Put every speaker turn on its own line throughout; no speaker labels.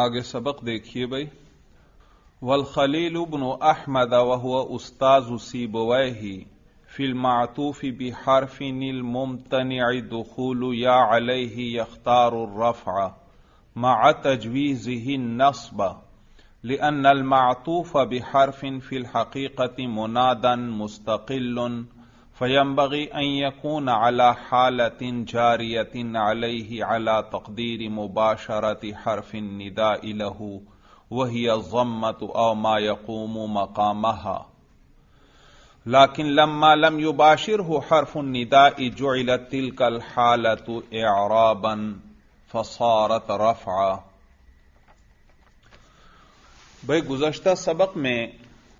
آگے سبق دیکھیے بھائی والخلیل بن احمد وهو استاذ سیبویہ فی المعطوف بحرف الممتنع دخول یا علیہ یختار الرفع مع تجویزه النصب لأن المعطوف بحرف في الحقيقة منادا مستقل فينبغي أن يكون على حالة جارية عليه على تقدير مباشرة حرف النداء له وهي الضمة أو ما يقوم مقامها لكن لما لم يباشره حرف النداء جعلت تلك الحالة إعرابا فصارت رفعا بھئی گزشتہ سبق میں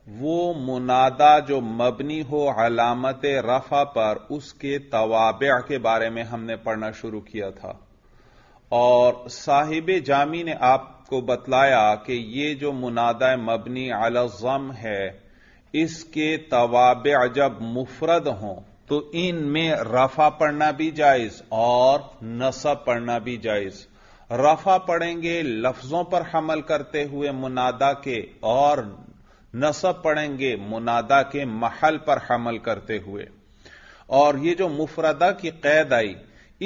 वो मुनादा जो मबनी हो अलामत रफा पर उसके तवाब के बारे में हमने पढ़ना शुरू किया था और साहिब जामी ने आपको बतलाया कि ये जो मुनादा मबनी अलजम है इसके तवाब जब मुफरद हों तो इनमें रफा पढ़ना भी जायज और नसब पढ़ना भी जायज रफा पढ़ेंगे लफ्जों पर हमल करते हुए मुनादा के और नसब पढ़ेंगे मुनादा के महल पर हमल करते हुए और ये जो मुफरदा की कैद आई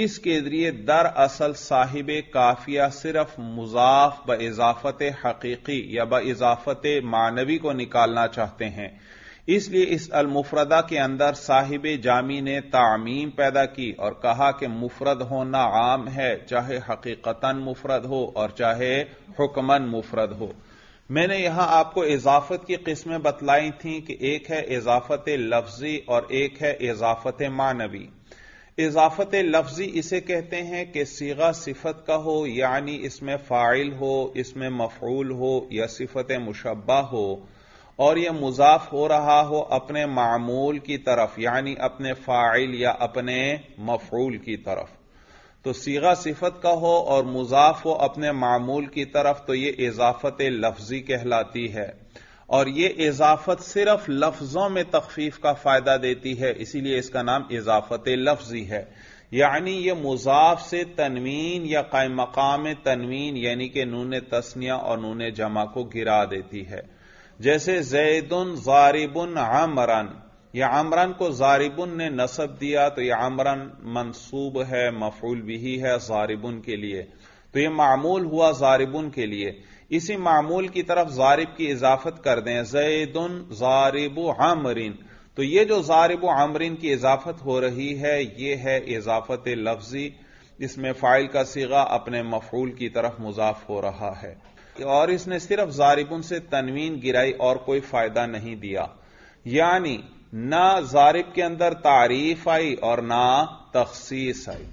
इसके जरिए दरअसल साहिब काफिया सिर्फ मुजाफ ब इजाफत हकीकी या ब इजाफत मानवी को निकालना चाहते हैं इसलिए इस अलमुफरदा के अंदर साहिब जामी ने तामीम पैदा की और कहा कि मुफरद होना आम है चाहे हकीकता मुफरद हो और चाहे हुक्मन मुफरद हो मैंने यहां आपको इजाफत की किस्में बतलाई थी कि एक है इजाफत लफ्जी और एक है इजाफत मानवी इजाफत लफ्जी इसे कहते हैं कि सीगा सिफत का हो यानी इसमें फाइल हो इसमें मफूल हो या सिफत मुशबा हो और यह मुजाफ हो रहा हो अपने मामूल की तरफ यानी अपने फाइल या अपने मफूल की तरफ तो सीगा सिफत का हो और मुजाफ हो अपने मामूल की तरफ तो यह इजाफत लफ्जी कहलाती है और यह इजाफत सिर्फ लफ्जों में तखफीफ का फायदा देती है इसीलिए इसका नाम इजाफत लफ्जी है यानी यह मुजाफ से तनवीन या कायम मकाम तनवीन यानी कि नून तस्निया और नून जमा को गिरा देती है जैसे जैदन जारिबन आमरन या आमरन को जारिबुन ने नसब दिया तो यह आमरन मनसूब है मफूल भी है जारिबुन के लिए तो यह मामूल हुआ जारिबुन के लिए इसी मामूल की तरफ जारिब की इजाफत कर दें जैदन जारिब आमरीन तो ये जो जारिब आमरीन की इजाफत हो रही है यह है इजाफत लफ्जी इसमें फाइल का सिगा अपने मफूल की तरफ मुजाफ हो रहा है और इसने सिर्फ जारिबुन से तनवीन गिराई और कोई फायदा नहीं दिया यानी ना जारिब के अंदर तारीफ आई और ना तखसीस आई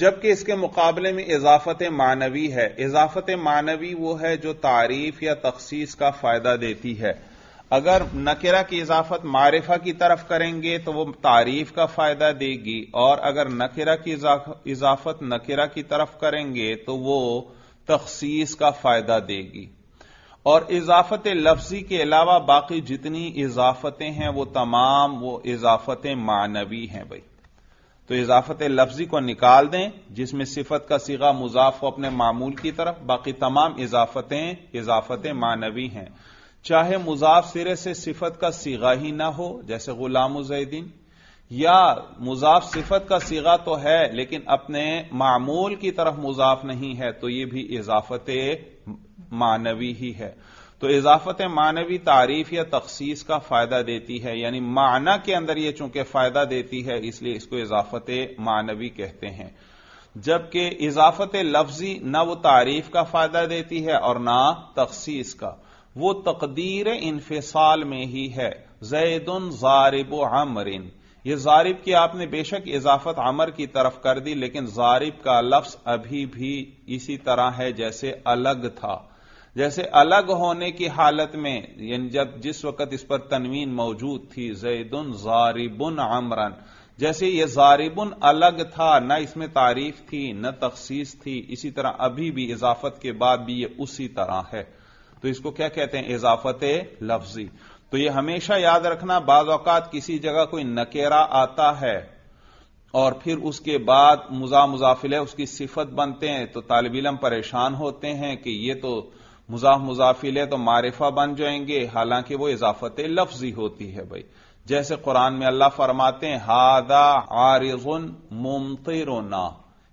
जबकि इसके मुकाबले में इजाफत मानवी है इजाफत मानवी वो है जो तारीफ या तखसीस का फायदा देती है अगर नकिरा की इजाफत मारिफा की तरफ करेंगे तो वो तारीफ का फायदा देगी और अगर नकिरा की इजाफत नकिरा की तरफ करेंगे तो वो तखसीस का फायदा देगी और इजाफत लफ्जी के अलावा बाकी जितनी इजाफतें हैं वो तमाम वो इजाफतें मानवी हैं भाई तो इजाफत लफ्जी को निकाल दें जिसमें सिफत का सिगा मुजाफ हो अपने मामूल की तरफ बाकी तमाम इजाफतें इजाफतें मानवी हैं चाहे मुजाफ सिरे से सिफत का सिगा ही ना हो जैसे गुलाम उजैदीन या मुजाफ सिफत का सिगा तो है लेकिन अपने मामूल की तरफ मुजाफ नहीं है तो यह भी इजाफत मानवी ही है तो इजाफत मानवी तारीफ या तखसीस का फायदा देती है यानी माना के अंदर यह चूंकि फायदा देती है इसलिए इसको इजाफत मानवी कहते हैं जबकि इजाफत लफ्जी ना वो तारीफ का फायदा देती है और ना तखसीस का वो तकदीर इनफिसाल में ही है जैदन जारिब अमरिन ये जारिब की आपने बेशक इजाफत अमर की तरफ कर दी लेकिन जारिब का लफ्ज अभी भी इसी तरह है जैसे अलग था जैसे अलग होने की हालत में यानी जब जिस वक्त इस पर तनवीन मौजूद थी जैदुन जारिबुन आमरन जैसे ये जारिबुन अलग था न इसमें तारीफ थी न तखसीस थी इसी तरह अभी भी इजाफत के बाद भी ये उसी तरह है तो इसको क्या कहते हैं इजाफत लफ्जी तो ये हमेशा याद रखना बाजात किसी जगह कोई नकेरा आता है और फिर उसके बाद मुजा मुजाफिले उसकी सिफत बनते हैं तो तालब परेशान होते हैं कि ये तो मुजाफ मुजाफिले तो मारिफा बन जाएंगे हालांकि वो इजाफत लफ्जी होती है भाई जैसे कुरान में अल्लाह फरमाते हैं हादा आरिजुन मुमतरोना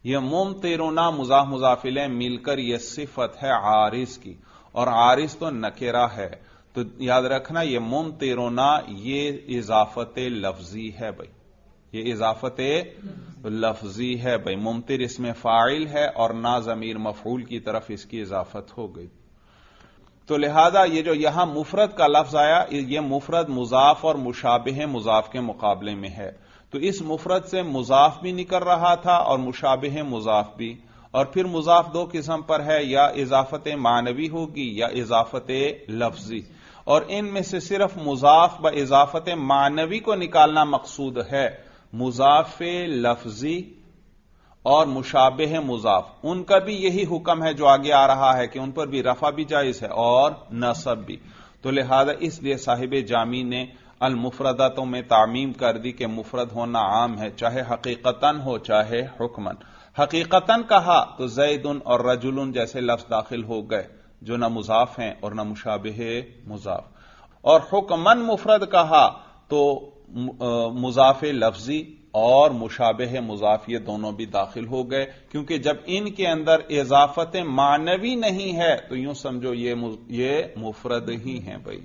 यह मुमतरोना मुजाफ मुजाफिले मिलकर यह सिफत है आरिस की और आरिस तो नकेरा है तो याद रखना यह मुमतरोना ये इजाफत लफ्जी है भाई ये इजाफत लफ्जी है भाई मुमतिर इसमें फाइल है और ना जमीर मफूल की तरफ इसकी इजाफत हो गई तो लिहाजा ये जो यहां मुफरत का लफ्ज आया ये मुफरत मुजाफ और मुशाबे मुजाफ के मुकाबले में है तो इस मुफरत से मुजाफ भी निकल रहा था और मुशाबे मुजाफ भी और फिर मुजाफ दो किस्म पर है या इजाफत मानवी होगी या इजाफत लफ्जी और इनमें से सिर्फ मुजाफ ब इजाफत मानवी को निकालना मकसूद है मुजाफ लफ्जी और मुशाबे मुजाफ उनका भी यही हुक्म है जो आगे आ रहा है कि उन पर भी रफा भी जायज है और नसब भी तो लिहाजा इसलिए साहिब जामी ने अलमुफरदतों में तामीम कर दी कि मुफरद होना आम है चाहे हकीकतन हो चाहे हुक्मन हकीकतन कहा तो जैदन और रजुलन जैसे लफ्ज दाखिल हो गए जो ना मुजाफ हैं और ना मुशाबे मुजाफ और हुक्मन मुफरद कहा तो मुजाफ लफ्जी और मुशाबह मुजाफिए दोनों भी दाखिल हो गए क्योंकि जब इनके अंदर इजाफत मानवी नहीं है तो यूं समझो ये ये मुफरद ही है भाई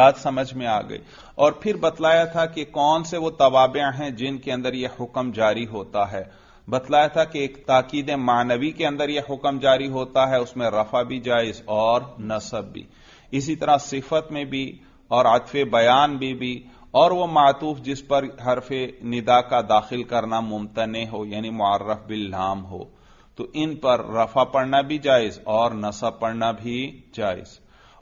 बात समझ में आ गई और फिर बतलाया था कि कौन से वो तवाबे हैं जिनके अंदर यह हुक्म जारी होता है बतलाया था कि एक ताकीद मानवी के अंदर यह हुक्म जारी होता है उसमें रफा भी जायज और नसब भी इसी तरह सिफत में भी और आतफ बयान भी, भी और वह मातूफ जिस पर हरफ निदा का दाखिल करना मुमतन हो यानी मार्रफ बिल्लाम हो तो इन पर रफा पढ़ना भी जायज और नसब पढ़ना भी जायज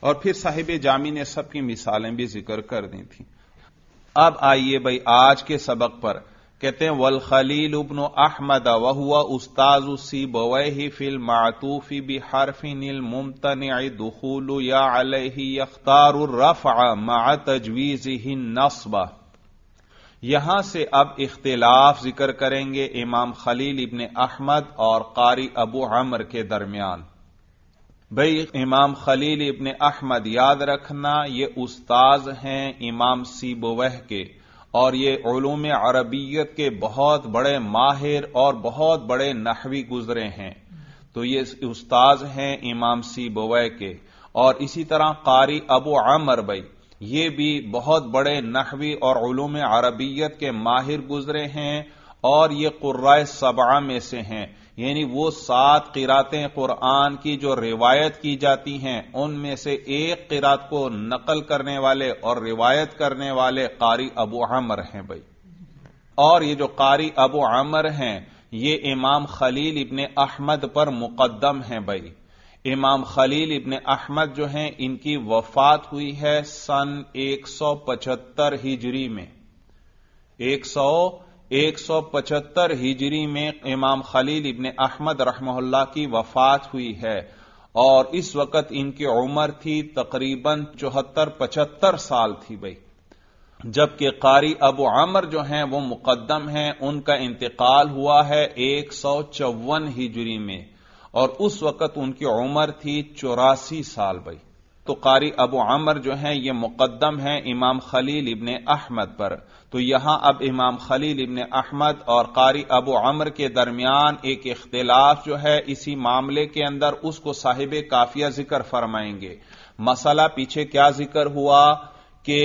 और फिर साहिब जामी ने सबकी मिसालें भी जिक्र कर दी थी अब आइए भाई आज के सबक पर कहते हैं वल खलील उबन अहमद वहुआ उस्ताज सी ही फिल मातूफी बि हरफिन मुमतन आई दुखूल या अलही यख्तार रफ़ा मा तजवीज ही नस्बा यहां से अब इख्तिलाफ जिक्र करेंगे इमाम खलील इबन अहमद और कारी अबू अमर के दरमियान भाई इमाम खलील इबन अहमद याद रखना ये उस्ताज हैं इमाम सीबोवह के और ये ओलूम अरबियत के बहुत बड़े माहिर और बहुत बड़े नहवी गुजरे हैं तो ये उस्ताज हैं इमाम सी बोवे के और इसी तरह कारी अबू आमर भाई ये भी बहुत बड़े नहवी और ओलूम अरबियत के माहिर गुजरे हैं और ये कुर्राए सबा में से हैं यानी वो सात किरातें कुरान की जो रिवायत की जाती हैं उनमें से एक किरात को नकल करने वाले और रिवायत करने वाले कारी अबू आमर हैं भाई और ये जो कारी अबू आमर हैं ये इमाम खलील इबन अहमद पर मुकदम हैं भाई इमाम खलील इबन अहमद जो हैं इनकी वफात हुई है सन 175 हिजरी में 175 175 हिजरी में इमाम खलील इबन अहमद रहमल्ला की वफात हुई है और इस वक्त इनकी उम्र थी तकरीबन चौहत्तर पचहत्तर साल थी भाई जबकि कारी अबू आमर जो हैं वो मुकदम हैं उनका इंतकाल हुआ है एक सौ चौवन हिजरी में और उस वक्त उनकी उम्र थी चौरासी साल भाई तो कारी अबू आमर जो हैं ये मुकदम हैं इमाम खलील इबन अहमद पर तो यहां अब इमाम खलील इबन अहमद और कारी अबू आमर के दरमियान एक इख्तलाफ जो है इसी मामले के अंदर उसको साहिब काफिया जिक्र फरमाएंगे मसला पीछे क्या जिक्र हुआ कि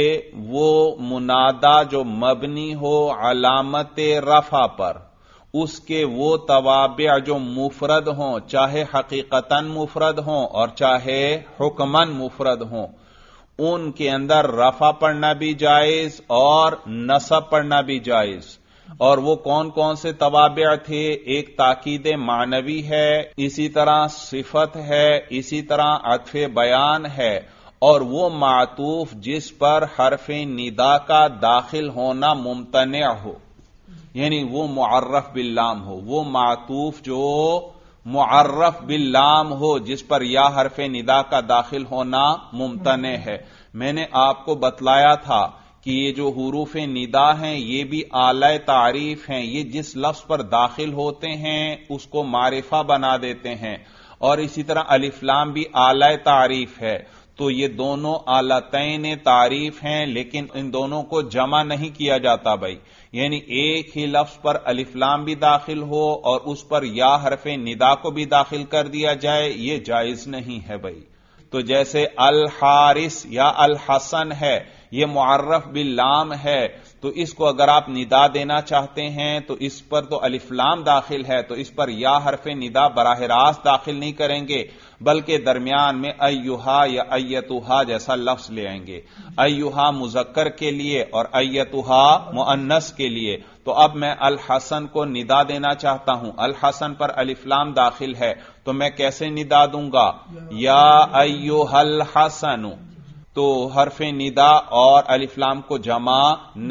वो मुनादा जो मबनी हो अलामत रफा पर उसके वो तवाबे जो मुफरद हों चाहे हकीकतन मुफरद हों और चाहे हुक्मन मुफरद हों उनके अंदर रफा पढ़ना भी जायज और नसब पढ़ना भी जायज और वो कौन कौन से तवाबे थे एक ताकीद मानवी है इसी तरह सिफत है इसी तरह अतफ बयान है और वो मातूफ जिस पर हरफ निदा का दाखिल होना मुमतना हो यानी वो मुर्रफ बिल्लाम हो वो मातूफ जो मुर्रफ बिल्लाम हो जिस पर या हरफ निदा का दाखिल होना मुमतन है मैंने आपको बतलाया था कि ये जो हरूफ निदा हैं ये भी आलय तारीफ हैं ये जिस लफ्ज पर दाखिल होते हैं उसको मारिफा बना देते हैं और इसी तरह अलिफ्लाम भी आलय तारीफ है तो ये दोनों तैन तारीफ हैं लेकिन इन दोनों को जमा नहीं किया जाता भाई यानी एक ही लफ्ज पर अलिफ्लाम भी दाखिल हो और उस पर या हरफ निदा को भी दाखिल कर दिया जाए ये जायज नहीं है भाई तो जैसे अल हारिस या अल हसन है ये मुआरफ बिल लाम है तो इसको अगर आप निदा देना चाहते हैं तो इस पर तो अलिफ्लाम दाखिल है तो इस पर या हरफ निदा बराह रास्त दाखिल नहीं करेंगे बल्कि दरमियान में अयुहा या अयतुहा जैसा लफ्ज ले आएंगे अयुहा मुजक्कर के लिए और अयतुहा मुअन्नस के लिए तो अब मैं अल हसन को निदा देना चाहता हूं अल हसन पर अलिफ्लाम दाखिल है तो मैं कैसे निदा दूंगा या अयुहल हसन तो हरफ निदा और अलिफ्लाम को जमा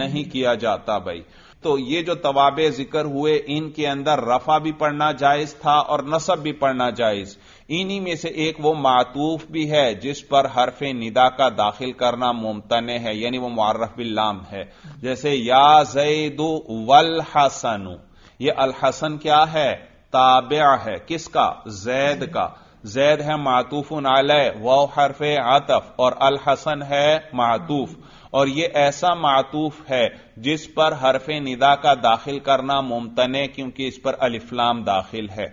नहीं किया जाता भाई तो ये जो तवाब जिक्र हुए इनके अंदर रफा भी पढ़ना जायज था और नसब भी पढ़ना जायज इन्हीं में से एक वो मातूफ भी है जिस पर हरफ निदा का दाखिल करना मुमतन है यानी वो मारफ बिल्लाम है जैसे या जैदु वल हसनु ये अल हसन क्या है ताब्या है किसका जैद का जैद है मातूफन आलय व हरफ आतफ और अल हसन है मातूफ और ये ऐसा मातूफ है जिस पर हरफ निदा का दाखिल करना मुमतन क्योंकि इस पर अलिफ्लाम दाखिल है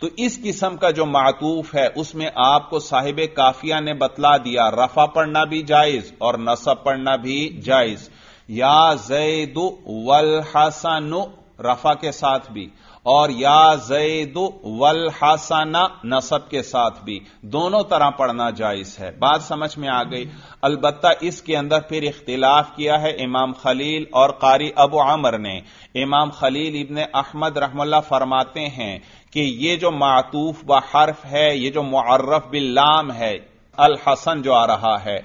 तो इस किस्म का जो मातूफ है उसमें आपको साहिब काफिया ने बतला दिया रफा पढ़ना भी जायज और नसब पढ़ना भी जायज या जैद वल हसन रफा के साथ भी और या जैद वल हसना नसब के साथ भी दोनों तरह पढ़ना जायज है बात समझ में आ गई अलबत् इसके अंदर फिर इख्तिलाफ किया है इमाम खलील और कारी अबू आमर ने इमाम खलील इबन अहमद रहमल्ला फरमाते हैं कि ये जो मातूफ ब हर्फ है ये जो मुर्रफ बिल्लाम है अल हसन जो आ रहा है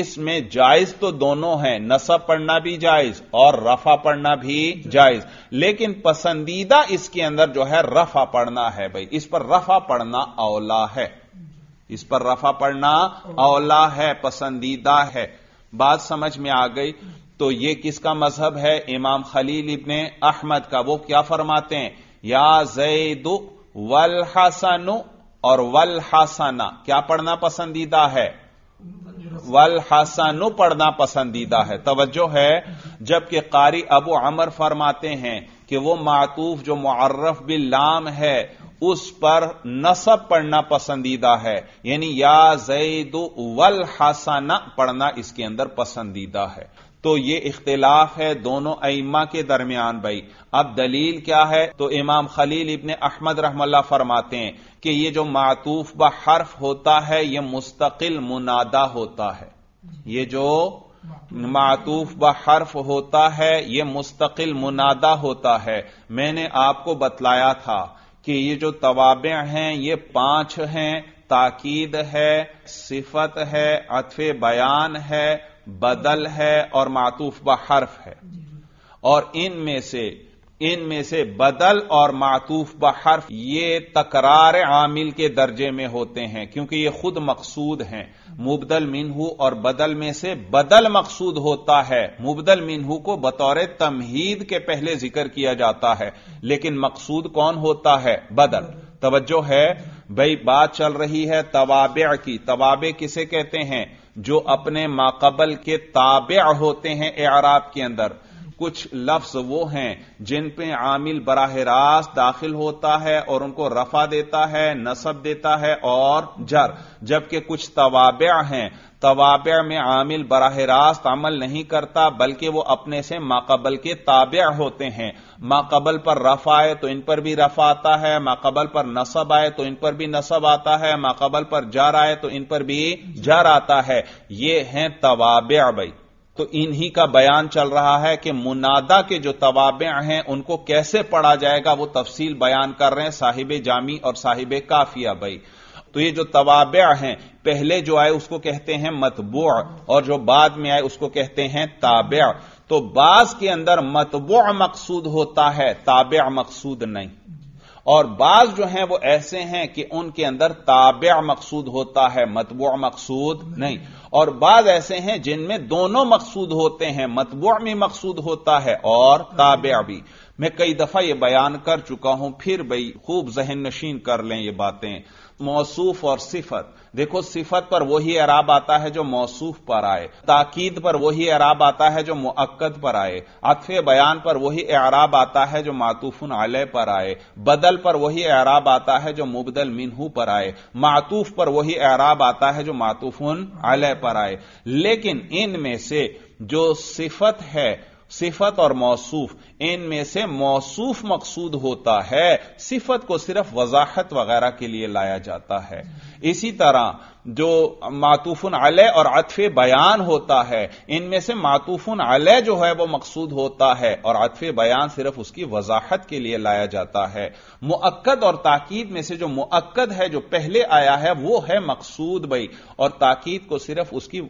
इसमें जायज तो दोनों हैं नसब पढ़ना भी जायज और रफा पढ़ना भी जायज लेकिन पसंदीदा इसके अंदर जो है रफा पढ़ना है भाई इस पर रफा पढ़ना औला है इस पर रफा पढ़ना औला है पसंदीदा है बात समझ में आ गई तो ये किसका मजहब है इमाम खलील इबन अहमद का वो क्या फरमाते हैं या जैद वल हसन और वल हसना क्या पढ़ना पसंदीदा है वल हसनु पढ़ना पसंदीदा है तवज्जो है जबकि कारी अबू अमर फरमाते हैं कि वो मातूफ जो बिल बिल्लाम है उस पर नसब पढ़ना पसंदीदा है यानी या जैद वल हसना पढ़ना इसके अंदर पसंदीदा है तो ये इख्तलाफ है दोनों अइमा के दरमियान भाई अब दलील क्या है तो इमाम खलील इबने अहमद रहमल्ला फरमाते हैं कि ये जो मातूफ ब हर्फ होता है ये मुस्तकिल मुनादा होता है ये जो मातूफ ब हर्फ होता है ये मुस्तकिल मुनादा होता है मैंने आपको बतलाया था कि ये जो तवाबे हैं ये पांच हैं ताकीद है सिफत है अतफ बयान है बदल है और मातूफ ब हर्फ है और इनमें से इनमें से बदल और मातूफ ब हर्फ ये तकरार आमिल के दर्जे में होते हैं क्योंकि ये खुद मकसूद हैं मुबदल मिनहू और बदल में से बदल मकसूद होता है मुबदल मिनहू को बतौर तमहीद के पहले जिक्र किया जाता है लेकिन मकसूद कौन होता है बदल तवज्जो है भाई बात चल रही है तवाबे की तवाबे किसे कहते हैं जो अपने माकबल के ताबे होते हैं एराब के अंदर कुछ लफ्ज वो हैं जिन पे आमिल बराह रास्त दाखिल होता है और उनको रफा देता है नसब देता है और जर जबकि कुछ तवाब हैं तवाब में आमिल बराह रास्त अमल नहीं करता बल्कि वो अपने से माकबल के ताबे होते हैं माकबल पर रफ आए तो इन पर भी रफ आता है माकबल पर नसब आए तो इन पर भी नसब आता है माकबल पर जर आए तो इन पर भी जर आता है ये हैं तवाबे भाई तो इन्हीं का बयान चल रहा है कि मुनादा के जो तवाबे हैं उनको कैसे पढ़ा जाएगा वो तफसील बयान कर रहे हैं साहिब जामी और साहिब काफिया भाई तो ये जो तवाबिया हैं पहले जो आए उसको कहते हैं मतबू और जो बाद में आए उसको कहते हैं ताबिया तो बाज के अंदर मतबू मकसूद होता है ताबिया मकसूद नहीं और बाज जो हैं वो ऐसे हैं कि उनके अंदर ताबिया मकसूद होता है मतबू मकसूद नहीं और बाज ऐसे हैं जिनमें दोनों मकसूद होते हैं मतबू में मकसूद होता है और ताबिया भी मैं कई दफा ये बयान कर चुका हूं फिर भाई खूब जहन नशीन कर लें ये बातें मौसूफ और सिफत देखो सिफत पर वही अराब आता है जो मौसूफ पर आए ताकीद पर वही अराब आता है जो मुक्द पर आए अथफे बयान पर वही अराब आता है जो मातूफन आलय पर आए बदल पर वही अराब आता है जो मुबदल मिनहू पर आए मातूफ पर वही अराब आता है जो मातूफन आलय पर आए लेकिन इनमें से जो सिफत है सिफत और मौसूफ इनमें से मौसूफ मकसूद होता है सिफत को सिर्फ वजाहत वगैरह के लिए लाया जाता है इसी तरह जो मातूफन अलय और अतफ बयान होता है इनमें से मातूफन अलय जो है वो मकसूद होता है और अतफ बयान सिर्फ उसकी वजाहत के लिए लाया जाता है मुक्द और ताकीद में से जो मुक्द है जो पहले आया है वो है मकसूद भाई और ताकीद को सिर्फ उसकी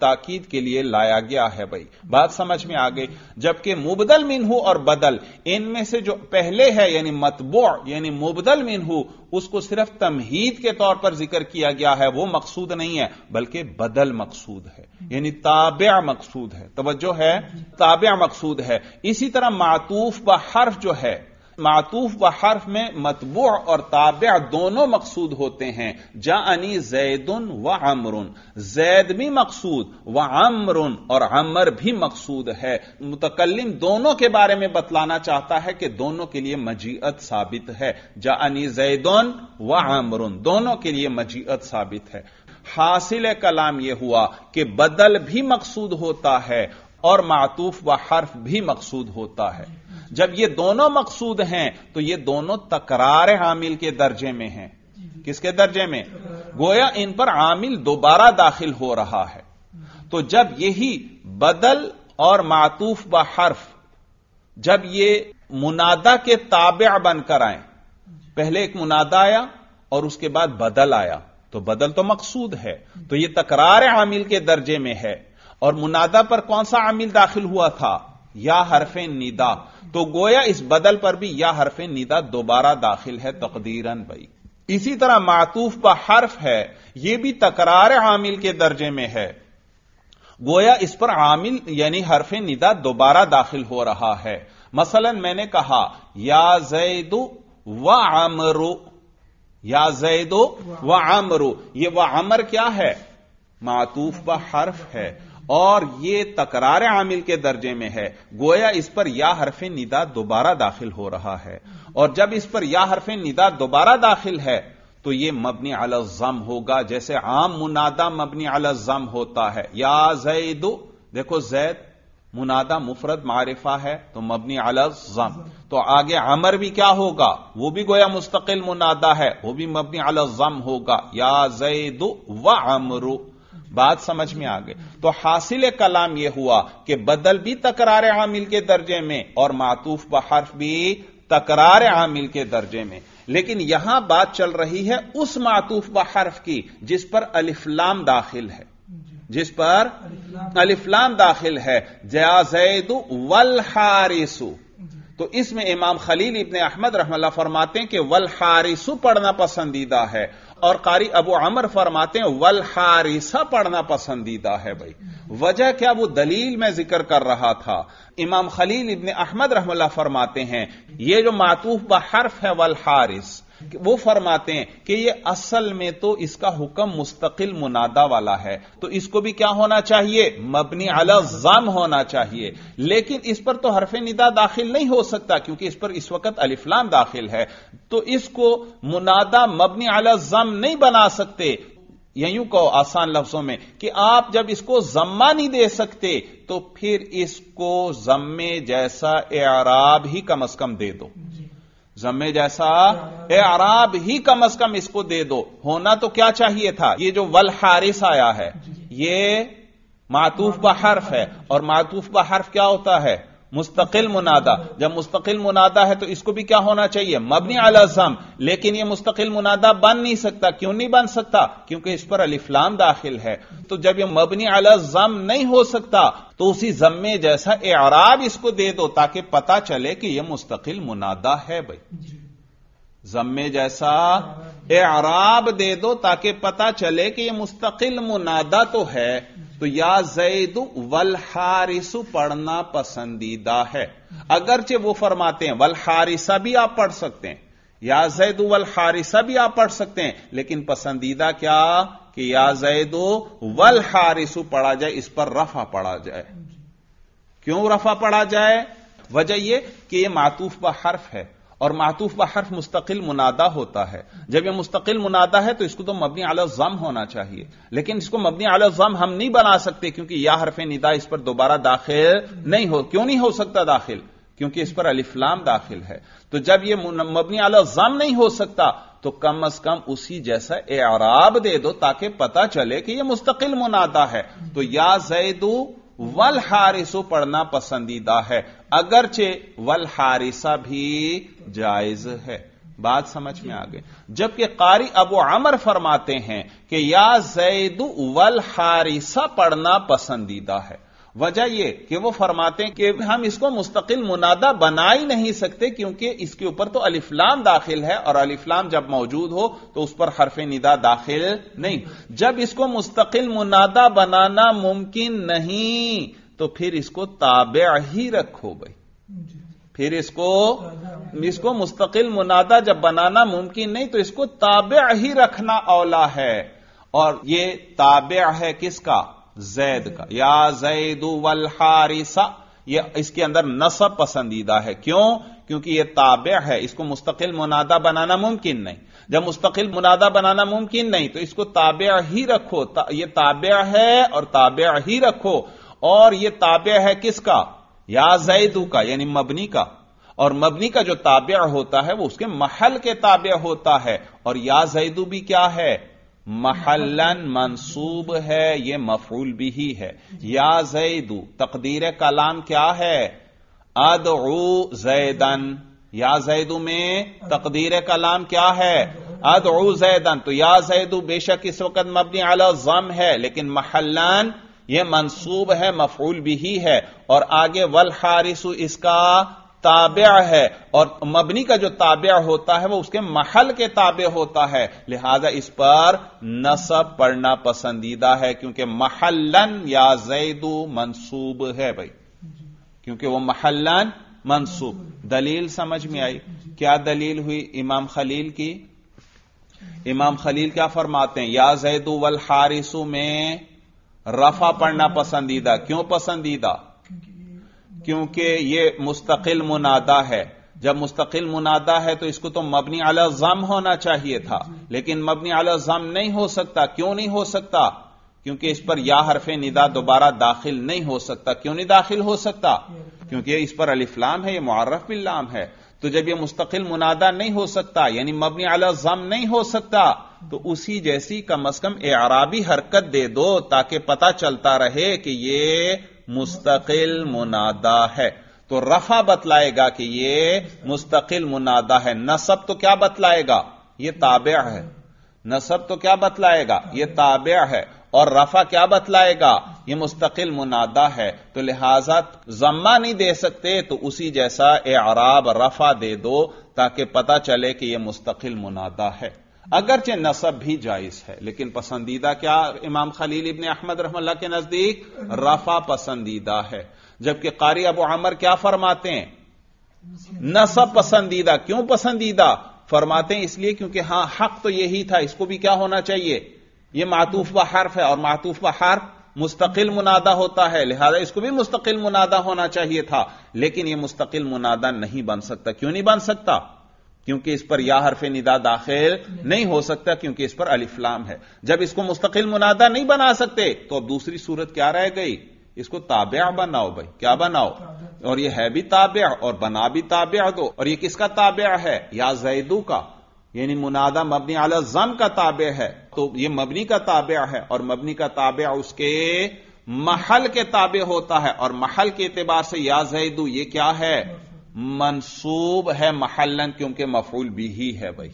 ताकीद के लिए लाया गया है भाई बात समझ में आ गई जबकि मुबदल मिनहू और बदल इनमें से जो पहले है यानी मतबो यानी मुबदल मिनहू उसको सिर्फ तमहीद के तौर पर जिक्र किया गया है वो मकसूद नहीं है बल्कि बदल मकसूद है यानी ताब्या मकसूद है तोज्जो है ताब्या मकसूद है इसी तरह मातूफ ब हर्फ जो है मातूफ व हर्फ में मतबू और ताबे दोनों मकसूद होते हैं जानी जैदुन व अमरुन जैद भी मकसूद व अमरुन और अमर भी मकसूद है मुतकलम दोनों के बारे में बतलाना चाहता है कि दोनों के लिए मजीत साबित है जानी जैदन व अमरुन दोनों के लिए मजीत साबित है हासिल कलाम यह हुआ कि बदल भी मकसूद होता है और मातूफ व हर्फ भी मकसूद होता है जब ये दोनों मकसूद हैं तो ये दोनों तकरार हामिल के दर्जे में हैं किसके दर्जे में गोया इन पर आमिल दोबारा दाखिल हो रहा है तो जब यही बदल और मातूफ ब हर्फ जब ये मुनादा के ताबे बनकर आए पहले एक मुनादा आया और उसके बाद बदल आया तो बदल तो मकसूद है तो यह तकरार आमिल के दर्जे में है और मुनादा पर कौन सा आमिल दाखिल हुआ था या हरफ निदा तो गोया इस बदल पर भी या हरफ निदा दोबारा दाखिल है तकदीरन भाई इसी तरह मातूफ पर हर्फ है यह भी तकरार आमिल के दर्जे में है गोया इस पर आमिल यानी हरफ निदा दोबारा दाखिल हो रहा है मसलन मैंने कहा या जैदु व आमरो या जैदो व आमरु यह व आमर क्या है मातूफ ब हर्फ है और ये तकरार आमिल के दर्जे में है गोया इस पर या हरफ निदा दोबारा दाखिल हो रहा है और जब इस पर या हरफ निदा दोबारा दाखिल है तो यह मबनी अलजम होगा जैसे आम मुनादा मबनी अलजम होता है या जैद देखो जैद मुनादा मुफरत मारिफा है तो मबनी अलजम तो आगे अमर भी क्या होगा वो भी गोया मुस्तकिल मुनादा है वो भी मबनी अलजम होगा या जैद व अमरू बात समझ में आ गई तो हासिल कलाम यह हुआ कि बदल भी तकरार हामिल के दर्जे में और मातूफ बहर्फ भी तकरार हामिल के दर्जे में लेकिन यहां बात चल रही है उस मातूफ बहर्फ की जिस पर अलिफ्लाम दाखिल है जिस पर अलिफ्लाम दाखिल है जयाजैद वल हारिसु तो इसमें इमाम खलील इबन अहमद रहमल्ला फरमाते हैं कि वल हारिसु पढ़ना पसंदीदा है और कारी अबू अमर फरमाते हैं वल हारिसा पढ़ना पसंदीदा है भाई वजह क्या वो दलील में जिक्र कर रहा था इमाम खलील इबन अहमद रहमल्ला फरमाते हैं ये जो मातूफ हर्फ है वल हारिस वो फरमाते हैं कि ये असल में तो इसका हुक्म मुस्तकिल मुनादा वाला है तो इसको भी क्या होना चाहिए मबनी अला जम होना चाहिए लेकिन इस पर तो हरफ निदा दाखिल नहीं हो सकता क्योंकि इस पर इस वक्त अलिफ्लाम दाखिल है तो इसको मुनादा मबनी अला जम नहीं बना सकते यूं कहो आसान लफ्जों में कि आप जब इसको जम्मा नहीं दे सकते तो फिर इसको जम्मे जैसा एराब ही कम अज कम दे दो जमे जैसा ए अराब ही कम अज कम इसको दे दो होना तो क्या चाहिए था ये जो वल हारिस आया है ये मातूफ ब हर्फ है और मातूफ बा हर्फ क्या होता है मुस्तकिल मुनादा जब मुस्तकिल मुनादा है तो इसको भी क्या होना चाहिए मबनी जम लेकिन यह मुस्तकिल मुनादा बन नहीं सकता क्यों नहीं बन सकता क्योंकि इस पर अलिफ्लाम दाखिल है तो जब यह मबनी जम नहीं हो सकता तो उसी जम्मे जैसा एराब इसको दे दो ताकि पता चले कि यह मुस्तकिल मुनादा है भाई जम्मे जैसा एराब दे दो ताकि पता चले कि यह मुस्तकिल मुनादा तो है तो या जैद वल हारिसु पढ़ना पसंदीदा है अगरचे वो फरमाते हैं वल हारिसा भी आप पढ़ सकते हैं या जैद वल हारिसा भी आप पढ़ सकते हैं लेकिन पसंदीदा क्या कि या जैद वल हारिसु पढ़ा जाए इस पर रफा पढ़ा जाए क्यों रफा पढ़ा जाए वजह यह कि यह मातूफ ब हर्फ है और मातूफ व हर्फ मुस्तकिल मुनादा होता है जब यह मुस्तकिल मुनादा है तो इसको तो मबनी अला जम होना चाहिए लेकिन इसको मबनी अला जम हम नहीं बना सकते क्योंकि यह हरफ निदा इस पर दोबारा दाखिल नहीं हो क्यों नहीं हो सकता दाखिल क्योंकि इस पर अलिफ्लाम दाखिल है तो जब यह मबनी अला जम नहीं हो सकता तो कम अज कम उसी जैसा एराब दे दो ताकि पता चले कि यह मुस्तकिल मुनादा है तो या जैदू वल हारिसु पढ़ना पसंदीदा है अगरचे वल हारिसा भी जायज है बात समझ में आ गई जबकि कारी अबू अमर फरमाते हैं कि या जैद वल हारिसा पढ़ना पसंदीदा है वजह यह कि वो फरमाते हैं कि हम इसको मुस्तकिल मुनादा बना ही नहीं सकते क्योंकि इसके ऊपर तो अलिफ्लाम दाखिल है और अलिफ्लाम जब मौजूद हो तो उस पर हरफ निदा दाखिल नहीं जब इसको मुस्तकिल मुनादा बनाना मुमकिन नहीं तो फिर इसको ताबे ही रखो भाई फिर इसको इसको मुस्तकिल मुनादा जब बनाना मुमकिन नहीं तो इसको ताबे ही रखना औला है और ये ताबे है किसका जैद का या जैद वल हारिसा यह इसके अंदर नसब पसंदीदा है क्यों क्योंकि यह ताबे है इसको मुस्तकिल मुनादा बनाना मुमकिन नहीं जब मुस्तकिल मुनादा बनाना मुमकिन नहीं तो इसको ताबे ही रखो ता, यह ताबे है और ताबे ही रखो और यह ताबे है किसका या जैदू का यानी मबनी का और मबनी का जो ताबे होता है वह उसके महल के ताबे होता है और या जैदू भी क्या है महलन मनसूब है यह मफूल भी ही है या जैदू तकदीर कलाम क्या है अदऊ जैदन या जैदू में तकदीर कलाम क्या है उ जैदन तो या जैदू बेशक इस वक्त मबनी अला जम है लेकिन महलन यह मनसूब है मफूल भी ही है और आगे वल हारिसू इसका ताबे है और मबनी का जो ताबे होता है वह उसके महल के ताबे होता है लिहाजा इस पर नसब पढ़ना पसंदीदा है क्योंकि महलन या जैदू मनसूब है भाई क्योंकि वह महलन मनसूब दलील समझ में आई क्या दलील हुई इमाम खलील की इमाम खलील क्या फरमाते हैं या जैदू वल हारिसू में रफा पढ़ना पसंदीदा क्यों पसंदीदा क्योंकि ये मुस्तकिल मुनादा है जब मुस्तकिल मुनादा है तो इसको तो मबनी अला जम होना चाहिए था लेकिन मबनी अला जम नहीं हो सकता क्यों नहीं हो सकता क्योंकि इस पर या हरफ निदा दोबारा दाखिल नहीं हो सकता क्यों नहीं दाखिल हो सकता क्योंकि इस पर अलिफ्लाम है यह मुआरफ बिल्लाम है तो जब यह मुस्तकिल मुनादा नहीं हो सकता यानी मबनी अला जम नहीं हो सकता तो उसी जैसी कम अज कम एराबी हरकत दे दो ताकि पता चलता रहे कि यह मुस्तकिल मुनादा है तो रफा बतलाएगा कि यह मुस्तकिल मुनादा है नसब तो क्या बतलाएगा यह ताबे है नसब तो क्या बतलाएगा यह ताबे है और रफा क्या बतलाएगा यह मुस्तकिल मुनादा है तो लिहाजा जम्मा नहीं दे सकते तो उसी जैसा ए आराब रफा दे दो ताकि पता चले कि यह मुस्तकिल मुनादा है अगरचे नसब भी जायज है लेकिन पसंदीदा क्या इमाम खलील इबन अहमद रहमल्ला के नजदीक रफा पसंदीदा है जबकि कारी अबू आमर क्या फरमाते हैं नसब पसंदीदा क्यों पसंदीदा फरमाते हैं इसलिए क्योंकि हां हक तो यही था इसको भी क्या होना चाहिए यह मातूफ व हर्फ है और मातूफ व हर्फ मुस्तकिल मुनादा होता है लिहाजा इसको भी मुस्तकिल मुनादा होना चाहिए था लेकिन यह मुस्तकिल मुनादा नहीं बन सकता क्यों नहीं बन सकता क्योंकि इस पर या हरफ निदा दाखिल नहीं हो सकता क्योंकि इस पर अलिफ्लाम है जब इसको मुस्तकिल मुनादा नहीं बना सकते तो अब दूसरी सूरत क्या रह गई इसको ताब्या बनाओ भाई क्या बनाओ और यह है भी ताब्या और बना भी ताब्या दो और यह किसका ताब्या है या जैदू का यानी मुनादा मबनी आला जम का ताबे है तो यह मबनी का ताब्या है और मबनी का ताब्या उसके महल के ताबे होता है और महल के एतबार से या जैदू ये क्या है मनसूब है महलन क्योंकि मफूल भी ही है भाई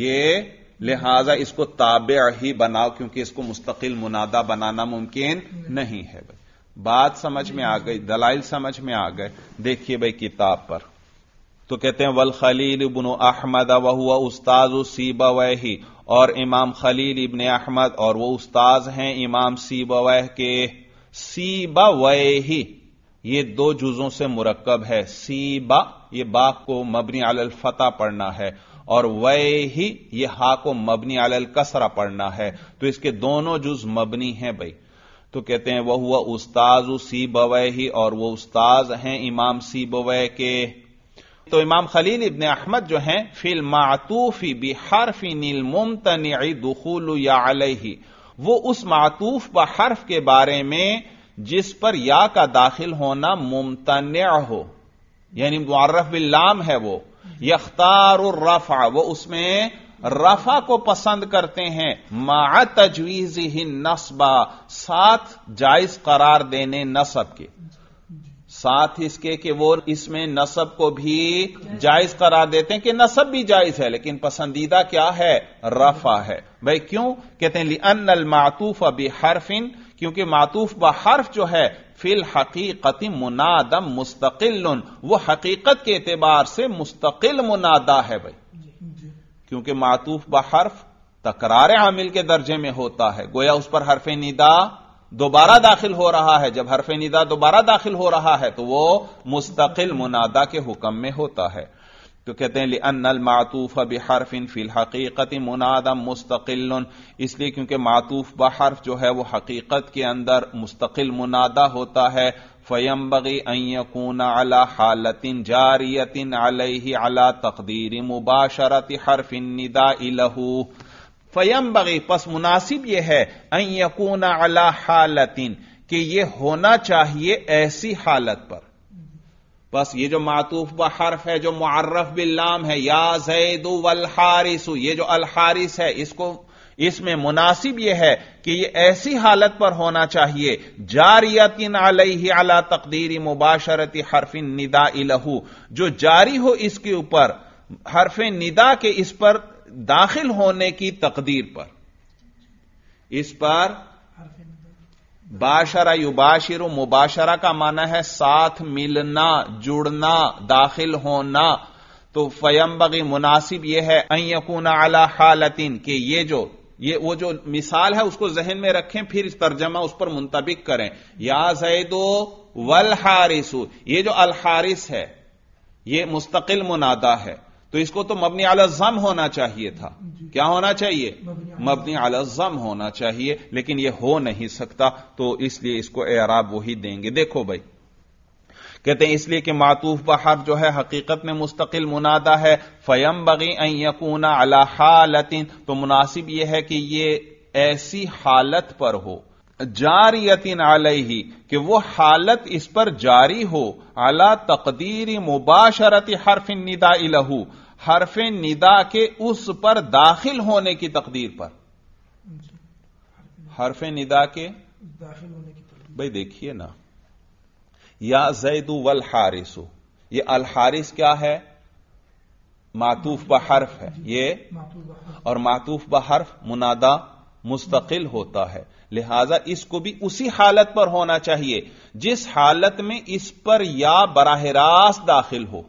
ये लिहाजा इसको ताबे ही बनाओ क्योंकि इसको मुस्तकिल मुनादा बनाना मुमकिन नहीं है भाई बात समझ में आ गई दलाइल समझ में आ गए देखिए भाई किताब पर तो कहते हैं वल खलील इबन अहमद वह उस्ताज सीबा वही और इमाम खलील इबन अहमद और वो उस्ताज हैं इमाम सीबा वह के सीबा ये दो जुजों से मुरक्कब है सी बा ये बा को मबनी अल फता पढ़ना है और वे ही ये हा को मबनी अल कसरा पढ़ना है तो इसके दोनों जुज मबनी हैं भाई तो कहते हैं वह हुआ उस्ताज सी बवे ही और वह उस्ताज हैं इमाम सी बवै के तो इमाम खलील इबन अहमद जो हैं फिल मातूफी बिहारफी नील मुमतनी दुखुल या अलही वो उस मातूफ ब हर्फ के बारे में जिस पर या का दाखिल होना मुमतन हो यानी मुआरफ बिल्लाम है वो यख्तार रफा वो उसमें रफा को पसंद करते हैं मा तजवीज ही नस्बा साथ जायज करार देने नसब के साथ इसके कि वो इसमें नसब को भी जायज करार देते हैं कि नसब भी जायज है लेकिन पसंदीदा क्या है रफा है भाई क्यों कहते हैं अन्नल मातूफ अभी हरफिन क्योंकि मातूफ ब हर्फ जो है फिल हकीकती मुनादम मुस्तकिल वह हकीकत के एतबार से मुस्तकिल मुनादा है भाई क्योंकि मातूफ ब हर्फ तकरार आमिल के दर्जे में होता है गोया उस पर हर्फ निदा दोबारा दाखिल हो रहा है जब हर्फ निदा दोबारा दाखिल हो रहा है तो वह मुस्तकिल मुनादा के हुक्म में होता है तो कहते हैं अनल मातूफ बहरफिन फिल हकीकत मुनादम मुस्तकिल इसलिए क्योंकि मातूफ बहरफ जो है वो हकीकत के अंदर मुस्तकिल मुनादा होता है फयम बगी अयकून अला हालतिन जारियतिन अलही अला तकदीर मुबाशरत हरफिन निदा इलहू फयम बगी पस मुनासिब यह है अयकून अला हालतिन कि यह होना चाहिए ऐसी हालत पर बस ये जो मातूफ ब हर्फ है जो मुआरफ बिल्लाम है या जैद वल हारिसु ये जो अल हारिस है इसको इसमें मुनासिब यह है कि यह ऐसी हालत पर होना चाहिए जारियतिन अलही अला तकदीरी मुबाशरती हरफिन निदा इलहू जो जारी हो इसके ऊपर हरफ निदा के इस पर दाखिल होने की तकदीर पर इस पर बाशरा युबाशिर मुबाशरा का माना है साथ मिलना जुड़ना दाखिल होना तो फयम बगी मुनासिब यह है अयकून अला हालतिन के ये जो ये वो जो मिसाल है उसको जहन में रखें फिर तर्जमा उस पर मुंतबिक करें या जैदो वल हारिसु ये जो अल हारिस है ये मुस्तकिल मुनादा है तो इसको तो मबनी अला जम होना चाहिए था क्या होना चाहिए मबनी अला जम होना चाहिए लेकिन यह हो नहीं सकता तो इसलिए इसको एराब वही देंगे देखो भाई कहते हैं इसलिए कि मातूफ बहर जो है हकीकत में मुस्तकिल मुनादा है फयम बगी यकूना अला हालतिन तो मुनासिब यह है कि ये ऐसी हालत पर हो जारियतिन ही कि वो हालत इस पर जारी हो अला तकदीरी मुबाशरत हरफिन निदा इलहू हरफ निदा के उस पर दाखिल होने की तकदीर पर हरफ निदा के दाखिल होने की भाई देखिए ना या जैदू वल हारिसु ये अल हारिस क्या है मातूफ ब हर्फ है ये और मातूफ ब हर्फ मुनादा मुस्तकिल होता है लिहाजा इसको भी उसी हालत पर होना चाहिए जिस हालत में इस पर या बराह रास्त दाखिल हो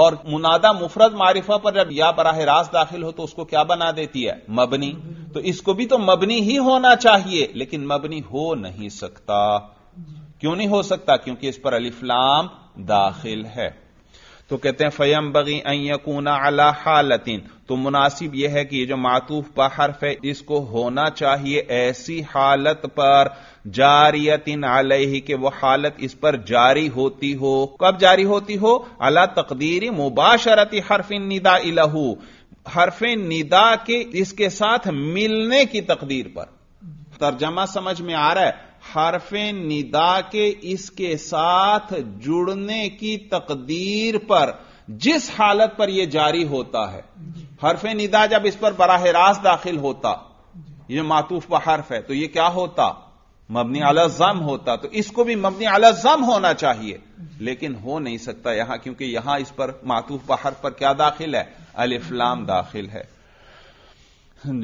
और मुनादा मुफरत मारिफा पर जब या बराह रास्त दाखिल हो तो उसको क्या बना देती है मबनी तो इसको भी तो मबनी ही होना चाहिए लेकिन मबनी हो नहीं सकता क्यों नहीं हो सकता क्योंकि इस पर अलिफ्लाम दाखिल है तो कहते हैं फयम बगी कूना अला हालतिन तो मुनासिब यह है कि यह जो मातूफ पर हर्फ है इसको होना चाहिए ऐसी हालत पर जारियतिन अलही के वो हालत इस पर जारी होती हो कब जारी होती हो अला तकदीरी मुबाशरती हरफिन निदा इलहू हर्फ निदा के इसके साथ मिलने की तकदीर पर तर्जमा समझ में आ रहा है हर्फ निदा के इसके साथ जुड़ने की तकदीर पर जिस हालत पर यह जारी होता है हरफ निदा जब इस पर बराह रास्त दाखिल होता ये मातूफ ब हर्फ है तो ये क्या होता मबनी अला जम होता तो इसको भी मबनी अला जम होना चाहिए लेकिन हो नहीं सकता यहां क्योंकि यहां इस पर मातूफ बहर पर क्या दाखिल है अलिफ्लाम दाखिल है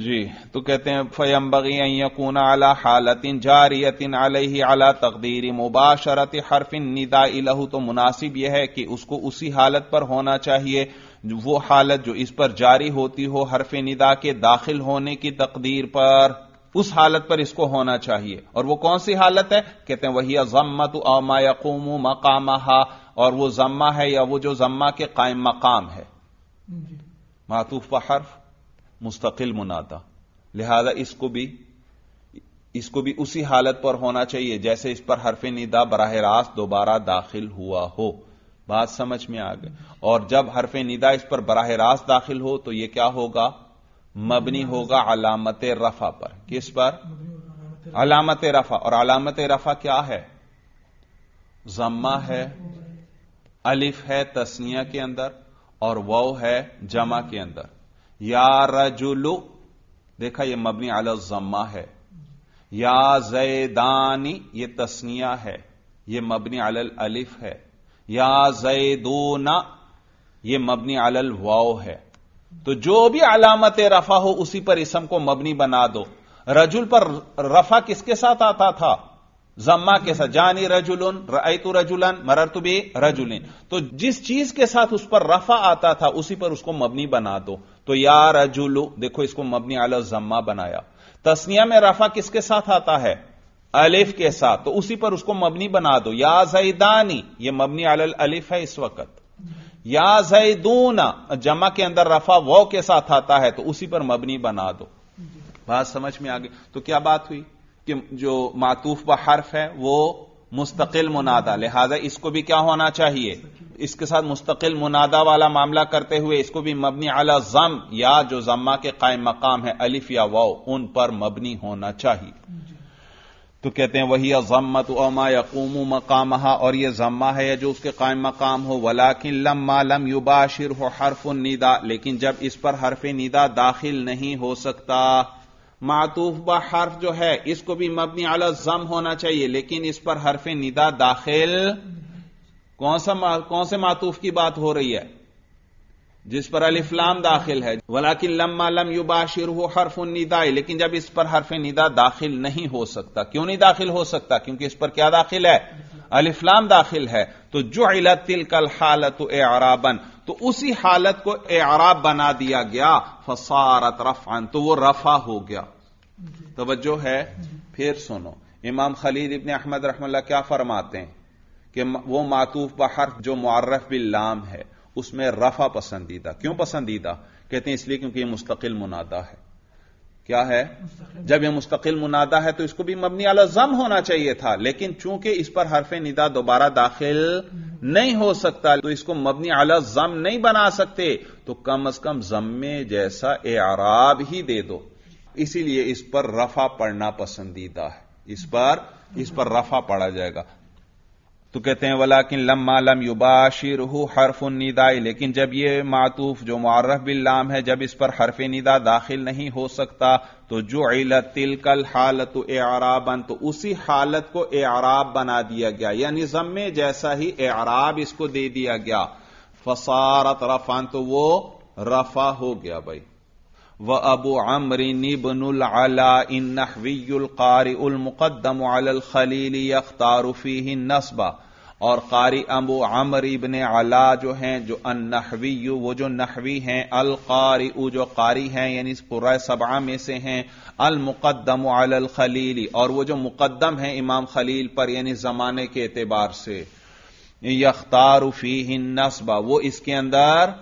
जी तो कहते हैं फयम यकून अला हालतिन जारियतिन अलही अला तकदीरी मुबाशरत हरफिन निदा इलहू तो मुनासिब यह है कि उसको उसी हालत पर होना चाहिए वो हालत जो इस पर जारी होती हो हरफ निदा के दाखिल होने की तकदीर पर उस हालत पर इसको होना चाहिए और वो कौन सी हालत है कहते हैं वही जम्मत अमा यकूम मकाम और वो जम्मा है या वो जो जम्मा के कायम मकाम है मातूफ हर्फ मुस्तकिल मुनादा लिहाजा इसको भी इसको भी उसी हालत पर होना चाहिए जैसे इस पर हरफ निदा बरह रास्त दोबारा दाखिल हुआ हो बात समझ में आ गई और जब हरफ निदा इस पर बराह रास्त दाखिल हो तो यह क्या होगा मबनी होगा अलामत रफा पर किस पर अलामत रफा और अलामत रफा क्या है जम्मा है अलिफ है तस्निया के अंदर और वो है जमा के अंदर या रजुलु देखा यह मबनी अल जम्मा है या जैदानी यह तस्निया है यह मबनी अल अलिफ है या जैदूना ये मबनी अलल वाओ है तो जो भी अलामत रफा हो उसी पर इसम को मबनी बना दो रजुल पर रफा किसके साथ आता था जम्मा के साथ जानी रजुलन रईतु रजुलन मररतु बे रजुल तो जिस चीज के साथ उस पर रफा आता था उसी पर उसको मबनी बना दो तो या रजुलू देखो इसको मबनी आल जम्मा बनाया तस्निया में रफा किसके साथ आता है अलिफ के साथ तो उसी पर उसको मबनी बना दो या जैदानी यह मबनी अल अलिफ है इस वक्त या जैदूना जमा के अंदर रफा वो के साथ आता है तो उसी पर मबनी बना दो बात समझ में आ गई तो क्या बात हुई कि जो मातूफ व हर्फ है वो मुस्तकिल मुनादा लिहाजा इसको भी क्या होना चाहिए इसके साथ मुस्तकिल मुनादा वाला मामला करते हुए इसको भी मबनी अला जम या जो जम्मा के कायम मकाम है अलिफ या वाओ उन पर मबनी होना चाहिए तो कहते हैं वही अजम्मत अमा यकूम मकाम और यह जम्मा है जो उसके कायम मकाम हो वलाकिन लम्मा लम युबाशिर हो हरफ निदा लेकिन जब इस पर हरफ निदा दाखिल नहीं हो सकता मातूफ ब हर्फ जो है इसको भी मबनी अला जम होना चाहिए लेकिन इस पर हरफ निदा दाखिल कौन सा कौन से मातूफ की बात हो रही है जिस पर अलिफ्लाम दाखिल है वलाकिन लम्मा लम युबाशिर हो हरफ निदाई लेकिन जब इस पर हरफ निदा दाखिल नहीं हो सकता क्यों नहीं दाखिल हो सकता क्योंकि इस पर क्या दाखिल है अलिफ्लाम दाखिल है तो जो इला तिल कल हालत ए आराबन तो उसी हालत को ए आराब बना दिया गया फसारत रफान तो वो रफा हो गया तोज्जो है फिर सुनो इमाम खलीद इबन अहमद रहमल्ला क्या फरमाते हैं कि वो मातूफ बहर जो मुआरफ बिल्लाम है उसमें रफा पसंदीदा क्यों पसंदीदा कहते हैं इसलिए क्योंकि यह मुस्तकिल मुनादा है क्या है जब यह मुस्तकिल मुनादा है तो इसको भी मबनी अला जम होना चाहिए था लेकिन चूंकि इस पर हरफ निदा दोबारा दाखिल नहीं हो सकता तो इसको मबनी अला जम नहीं बना सकते तो कम अज कम जम्मे जैसा ए आराब ही दे दो इसीलिए इस पर रफा पढ़ना पसंदीदा है इस पर इस पर रफा पढ़ा जाएगा तो कहते हैं वला किन लम्मा लम युबाशिर हरफ निदाई लेकिन जब ये मातूफ जो मारफ बिल्लाम है जब इस पर हरफ निदा दाखिल नहीं हो सकता तो जो इलत तिलकल हालत ए आराबन तो उसी हालत को ए आराब बना दिया गया यानी जम्मे जैसा ही ए आराब इसको दे दिया गया फसारत रफान तो वो रफा हो गया भाई व अबू आमरिनबन अला इन नहवील कारी उल मुकदम अल खलीली अख्तारुफी ही नस्बा और कारी अबू अमर इबन अला जो हैं जो अन नहवी वो जो नहवी हैं अल कारी जो कारी हैं यानी इस पुरा सबा में से हैं अल मुकदम खलीली और वो जो मुकदम है इमाम खलील पर यानी जमाने के एतबार से यख्तारूफी फी नस्बा वो इसके अंदर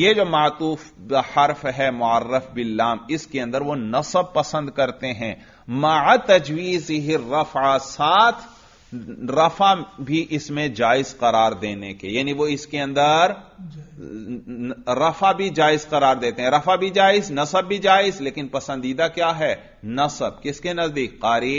ये जो मातूफ हर्फ है मार्रफ बिल्लाम इसके अंदर वो नसब पसंद करते हैं मा तजवीज ही रफा साथ रफा भी इसमें जायज करार देने के यानी वो इसके अंदर रफा भी जायज करार देते हैं रफा भी जायज नसब भी जायज लेकिन पसंदीदा क्या है नसब किसके नजदीक कारी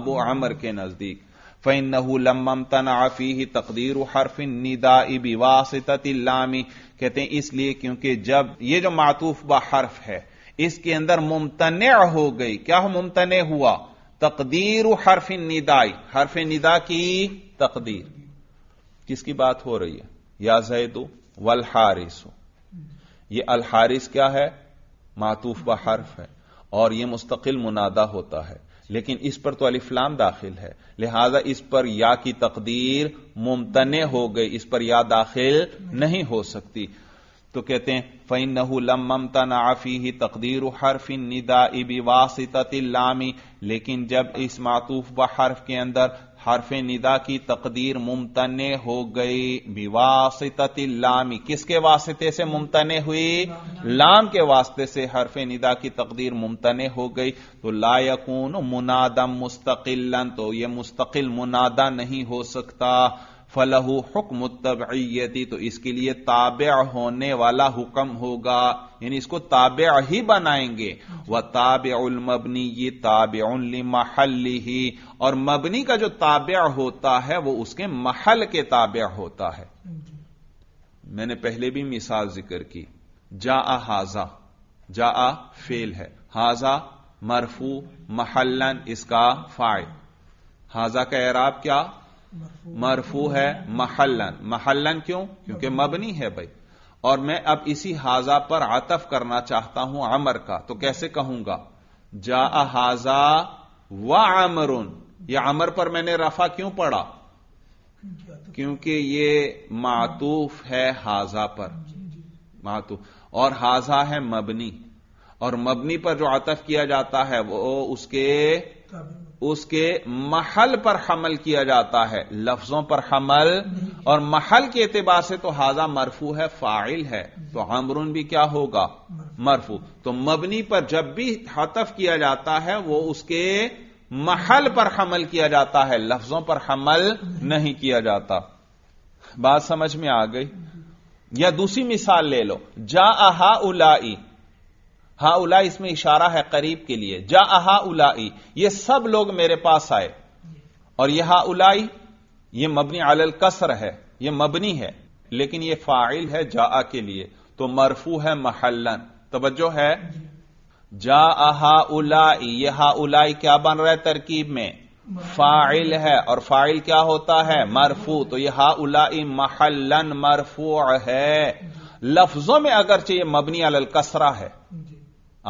अबू अमर के नजदीक फ़ैन लम्बम तनाफी तकदीर हरफिन निदाई इबी वासितलामी कहते हैं इसलिए क्योंकि जब ये जो मातूफ ब हर्फ है इसके अंदर मुमतन हो गई क्या मुमतन हुआ तकदीर हरफिन निदाई हरफ निदा की तकदीर किसकी बात हो रही है या जैदो वल हारिस ये अल हारिस क्या है मातूफ ब हर्फ है और यह मुस्तकिल मुनादा होता है लेकिन इस पर तो अलिफ्लाम दाखिल है लिहाजा इस पर या की तकदीर मुमतने हो गई इस पर या दाखिल नहीं हो सकती तो कहते हैं फ़ैन नहू लम ममता नाफी ही तकदीर हरफिन निदा इबी लामी लेकिन जब इस मातूफ व हर्फ के अंदर हरफ निदा की तकदीर मुमतन हो गई बिवासितती लामी किसके वास्ते से मुमतन हुई लाम के वास्ते से हरफ निदा की तकदीर मुमतन हो गई तो लायकून मुनादम मुस्तकिलन तो यह मुस्तकिल मुनादा नहीं हो सकता फलहू हुक्म तबीयती तो इसके लिए ताबे होने वाला हुक्म होगा यानी इसको ताबे ही बनाएंगे वह ताब मबनी ये ताब महली ही और मबनी का जो ताबे होता है वो उसके महल के ताबे होता है मैंने पहले भी मिसाल जिक्र की जा आ हाजा जा आ फेल है हाजा मरफू महलन इसका फाय हाजा का एराब क्या मरफू है महलन महलन क्यों क्योंकि मबनी है भाई और मैं अब इसी हाजा पर आतफ करना चाहता हूं अमर का तो कैसे कहूंगा जा हाजा व अमरुन यह अमर पर मैंने रफा क्यों पढ़ा तो- क्योंकि ये मातूफ है हाजा पर मातूफ और हाजा है मबनी और मबनी पर जो आतफ किया जाता है वो उसके उसके महल पर हमल किया जाता है लफ्जों पर हमल और महल के एतबार से तो हाजा मरफू है फाइल है तो हमरुन भी क्या होगा मरफू तो मबनी पर जब भी हतफ किया जाता है वो उसके महल पर हमल किया जाता है लफ्जों पर हमल नहीं किया जाता बात समझ में आ गई या दूसरी मिसाल ले लो जा आहा उलाई हा उलाई इसमें इशारा है करीब के लिए जा अहा उलाई ये सब लोग मेरे पास आए और यह उलाई ये मबनी अल कसर है ये मबनी है लेकिन ये फाइल है जा के लिए तो मरफू है महलन तोज्जो है जा अहा उलाई यह उलाई क्या बन रहा है तरकीब में फाइल है और फाइल क्या होता है मरफू तो यह उलाई महलन मरफू है लफ्जों में अगरचे चाहिए मबनी अल कसरा है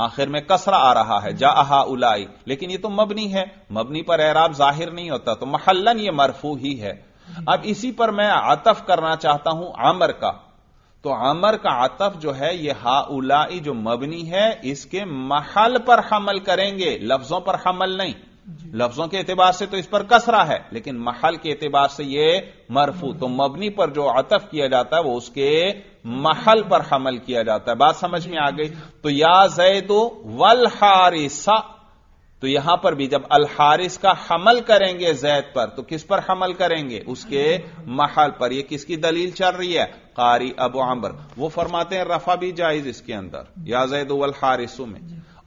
आखिर में कसरा आ रहा है जा अहा उलाई लेकिन ये तो मबनी है मबनी पर एराब जाहिर नहीं होता तो महलन ये मरफू ही है अब इसी पर मैं आतफ करना चाहता हूं आमर का तो आमर का आतफ जो है ये हा उलाई जो मबनी है इसके महल पर हमल करेंगे लफ्जों पर हमल नहीं लफ्जों के एतबार से तो इस पर कसरा है लेकिन महल के एतबार से यह मरफू तो मबनी पर जो अतफ किया जाता है वह उसके महल पर हमल किया जाता है बात समझ में आ गई तो या जैदो वल हारिसा तो यहां पर भी जब अल हारिस का हमल करेंगे जैद पर तो किस पर हमल करेंगे उसके महल पर यह किसकी दलील चल रही है कारी अबू आम्बर वो फरमाते हैं रफा भी जायज इसके अंदर या जैदो वल हारिसों में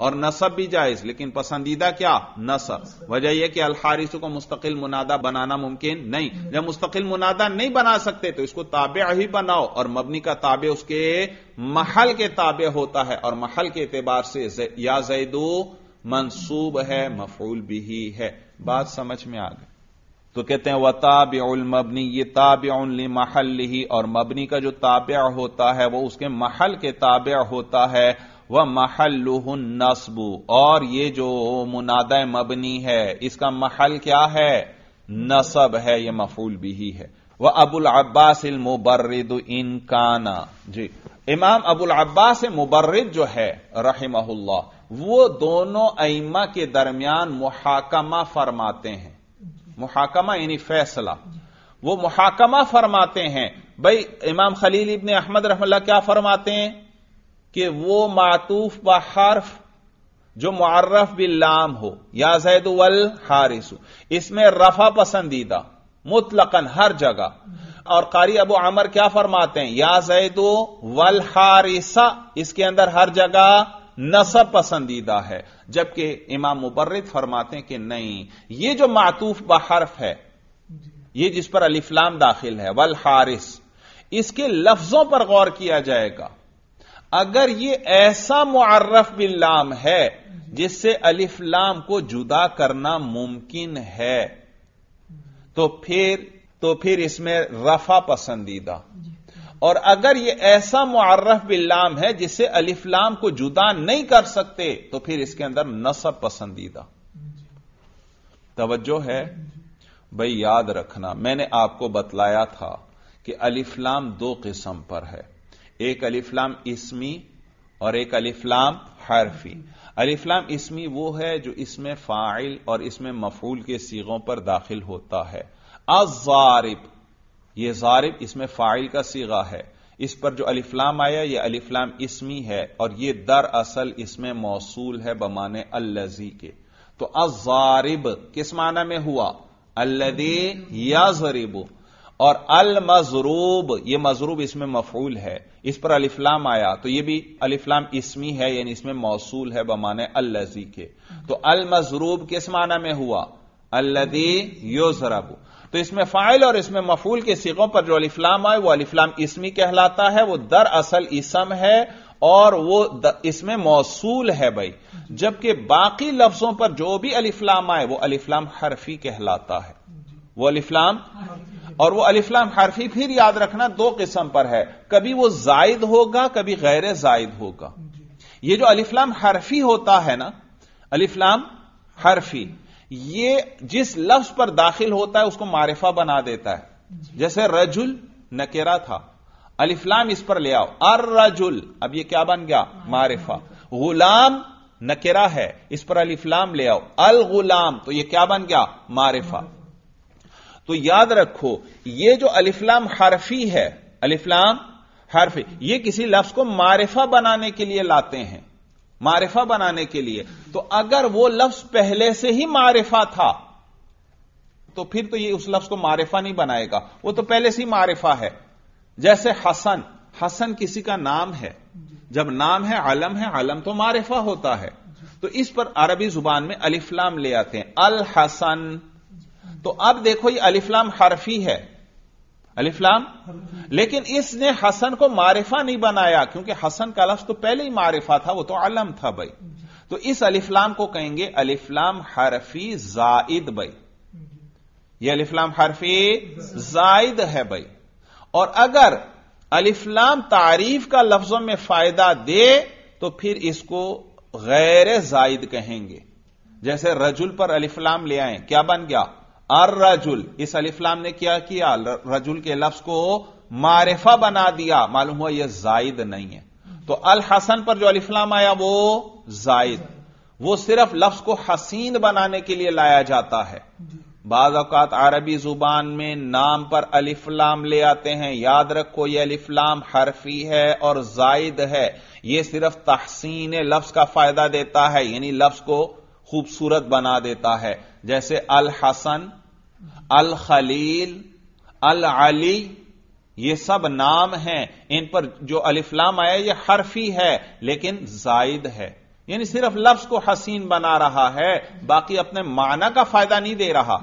और नसब भी जायज लेकिन पसंदीदा क्या नसब वजह यह कि अलहारिस को मुस्तकिल मुनादा बनाना मुमकिन नहीं जब मुस्तकिल मुनादा नहीं बना सकते तो इसको ताबे ही बनाओ और मबनी का ताबे उसके महल के ताबे होता है और महल के एतबार से या जैदो मनसूब है मफूल भी ही है बात समझ में आ गई तो कहते हैं वताबल मबनी ये ताब्य महल ही और मबनी का जो ताब्या होता है वो उसके महल के ताबे होता है व महल्लुहन नस्ब और ये जो मुनाद मबनी है इसका महल क्या है नसब है यह मफूल भी ही है वह अबुल अब्बास मुबर्रद इनकाना जी इमाम अबुल अब्बास मुबर्रद जो है रहमहुल्ला वो दोनों अइमा के दरमियान मुहाकमा फरमाते हैं मुहाकमा यानी फैसला वो मुहाकमा फरमाते हैं भाई इमाम खलील इबन अहमद रहमल्ला क्या फरमाते हैं कि वो मातूफ ब हर्फ जो मुआरफ बिल्लाम हो या जैद वल हारिस इसमें रफा पसंदीदा मुतलकन हर जगह और कारी अबू आमर क्या फरमाते हैं या जैद वल हारिसा इसके अंदर हर जगह नसब पसंदीदा है जबकि इमाम मुबर्रद फरमाते हैं कि नहीं ये जो मातूफ ब हर्फ है ये जिस पर अलिफ्लाम दाखिल है वल हारिस इसके लफ्जों पर गौर किया जाएगा अगर ये ऐसा मुआर्रफ बिल्लाम लाम है जिससे अलिफ लाम को जुदा करना मुमकिन है तो फिर तो फिर इसमें रफा पसंदीदा और अगर यह ऐसा मुआर्रफ बिल्लाम है जिससे लाम को जुदा नहीं कर सकते तो फिर इसके अंदर नसब पसंदीदा तवज्जो है भाई याद रखना मैंने आपको बतलाया था कि लाम दो किस्म पर है एक अलिफ्लाम इसमी और एक अलिफ्लाम हरफी अलिफ्लाम इसमी वो है जो इसमें फाइल और इसमें मफूल के सीगों पर दाखिल होता है अजारिब यह जारिब इसमें फाइल का सीगा है इस पर जो अलिफ्लाम आया यह अलिफ्लाम इसमी है और यह दरअसल इसमें मौसूल है बमाने अल्लजी के तो अजारिब किस माना में हुआ अल्लदे या जरिबू और अल मजरूब ये मजरूब इसमें मफूल है इस पर अलिफ्लाम आया तो ये भी अलिफ्लाम इसमी है यानी इसमें मौसूल है बमान अल्लजी के तो अल मजरूब किस माना में हुआ अल्लदी योजरब तो इसमें फाइल और इसमें मफूल के सिकों पर जो अलिफ्लाम आए वो अलिफ्लाम इसमी कहलाता है वो दरअसल इसम है और वो इसमें मौसूल है भाई जबकि बाकी लफ्जों पर जो भी अलिफ्लाम आए वो अलिफ्लाम हरफी कहलाता है वो अलिफ्लाम और वो अलिफ्लाम हरफी फिर याद रखना दो किस्म पर है कभी वो जायद होगा कभी गैर जायद होगा ये जो अलिफ्लाम हरफी होता है ना अलिफ्लाम हरफी ये जिस लफ्ज पर दाखिल होता है उसको मारिफा बना देता है जैसे रजुल नकेरा था अलिफ्लाम इस पर ले आओ अर रजुल अब ये क्या बन गया मारिफा गुलाम नकेरा है इस पर अलिफ्लाम ले आओ अल गुलाम तो ये क्या बन गया मारिफा तो याद रखो ये जो अलिफ्लाम हरफी है अलिफ्लाम हरफी ये किसी लफ्ज को मारिफा बनाने के लिए लाते हैं मारिफा बनाने के लिए तो अगर वो लफ्ज पहले से ही मारिफा था तो फिर तो ये उस लफ्ज को मारिफा नहीं बनाएगा वो तो पहले से ही मारिफा है जैसे हसन हसन किसी का नाम है जब नाम है आलम है आलम तो मारिफा होता है तो इस पर अरबी जुबान में अलिफ्लाम ले आते हैं अल हसन तो अब देखो ये अलिफ्लाम हरफी है अलिफ्लाम लेकिन इसने हसन को मारिफा नहीं बनाया क्योंकि हसन का लफ्ज तो पहले ही मारिफा था वो तो अलम था भाई तो इस अलिफ्लाम को कहेंगे अलिफ्लाम हरफी जाइद भाई यह अलिफ्लाम हरफी जाइद है भाई और अगर अलिफ्लाम तारीफ का लफ्जों में फायदा दे तो फिर इसको गैर जाइद कहेंगे जैसे रजुल पर अलिफ्लाम ले आए क्या बन गया अर रजुल इस अलिफलाम ने क्या किया रजुल के लफ्ज को मारिफा बना दिया मालूम हुआ यह जायद नहीं है तो अल हसन पर जो अलिफ्लाम आया वो जायद वो सिर्फ लफ्ज को हसीन बनाने के लिए लाया जाता है बाज अवकात अरबी जुबान में नाम पर अलिफ्लाम ले आते हैं याद रखो यह अलिफलाम हरफी है और जायद है यह सिर्फ तहसीन लफ्ज का फायदा देता है यानी लफ्ज को खूबसूरत बना देता है जैसे अल हसन अल खलील अल अली ये सब नाम हैं इन पर जो अलिफ्लाम आया ये हरफी है लेकिन जायद है यानी सिर्फ लफ्ज को हसीन बना रहा है बाकी अपने माना का फायदा नहीं दे रहा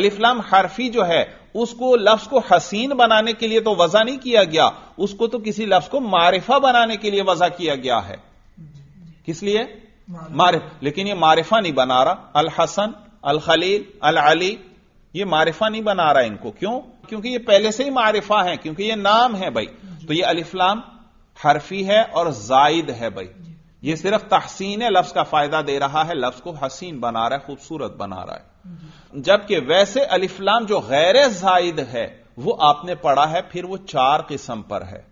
अलिफ्लाम हरफी जो है उसको लफ्ज को हसीन बनाने के लिए तो वजह नहीं किया गया उसको तो किसी लफ्ज को मारिफा बनाने के लिए वजह किया गया है किस लिए मारिफ लेकिन ये मारिफा नहीं बना रहा अल हसन अल खलील अल अली ये मारिफा नहीं बना रहा इनको क्यों क्योंकि ये पहले से ही मारिफा है क्योंकि ये नाम है भाई तो ये अलिफ्लाम हरफी है और जायद है भाई ये सिर्फ तहसीन लफ्ज का फायदा दे रहा है लफ्ज को हसीन बना रहा है खूबसूरत बना रहा है जबकि वैसे अलिफ्लाम जो गैर जायद है वो आपने पढ़ा है फिर वो चार किस्म पर है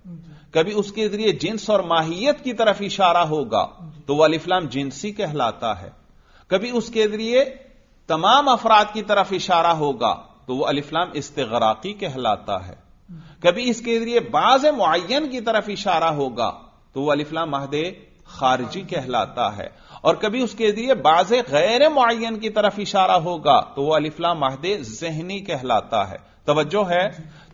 कभी उसके जरिए जिन्स और माहियत की तरफ इशारा होगा तो वह अलिफ्लाम जिन्सी कहलाता है कभी उसके जरिए तमाम अफराद की तरफ इशारा होगा तो वह अलिफ्लाम इस्तराकी कहलाता है कभी इसके जरिए बाज मुन की तरफ इशारा होगा तो वह अलिफ्लाम महदे खारजी कहलाता है और कभी उसके जरिए बाज गैर मुन की तरफ इशारा होगा तो वह अलिफ्लाम महदे जहनी कहलाता है तोज्जो है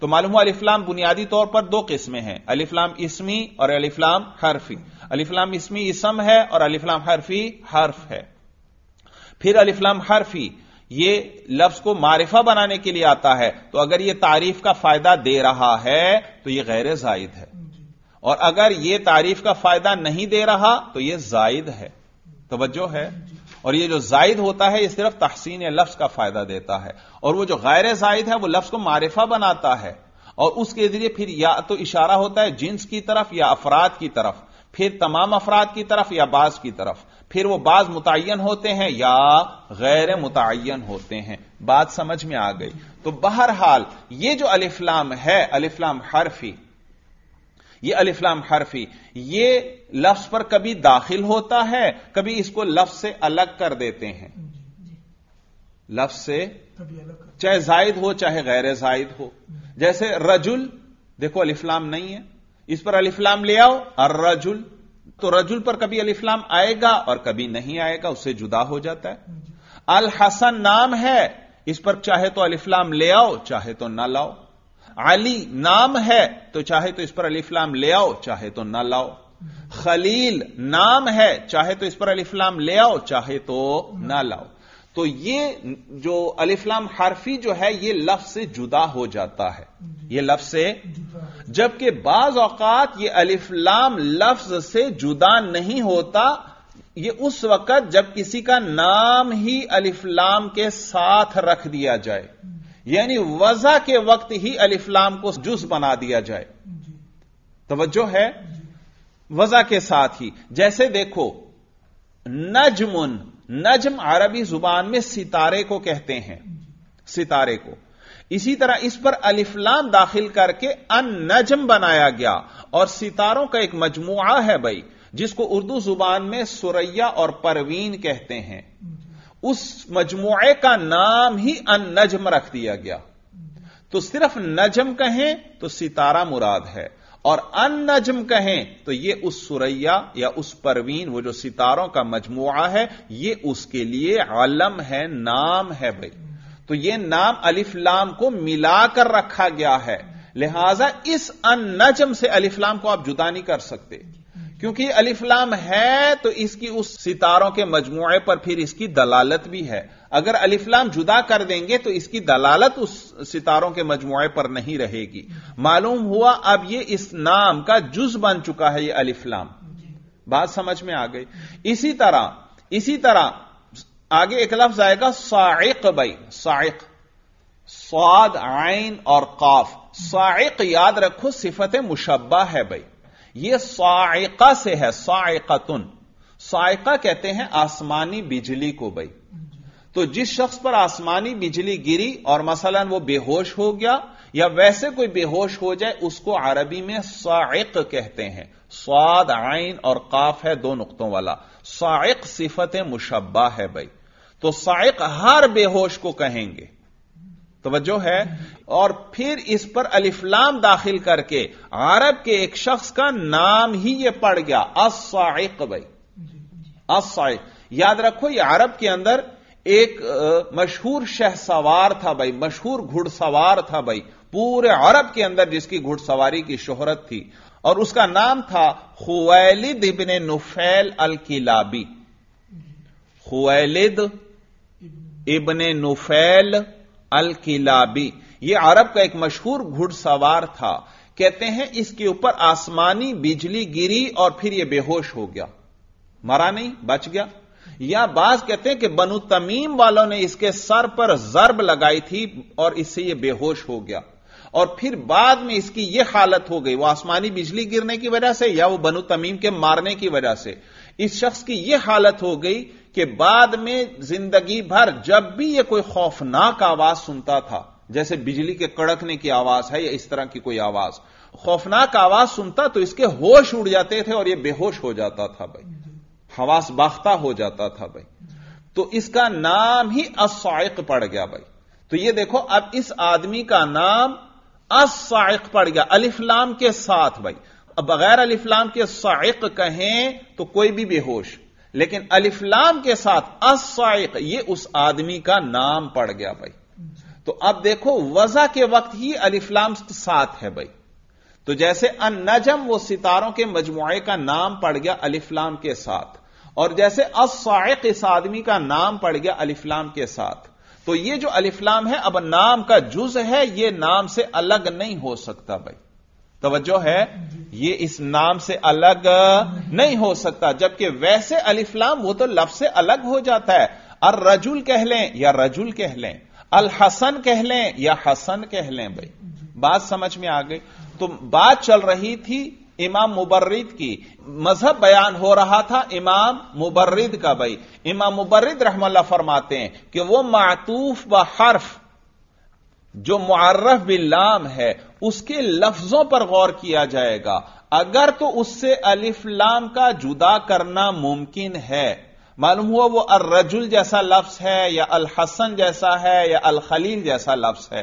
तो मालूम हुआ अलिफ्लाम बुनियादी तौर पर दो किस्में हैं अलिफ्लाम इसमी और अलिफ्लाम हरफी अलिफ्लाम इसमी इसम है और अलिफ्लाम हरफी हर्फ है फिर अलिफ्लाम हरफी ये लफ्ज को मारिफा बनाने के लिए आता है तो अगर ये तारीफ का फायदा दे रहा है तो ये गैर जायद है और अगर ये तारीफ का फायदा नहीं दे रहा तो ये जायद है तोज्जो है और ये जो जायद होता है ये सिर्फ तहसीन लफ्ज का फायदा देता है और वो जो गैर जायद है वो लफ्ज को मारिफा बनाता है और उसके जरिए फिर या तो इशारा होता है जिन्स की तरफ या अफराद की तरफ फिर तमाम अफराद की तरफ या बाज की तरफ फिर वो बाज मुतन होते हैं या गैर मुतन होते हैं बात समझ में आ गई तो बहरहाल ये जो अलिफ्लाम है अलिफ्लाम हरफी ये अलिफ्लाम हरफी ये लफ्ज पर कभी दाखिल होता है कभी इसको लफ्ज से अलग कर देते हैं लफ्ज से चाहे जायद हो चाहे गैर जायद हो जैसे रजुल देखो अलिफ्लाम नहीं है इस पर अलिफ्लाम ले आओ अर्रजुल तो रजुल पर कभी अलिफ्लाम आएगा और कभी नहीं आएगा उससे जुदा हो जाता है अल हसन नाम है इस पर चाहे तो अलिफ्लाम ले आओ चाहे तो ना लाओ अली नाम है तो चाहे तो इस पर अलिफ्लाम ले आओ चाहे तो ना लाओ खलील नाम है चाहे तो इस पर अलिफ्लाम ले आओ चाहे तो ना लाओ तो ये जो अलिफ्लाम हरफी जो है ये लफ्ज से जुदा हो जाता है ये लफ्ज से जबकि बाज औकात ये अलिफ्लाम लफ्ज से जुदा नहीं होता ये उस वक्त जब किसी का नाम ही अलिफ्लाम के साथ रख दिया जाए यानी वजह के वक्त ही अलिफ्लाम को जुज बना दिया जाए तवज्जो है वजह के साथ ही जैसे देखो नजमुन नजम अरबी जुबान में सितारे को कहते हैं सितारे को इसी तरह इस पर अलिफ्लाम दाखिल करके अन नजम बनाया गया और सितारों का एक मजमुआ है भाई जिसको उर्दू जुबान में सुरैया और परवीन कहते हैं उस मजमुए का नाम ही अन नजम रख दिया गया तो सिर्फ नजम कहें तो सितारा मुराद है और अन नजम कहें तो यह उस सुरैया या उस परवीन वो जो सितारों का मजमुआ है ये उसके लिए आलम है नाम है भाई तो ये नाम अलिफ्लाम को मिलाकर रखा गया है लिहाजा इस अन नजम से अलिफ्लाम को आप जुदा नहीं कर सकते क्योंकि अलिफ्लाम है तो इसकी उस सितारों के मजमुए पर फिर इसकी दलालत भी है अगर अलिफ्लाम जुदा कर देंगे तो इसकी दलालत उस सितारों के मजमुए पर नहीं रहेगी मालूम हुआ अब ये इस नाम का जुज बन चुका है ये अलिफ्लाम बात समझ में आ गई इसी तरह इसी तरह आगे एक लफ्ज आएगा साइक भाई साइक स्वाद आइन और काफ साइक याद रखो सिफत मुशब्बा है भाई यह साइका से है तुन साइका कहते हैं आसमानी बिजली को भाई तो जिस शख्स पर आसमानी बिजली गिरी और मसलन वो बेहोश हो गया या वैसे कोई बेहोश हो जाए उसको अरबी में साइक कहते हैं स्वाद आइन और काफ है दो नुकतों वाला साइक सिफत मुशब्बा है भाई तो साइक हर बेहोश को कहेंगे तोज्जो है और फिर इस पर अलिफ्लाम दाखिल करके अरब के एक शख्स का नाम ही यह पड़ गया असाइक भाई असाइक याद रखो ये अरब के अंदर एक मशहूर शहसवार था भाई मशहूर घुड़सवार था भाई पूरे अरब के अंदर जिसकी घुड़सवारी की शोहरत थी और उसका नाम था खुवैलिद इबन नुफैल अल किलाबी खुवैलिद इबन नुफैल अल किलाबी अरब का एक मशहूर घुड़सवार था कहते हैं इसके ऊपर आसमानी बिजली गिरी और फिर यह बेहोश हो गया मरा नहीं बच गया या बाज कहते हैं कि बनु तमीम वालों ने इसके सर पर जरब लगाई थी और इससे यह बेहोश हो गया और फिर बाद में इसकी यह हालत हो गई वह आसमानी बिजली गिरने की वजह से या वह बनु तमीम के मारने की वजह से इस शख्स की यह हालत हो गई कि बाद में जिंदगी भर जब भी यह कोई खौफनाक आवाज सुनता था जैसे बिजली के कड़कने की आवाज है या इस तरह की कोई आवाज खौफनाक आवाज सुनता तो इसके होश उड़ जाते थे और यह बेहोश हो जाता था भाई हवास बाख्ता हो जाता था भाई तो इसका नाम ही असायक पड़ गया भाई तो यह देखो अब इस आदमी का नाम असायक पड़ गया अलिफ्लाम के साथ भाई अब बगैर अलिफ्लाम के साइक कहें तो कोई भी बेहोश लेकिन अलिफ्लाम के साथ असाइक ये उस आदमी का नाम पड़ गया भाई तो अब देखो वजह के वक्त ही अलिफ्लाम साथ है भाई तो जैसे अनजम नजम वो सितारों के मजमुए का नाम पड़ गया अलिफ्लाम के साथ और जैसे असाइक इस आदमी का नाम पड़ गया अलिफ्लाम के साथ तो ये जो अलिफ्लाम है अब नाम का जुज है ये नाम से अलग नहीं हो सकता भाई तवज्जो है ये इस नाम से अलग नहीं हो सकता जबकि वैसे अलिफ्लाम वो तो लफ्ज से अलग हो जाता है अर रजुल कह लें या रजुल कह लें अल हसन कह लें या हसन कह लें भाई बात समझ में आ गई तो बात चल रही थी इमाम मुबर्रिद की मजहब बयान हो रहा था इमाम मुबर्रिद का भाई इमाम मुबर्रिद रहमल्ला फरमाते हैं कि वो मातूफ व हर्फ जो मुआर्रफ बिल्लाम है उसके लफ्जों पर गौर किया जाएगा अगर तो उससे अलिफ लाम का जुदा करना मुमकिन है मालूम हुआ वो अर्रजुल जैसा लफ्ज है या अल हसन जैसा है या अल खलील जैसा लफ्ज है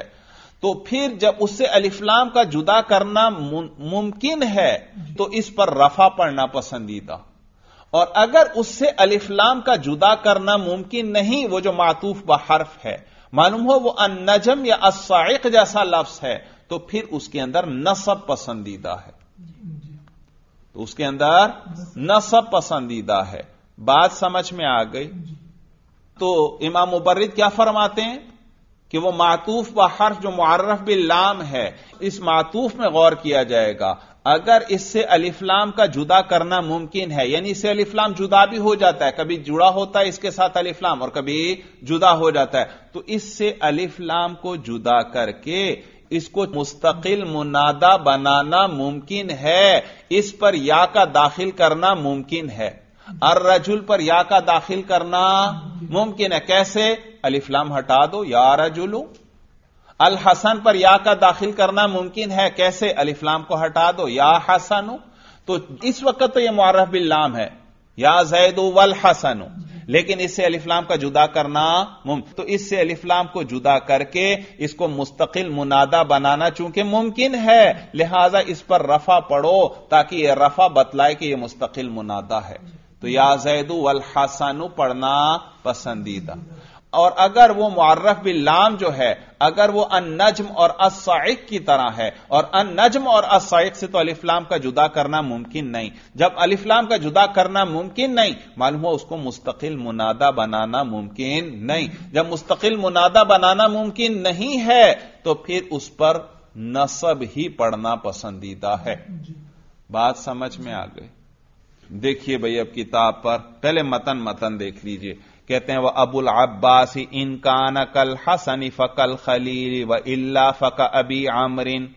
तो फिर जब उससे अलिफ्लाम का जुदा करना मुमकिन है तो इस पर रफा पढ़ना पसंदीदा और अगर उससे अलिफ्लाम का जुदा करना मुमकिन नहीं वो जो मातूफ बहर्फ है मालूम हो वो नजम या असाइक जैसा लफ्ज है तो फिर उसके अंदर नसब पसंदीदा है तो उसके अंदर नसब पसंदीदा है बात समझ में आ गई तो इमाम मुबर्रिद क्या फरमाते हैं कि वो मातूफ व हर्फ जो मारफ बिल्लाम है इस मातूफ में गौर किया जाएगा अगर इससे अलिफ्लाम का जुदा करना मुमकिन है यानी इससे अलिफ्लाम जुदा भी हो जाता है कभी जुड़ा होता है इसके साथ अलिफ्लाम और कभी जुदा हो जाता है तो इससे अलिफ्लाम को जुदा करके इसको मुस्तकिल मुनादा बनाना मुमकिन है इस पर या का दाखिल करना मुमकिन है अर रजुल पर या का दाखिल करना मुमकिन है कैसे अलिफ्लाम हटा दो या रजुलू अल हसन पर या का दाखिल करना मुमकिन है कैसे अलिफ्लाम को हटा दो या हसनू तो इस वक्त तो यह मुआरफ बिल्लाम है या जैद वल हसन लेकिन इससे अलिफ्लाम का जुदा करना मुमकिन तो इससे अलिफ्लाम को जुदा करके इसको मुस्तकिल मुनादा बनाना चूंकि मुमकिन है लिहाजा इस पर रफा पढ़ो ताकि यह रफा बतलाए कि यह मुस्तकिल मुनादा है तो या जैद वल हसन पढ़ना पसंदीदा और अगर वो मुआरफ लाम जो है अगर वो अन नजम और असाइक की तरह है और अन नजम और असाइक से तो अलिफ्लाम का जुदा करना मुमकिन नहीं जब अलिफ्लाम का जुदा करना मुमकिन नहीं मालूम हो उसको मुस्तकिल मुनादा बनाना मुमकिन नहीं जब मुस्तकिल मुनादा बनाना मुमकिन नहीं है तो फिर उस पर नसब ही पढ़ना पसंदीदा है बात समझ में आ गई देखिए भाई अब किताब पर पहले मतन मतन देख लीजिए कहते हैं वह अबुल अब्बास इनकान कल हसन फ़कल खलील व इल्ला फ़क अबी आमरिन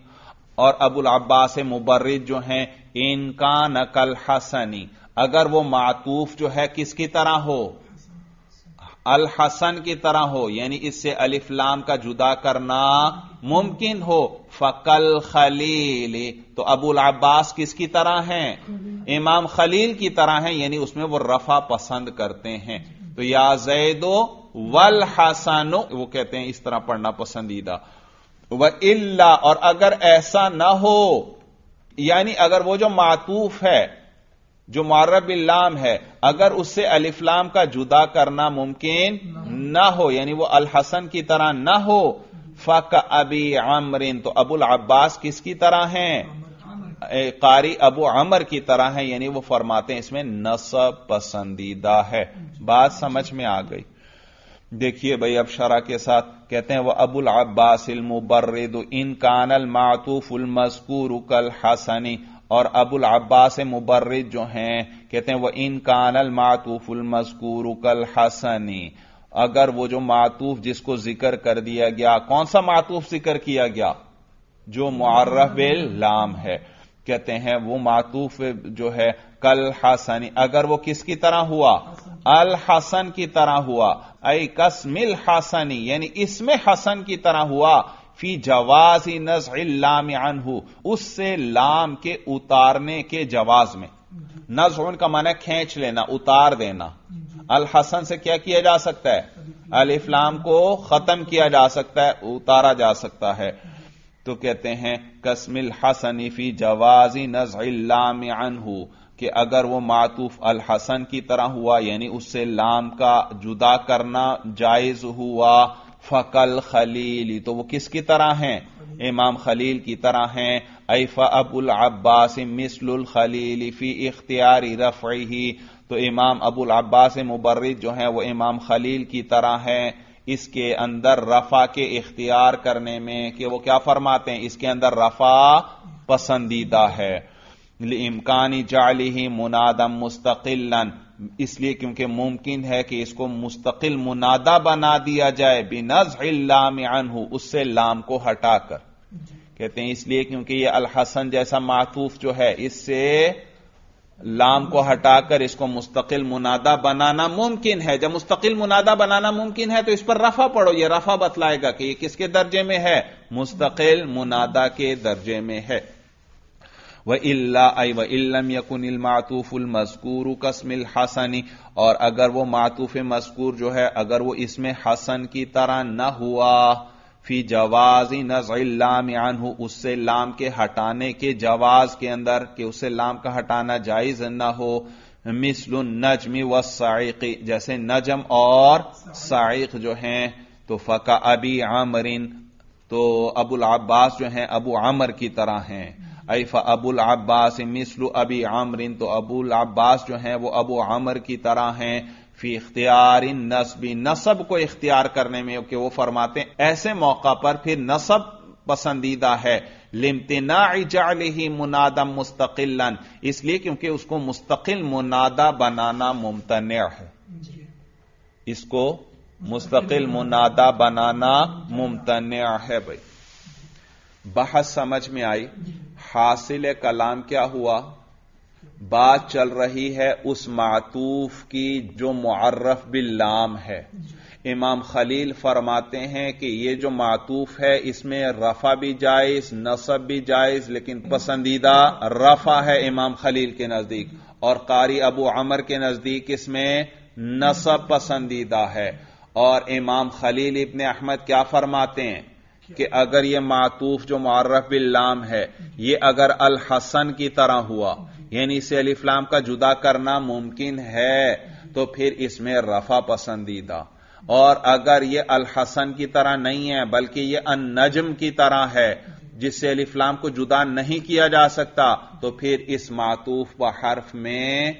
और अबुल अब्बास मुबर्रद जो हैं इनकान कल हसनी अगर वो मातूफ जो है किसकी तरह हो अल हसन की तरह हो यानी इससे अलिफ्लाम का जुदा करना मुमकिन हो फकल खलील तो अबुल अब्बास किसकी तरह हैं इमाम खलील की तरह हैं यानी उसमें वो रफा पसंद करते हैं तो या जैदो वल हसनो वो कहते हैं इस तरह पढ़ना पसंदीदा व इल्ला और अगर ऐसा ना हो यानी अगर वो जो मातूफ है जो मारबिल्लाम है अगर उससे अलिफ्लाम का जुदा करना मुमकिन ना हो यानी वो अल हसन की तरह ना हो फक अबी आमरिन तो अबुल अब्बास किसकी तरह हैं कारी अबू अमर की तरह है यानी वो फरमाते हैं इसमें नसब पसंदीदा है बात समझ में आ गई देखिए भाई अब शरा के साथ कहते हैं वह अबुल अब्बास मुबर्रद इन कानल मातूफुल मजकूर उकल हसनी और अबुल अब्बास मुबर्रद जो हैं कहते हैं वह इन कानल मातूफुल मजकूर उकल हसनी अगर वो जो मातूफ जिसको जिक्र कर दिया गया कौन सा मातूफ जिक्र किया गया जो मुआर्रफ लाम है कहते हैं वो मातूफ जो है कल हसन अगर वो किसकी तरह हुआ अल हसन की तरह हुआ अय कसमिल हसनी यानी इसमें हसन की तरह हुआ फी जवाजी नजाम उससे लाम के उतारने के जवाज में नज उनका माना खेच लेना उतार देना अल हसन से क्या किया जा सकता है अल इफ्लाम को खत्म किया जा सकता है उतारा जा सकता है तो कहते हैं कसमिल हसनीफी जवाजी नज़ाम अनहू कि अगर वो मातूफ अल हसन की तरह हुआ यानी उससे लाम का जुदा करना जायज हुआ फकल खलील तो वो किसकी तरह हैं इमाम खलील की तरह हैं ऐफा अबुल अब्बास मिसलुल खलील फी इख्तियारी रफ ही तो इमाम अबुल अब्बास मुबर्रद जो हैं वो इमाम खलील की तरह हैं इसके अंदर रफा के इख्तियार करने में कि वो क्या फरमाते हैं इसके अंदर रफा पसंदीदा है इम्कानी जाली ही मुनादम मुस्तकिलन इसलिए क्योंकि मुमकिन है कि इसको मुस्तकिल मुनादा बना दिया जाए बिनज लाम अनहू उससे लाम को हटाकर कहते हैं इसलिए क्योंकि यह अल हसन जैसा मातूफ जो है इससे लाम को हटाकर इसको मुस्तकिल मुनादा बनाना मुमकिन है जब मुस्तकिल मुनादा बनाना मुमकिन है तो इस पर रफा पढ़ो यह रफा बतलाएगा कि यह किसके दर्जे में है मुस्तकिल मुनादा के दर्जे में है वह इल्ला व इल्लम यकुन मातूफुल मजकूर कसमिल हसनी और अगर वो मातूफ मजकूर जो है अगर वो इसमें हसन की तरह न हुआ फी जवाजी नजाम हो उससे लाम के हटाने के जवाज के अंदर कि उससे लाम का हटाना जायज न हो मिसल नजमी व साइकी जैसे नजम और साइक जो हैं तो फका अबी आमरिन तो अबुल अब्बास जो हैं अबू आमर की तरह हैं ऐफा अबुल अब्बास मिसलू अबी आमरिन तो अबुल अब्बास जो हैं वो अबू आमर की तरह हैं फी इख्तियार नस्बी नसब को इख्तियार करने में कि वो फरमाते हैं ऐसे मौका पर फिर नसब पसंदीदा है लिमतना जाल ही मुनादा मुस्तकिलन इसलिए क्योंकि उसको मुस्तकिल मुनादा बनाना मुमतन है इसको मुस्तकिल मुनादा बनाना मुमतन है भाई बहस समझ में आई हासिल कलाम क्या हुआ बात चल रही है उस मातूफ की जो मुर्रफ बिल्लाम है इमाम खलील फरमाते हैं कि यह जो मातूफ है इसमें रफा भी जायज नसब भी जायज लेकिन पसंदीदा रफा है इमाम खलील के नजदीक और कारी अबू अमर के नजदीक इसमें नसब पसंदीदा है और इमाम खलील इबन अहमद क्या फरमाते हैं कि अगर ये मातूफ जो मारफ बिल्लाम है ये अगर अल हसन की तरह हुआ यानी से अलीफ्लाम का जुदा करना मुमकिन है तो फिर इसमें रफा पसंदीदा और अगर ये अलहसन की तरह नहीं है बल्कि ये अन नजम की तरह है जिससे अलीफ्लाम को जुदा नहीं किया जा सकता तो फिर इस मातूफ व हर्फ में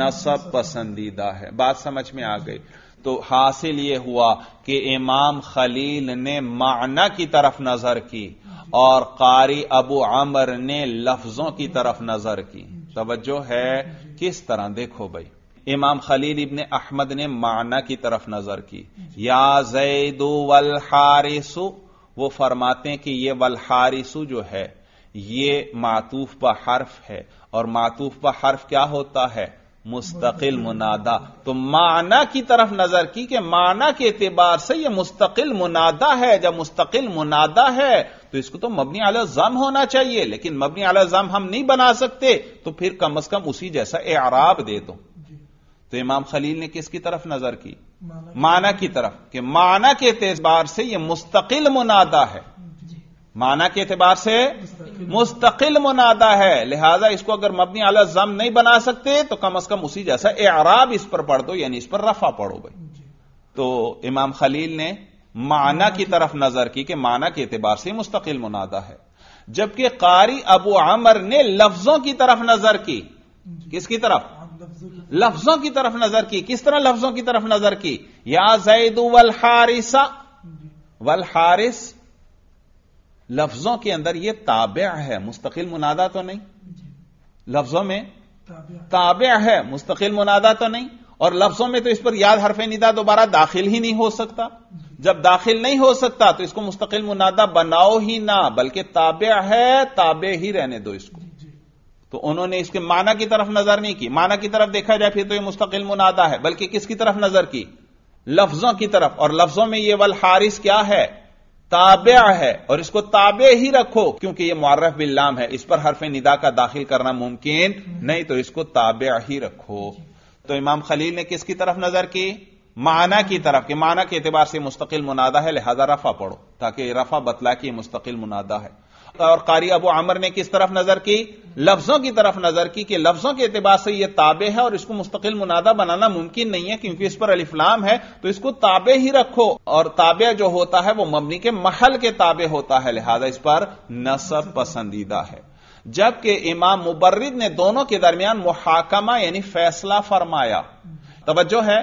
नसब पसंदीदा है बात समझ में आ गई तो हासिल यह हुआ कि इमाम खलील ने माना की तरफ नजर की और कारी अबू आमर ने लफ्जों की तरफ नजर की तवज्जो है किस तरह देखो भाई इमाम खलील इबन अहमद ने माना की तरफ नजर की या जैदो वल हारिसु वो फरमाते हैं कि ये वल हारिसु जो है ये मातूफ ब हर्फ है और मातूफ ब हर्फ क्या होता है मुस्तकिल मुनादा तो माना की तरफ नजर की कि माना के एतबार से यह मुस्तकिल मुनादा है जब मुस्तकिल मुनादा है तो इसको तो मबनी जम होना चाहिए लेकिन मबनी जम हम नहीं बना सकते तो फिर कम अज कम उसी जैसा एराब दे दो तो इमाम खलील ने किसकी तरफ नजर की माना की तरफ कि माना के एतबार से यह मुस्तकिल मुनादा है माना के एतबार से मुस्तकिल मुनादा है लिहाजा इसको अगर मबनी अला जम नहीं बना सकते तो कम अज कम उसी जैसा एराब इस पर पढ़ दो यानी इस पर रफा पढ़ो भाई तो इमाम खलील ने माना की तरफ नजर की कि माना के एतबार से मुस्तकिल मुनादा है जबकि कारी अबू आमर ने लफ्जों की तरफ नजर की किसकी हाँ, तरफ लफ्जों की तरफ नजर की किस तरह लफ्जों की तरफ नजर की या जैद वल हारिसा वल हारिस लफ्जों के अंदर यह ताब है मुस्तकिल मुनादा तो नहीं लफ्जों में ताब है मुस्तकिल मुनादा तो नहीं और लफ्जों में तो इस पर याद हरफ निदा दोबारा दाखिल ही नहीं हो सकता जब दाखिल नहीं हो सकता तो इसको मुस्तकिल मुनादा बनाओ ही ना बल्कि ताब है ताबे ही रहने दो इसको तो उन्होंने इसके माना की तरफ नजर नहीं की माना की तरफ देखा जाए फिर तो यह मुस्तकिल मुनादा है बल्कि किसकी तरफ नजर की लफ्जों की तरफ और लफ्जों में यह वल हारिस क्या है ताबे है और इसको ताबे ही रखो क्योंकि यह मुआरफ बिल्लाम है इस पर हरफ निदा का दाखिल करना मुमकिन नहीं तो इसको ताबे ही रखो तो इमाम खलील ने किसकी तरफ नजर की माना की तरफ के माना के एतबार से मुस्तकिल मुनादा है लिहाजा रफा पढ़ो ताकि रफा बतला कि मुस्तकिल मुनादा है और कारी अबू आमर ने किस तरफ नजर की लफ्जों की तरफ नजर की कि लफ्जों के एतबार से यह ताबे है और इसको मुस्तकिल मुनादा बनाना मुमकिन नहीं है क्योंकि इस पर अलिफ्लाम है तो इसको ताबे ही रखो और ताबे जो होता है वह मबनी के महल के ताबे होता है लिहाजा इस पर नसब पसंदीदा है जबकि इमाम मुबर्रिद ने दोनों के दरमियान मुहाकमा यानी फैसला फरमाया तोज्जो है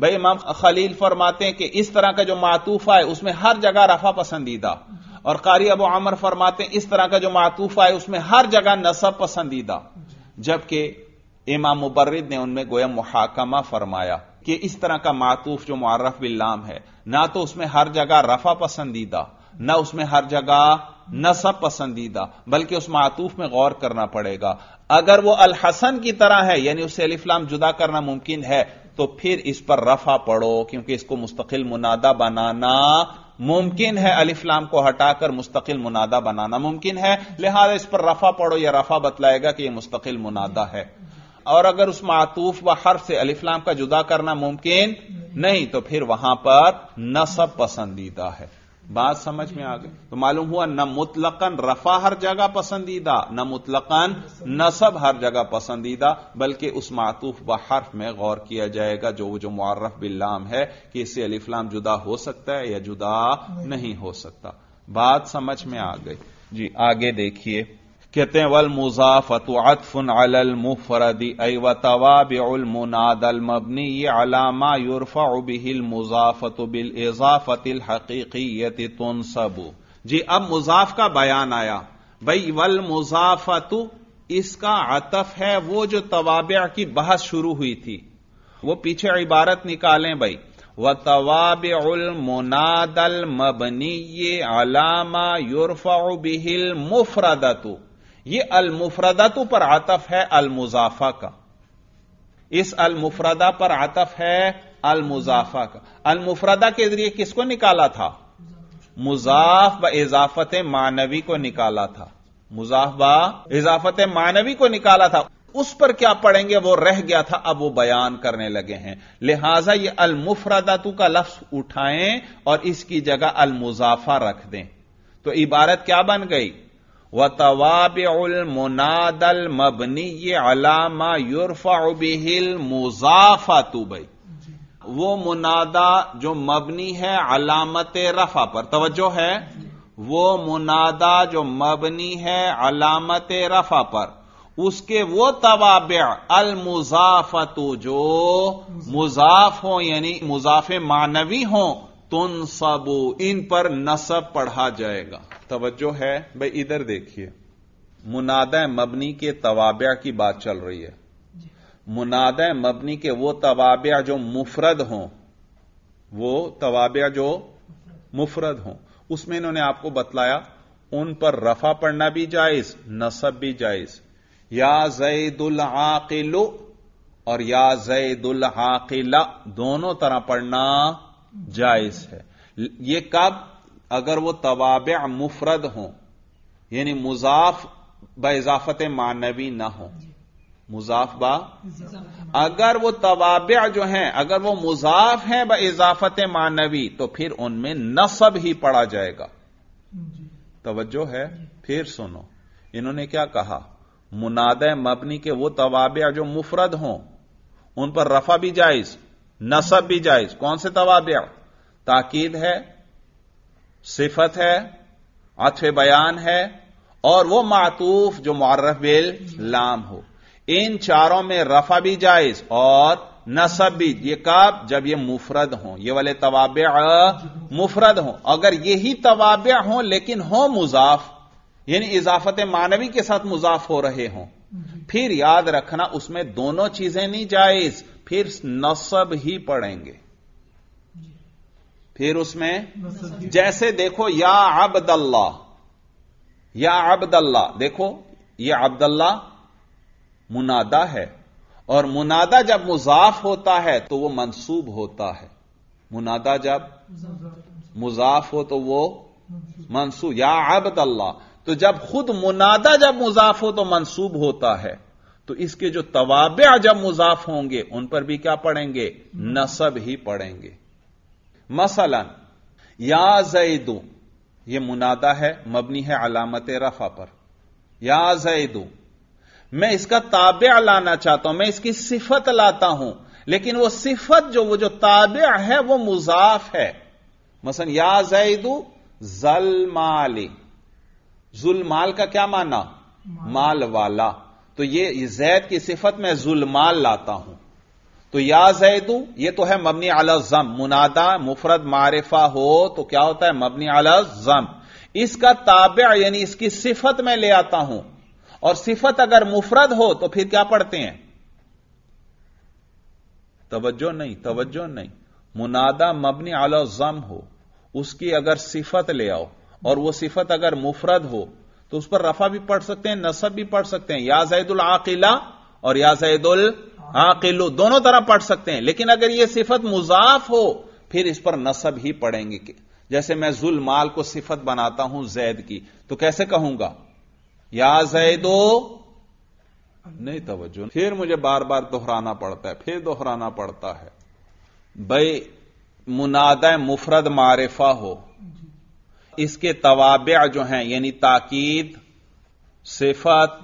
भाई इमाम खलील फरमाते हैं कि इस तरह का जो मातूफा है उसमें हर जगह रफा पसंदीदा और कारी अबू आमर फरमाते हैं इस तरह का जो मातूफा है उसमें हर जगह नसब पसंदीदा जबकि इमाम मुबर्रद ने उनमें गोया मुहाकमा फरमाया कि इस तरह का मातूफ जो मारफ बिल्लाम है ना तो उसमें हर जगह रफा पसंदीदा ना उसमें हर जगह नसब पसंदीदा बल्कि उस मातूफ में गौर करना पड़ेगा अगर वह अल हसन की तरह है यानी उससे अलिफ्लाम जुदा करना मुमकिन है तो फिर इस पर रफा पढ़ो क्योंकि इसको मुस्तकिल मुनादा बनाना मुमकिन है अलिफ्लाम को हटाकर मुस्तकिल मुनादा बनाना मुमकिन है लिहाजा इस पर रफा पढ़ो या रफा बतलाएगा कि यह मुस्तकिल मुनादा है और अगर उस मातूफ व हर्फ से अलिफ्लाम का जुदा करना मुमकिन नहीं तो फिर वहां पर नसब पसंदीदा है बात समझ में आ गई तो मालूम हुआ न मुतलकन रफा हर जगह पसंदीदा न मुतलकन नसब हर जगह पसंदीदा बल्कि उस मातूफ ब हर्फ में गौर किया जाएगा जो वो जो मुआरफ बिल्लाम है कि इससे अलीफलाम जुदा हो सकता है या जुदा नहीं हो सकता बात समझ में आ गई जी आगे देखिए कहते हैं वल मुजाफत अतफन अलमफरदी अय व तवाबिलमुनादल मबनी ये अलामा युरफा बिहिल मुजाफत बिल एजाफतिल हकीकीत सबू जी अब मुजाफ का बयान आया भाई वल मुजाफत इसका अतफ है वो जो तवाब की बहस शुरू हुई थी वो पीछे इबारत निकालें भाई व तवाबिल मुनादल मबनी अलामा युरफा बिहिल मुफरदतु यह तो पर आतफ है अलमुजाफा का इस अलमुफरदा पर आतफ है अलमुजाफा का अलमुफरदा के जरिए किसको निकाला था मुजाफ ब इजाफत मानवी को निकाला था मुजाफ ब इजाफत मानवी को निकाला था उस पर क्या पढ़ेंगे वो रह गया था अब वो बयान करने लगे हैं लिहाजा ये अलमुफरदातु का लफ्ज उठाएं और इसकी जगह अलमुजाफा रख दें तो इबारत क्या बन गई व मुनादल मबनी ये अलामा युरफा बिहिल मुजाफातु भाई वो मुनादा जो मबनी है अलामत रफा पर तवज्जो है वो मुनादा जो मबनी है अलामत रफा पर उसके वो तवाब मुजाफतु जो मुजाफ हो यानी मुजाफ मानवी हो तुन सबू इन पर नसब पढ़ा जाएगा तवज्जो है भाई इधर देखिए मुनाद मबनी के तवाब्या की बात चल रही है मुनाद मबनी के वो तवाब्या जो मुफरद हों वो तवाबिया जो मुफरद हों उसमें इन्होंने आपको बतलाया उन पर रफा पढ़ना भी जायज नसब भी जायज या जैदुल आकिलो और या जैदुल आकिला दोनों तरह पढ़ना जायज है ये कब अगर वह तवाब मुफरद हों यानी मुजाफ ब इजाफत मानवी ना हो मुजाफ बा अगर वह तवाब जो हैं अगर वह मुजाफ हैं ब इजाफत मानवी तो फिर उनमें नसब ही पड़ा जाएगा तोज्जो है फिर सुनो इन्होंने क्या कहा मुनाद मबनी के वो तवाब जो मुफरद हों उन पर रफा भी जायज नसब भी जायज कौन से तवाब ताकीद है सिफत है अथवे बयान है और वो मातूफ जो मारफ बेल लाम हो इन चारों में रफा भी जायज और नसब भी ये कब जब ये मुफरद हों ये वाले तवाब मुफरद हों अगर यही तवाब हों लेकिन हो मुजाफ यानी इजाफत मानवी के साथ मुजाफ हो रहे हों फिर याद रखना उसमें दोनों चीजें नहीं जायज फिर नसब ही पढ़ेंगे फिर उसमें जैसे देखो या अब्दल्ला या अब्दल्ला देखो ये अब्दल्ला मुनादा है और मुनादा जब मुजाफ होता है तो वो मंसूब होता है मुनादा जब मुजाफ हो तो वो मनसूब या अब्दल्ला तो जब खुद मुनादा जब मुजाफ हो तो मंसूब होता है तो इसके जो तवाबे जब मुजाफ होंगे उन पर भी क्या पढ़ेंगे नसब ही पढ़ेंगे मसलन या जैदू यह मुनादा है मबनी है अलामत रफा पर या जैदू मैं इसका ताबे लाना चाहता हूं मैं इसकी सिफत लाता हूं लेकिन वह सिफत जो वो जो ताबे है वह मुजाफ है मसन या जैदू जलमाली जुलमाल का क्या माना माल वाला तो ये जैद की सिफत मैं जुलमाल लाता हूं तो या जैदू ये तो है मबनी अला जम मुनादा मुफरद मारिफा हो तो क्या होता है मबनी अला जम इसका ताबे यानी इसकी सिफत मैं ले आता हूं और सिफत अगर मुफरत हो तो फिर क्या पढ़ते हैं तवज्जो नहीं तवज्जो नहीं मुनादा मबनी अला जम हो उसकी अगर सिफत ले आओ और वह सिफत अगर मुफरत हो तो उस पर रफा भी पढ़ सकते हैं नसब भी पढ़ सकते हैं या जैदुल आकिला और या जैदुल आकिलो दोनों तरह पढ़ सकते हैं लेकिन अगर यह सिफत मुजाफ हो फिर इस पर नसब ही पढ़ेंगे जैसे मैं जुल माल को सिफत बनाता हूं जैद की तो कैसे कहूंगा या जैदो नहीं तवज्जो फिर मुझे बार बार दोहराना पड़ता है फिर दोहराना पड़ता है भाई मुनादा मुफरद मारिफा हो इसके तवाब जो हैं यानी ताकीद सिफत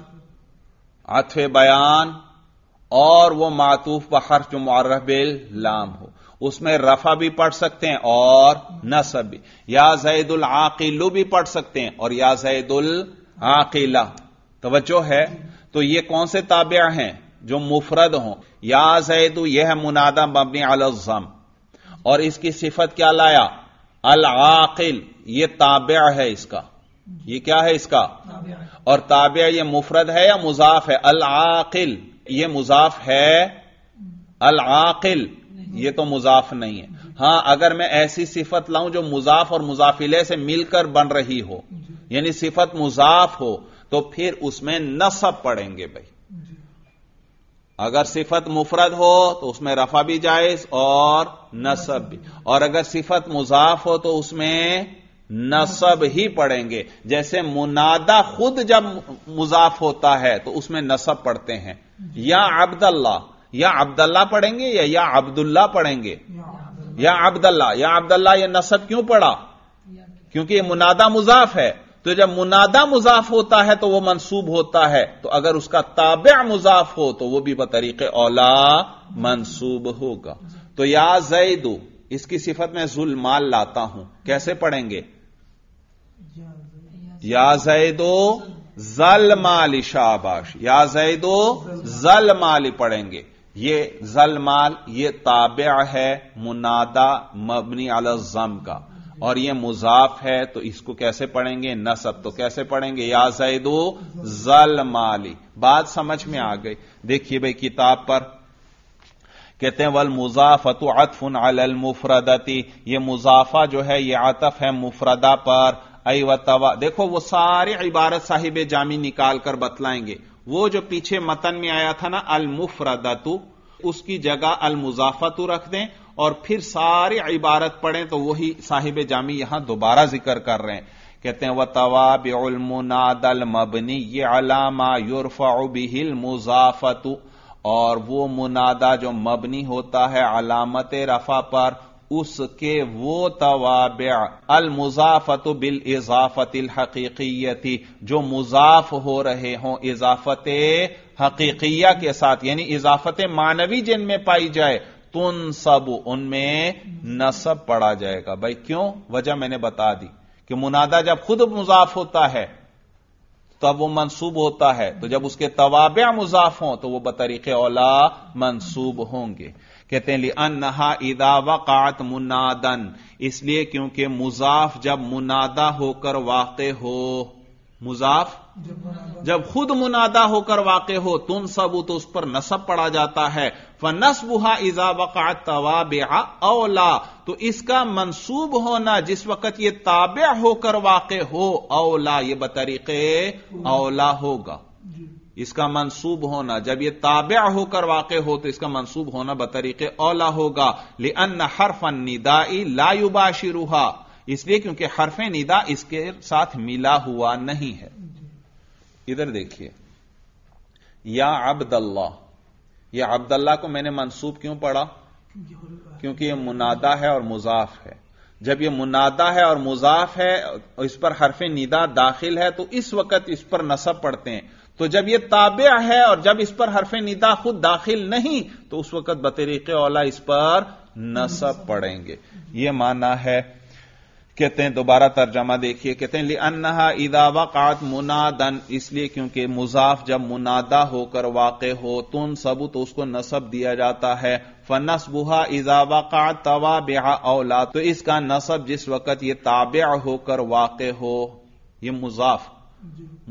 अथ बयान और वो मातूफ ब हर्फ जो मुआरफ लाम हो उसमें रफा भी पढ़ सकते हैं और नसब भी या जैदुल आकिलू भी पढ़ सकते हैं और या जैदुल आकिला तवज्जो है तो ये कौन से ताबिया हैं जो मुफरद हों या जैदु यह है मुनादा मबनी अलजम और इसकी सिफत क्या लाया अल आकिल ये ताबिया है इसका ये क्या है इसका और ताबिया ये मुफरद है या मुजाफ है अल आकिल यह मुजाफ है अल आकिल ये तो मुजाफ नहीं है हां अगर मैं ऐसी सिफत लाऊं जो मुजाफ और मुजाफिले से मिलकर बन रही हो यानी सिफत मुजाफ हो तो फिर उसमें नसब पड़ेंगे भाई अगर सिफत मुफरद हो तो उसमें रफा भी जायज और नसब भी और अगर सिफत मुजाफ हो तो उसमें नसब ही पड़ेंगे जैसे मुनादा खुद जब मुजाफ होता है तो उसमें नसब पड़ते हैं या अब्दल्ला या अब्दल्ला पढ़ेंगे या या अब्दुल्ला पढ़ेंगे या अब्दल्ला या अब्दल्ला यह नसब क्यों पढ़ा क्योंकि यह मुनादा मुजाफ है तो जब मुनादा मुजाफ होता है तो वह मनसूब होता है तो अगर उसका ताबे मुजाफ हो तो वह भी बतरीक औला मनसूब होगा तो या जैदू इसकी सिफत में जुल माल लाता हूं कैसे पढ़ेंगे या जैदो जल माल शाबाश या जैदो जल माल पढ़ेंगे ये जल माल ये ताबिया है मुनादा मबनी अल जम का और ये मुजाफ है तो इसको कैसे पढ़ेंगे नसब तो कैसे पढ़ेंगे या जैदो जल माली बात समझ में आ गई देखिए भाई किताब पर कहते हैं वल मुजाफत अतफुन अल मुफरदती ये मुजाफा जो है ये आतफ है मुफरदा पर अवतवा देखो वो सारे इबारत साहिब जामी निकाल कर बतलाएंगे वो जो पीछे मतन में आया था ना अल मुफरदतु उसकी जगह अल मुजाफतु रख दें और फिर सारे इबारत पढ़ें तो वही साहिब जामी यहां दोबारा जिक्र कर रहे हैं कहते हैं व तवा मुनादल मबनी ये अलामा युरफिल मुजाफतु और वो मुनादा जो मबनी होता है अलामत रफा पर उसके वो तवाब अल मुजाफत बिल इजाफत हकीकीयती जो मुजाफ हो रहे हों इजाफत हकीकिया के साथ यानी इजाफत मानवी जिनमें पाई जाए तुन सब उनमें नसब पड़ा जाएगा भाई क्यों वजह मैंने बता दी कि मुनादा जब खुद मुजाफ होता है तब तो वो मनसूब होता है तो जब उसके तवाब मुजाफ हों तो वह बतरीके औला मनसूब होंगे कहते हैं अन्नहा इदा वक़ात मुनादन इसलिए क्योंकि मुजाफ जब मुनादा होकर वाक़ हो मुजाफ जब खुद मुनादा होकर वाक़ हो तुम सब तो उस पर नसब पड़ा जाता है फ नसबुहा इजा वक़ात तवाब अवला तो इसका मनसूब होना जिस वक़्त यह ताब होकर वाक़ हो अवला ये बतरीक़े अवला होगा इसका मनसूब होना जब यह ताबे होकर वाक हो तो इसका मनसूब होना बतरीके ओला होगा ले अन्न हरफ निदाई लायुबा इसलिए क्योंकि हरफ निदा इसके साथ मिला हुआ नहीं है इधर देखिए या अब्दल्ला यह अब्दल्ला को मैंने मनसूब क्यों पढ़ा क्योंकि यह मुनादा है और मुजाफ है जब यह मुनादा है और मुजाफ है इस पर हरफ निदा दाखिल है तो इस वक्त इस पर नसब पढ़ते हैं तो जब यह ताबे है और जब इस पर हरफ निदा खुद दाखिल नहीं तो उस वक्त बतरीक ओला इस पर नसब पड़ेंगे यह माना है कहते हैं दोबारा तर्जमा देखिए कहते हैं अन्ना इदा वक़ात मुनादन इसलिए क्योंकि मुजाफ जब मुनादा होकर वाक़ हो तुम सबूत तो उसको नसब दिया जाता है फनसबुहा इजा वक़ात तवा बेहा औला तो इसका नसब जिस वक़्त ये ताबे होकर वाक़ हो यह मुजाफ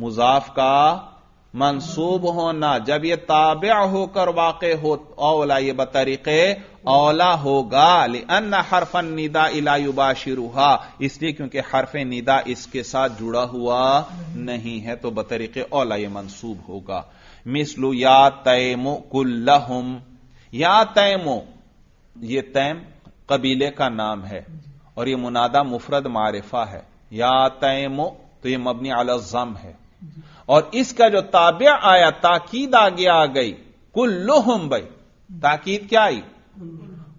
मुजाफ का मनसूब होना जब यह ताबे होकर वाक़ हो औला ये बतरीके औला होगा अन्न हरफन निदा इलायुबा शिरूहा इसलिए क्योंकि हरफ निदा इसके साथ जुड़ा हुआ नहीं है तो बतरीके औला ये मनसूब होगा मिसलू या तैमो कुल्लहुम या तैमो ये तैम कबीले का नाम है और ये मुनादा मुफरद मारिफा है या तैमो तो यह मबनी अलजम है और इसका जो ताब आया ताकीद आगे आ गई कुल्लुहुम भाई ताकीद क्या आई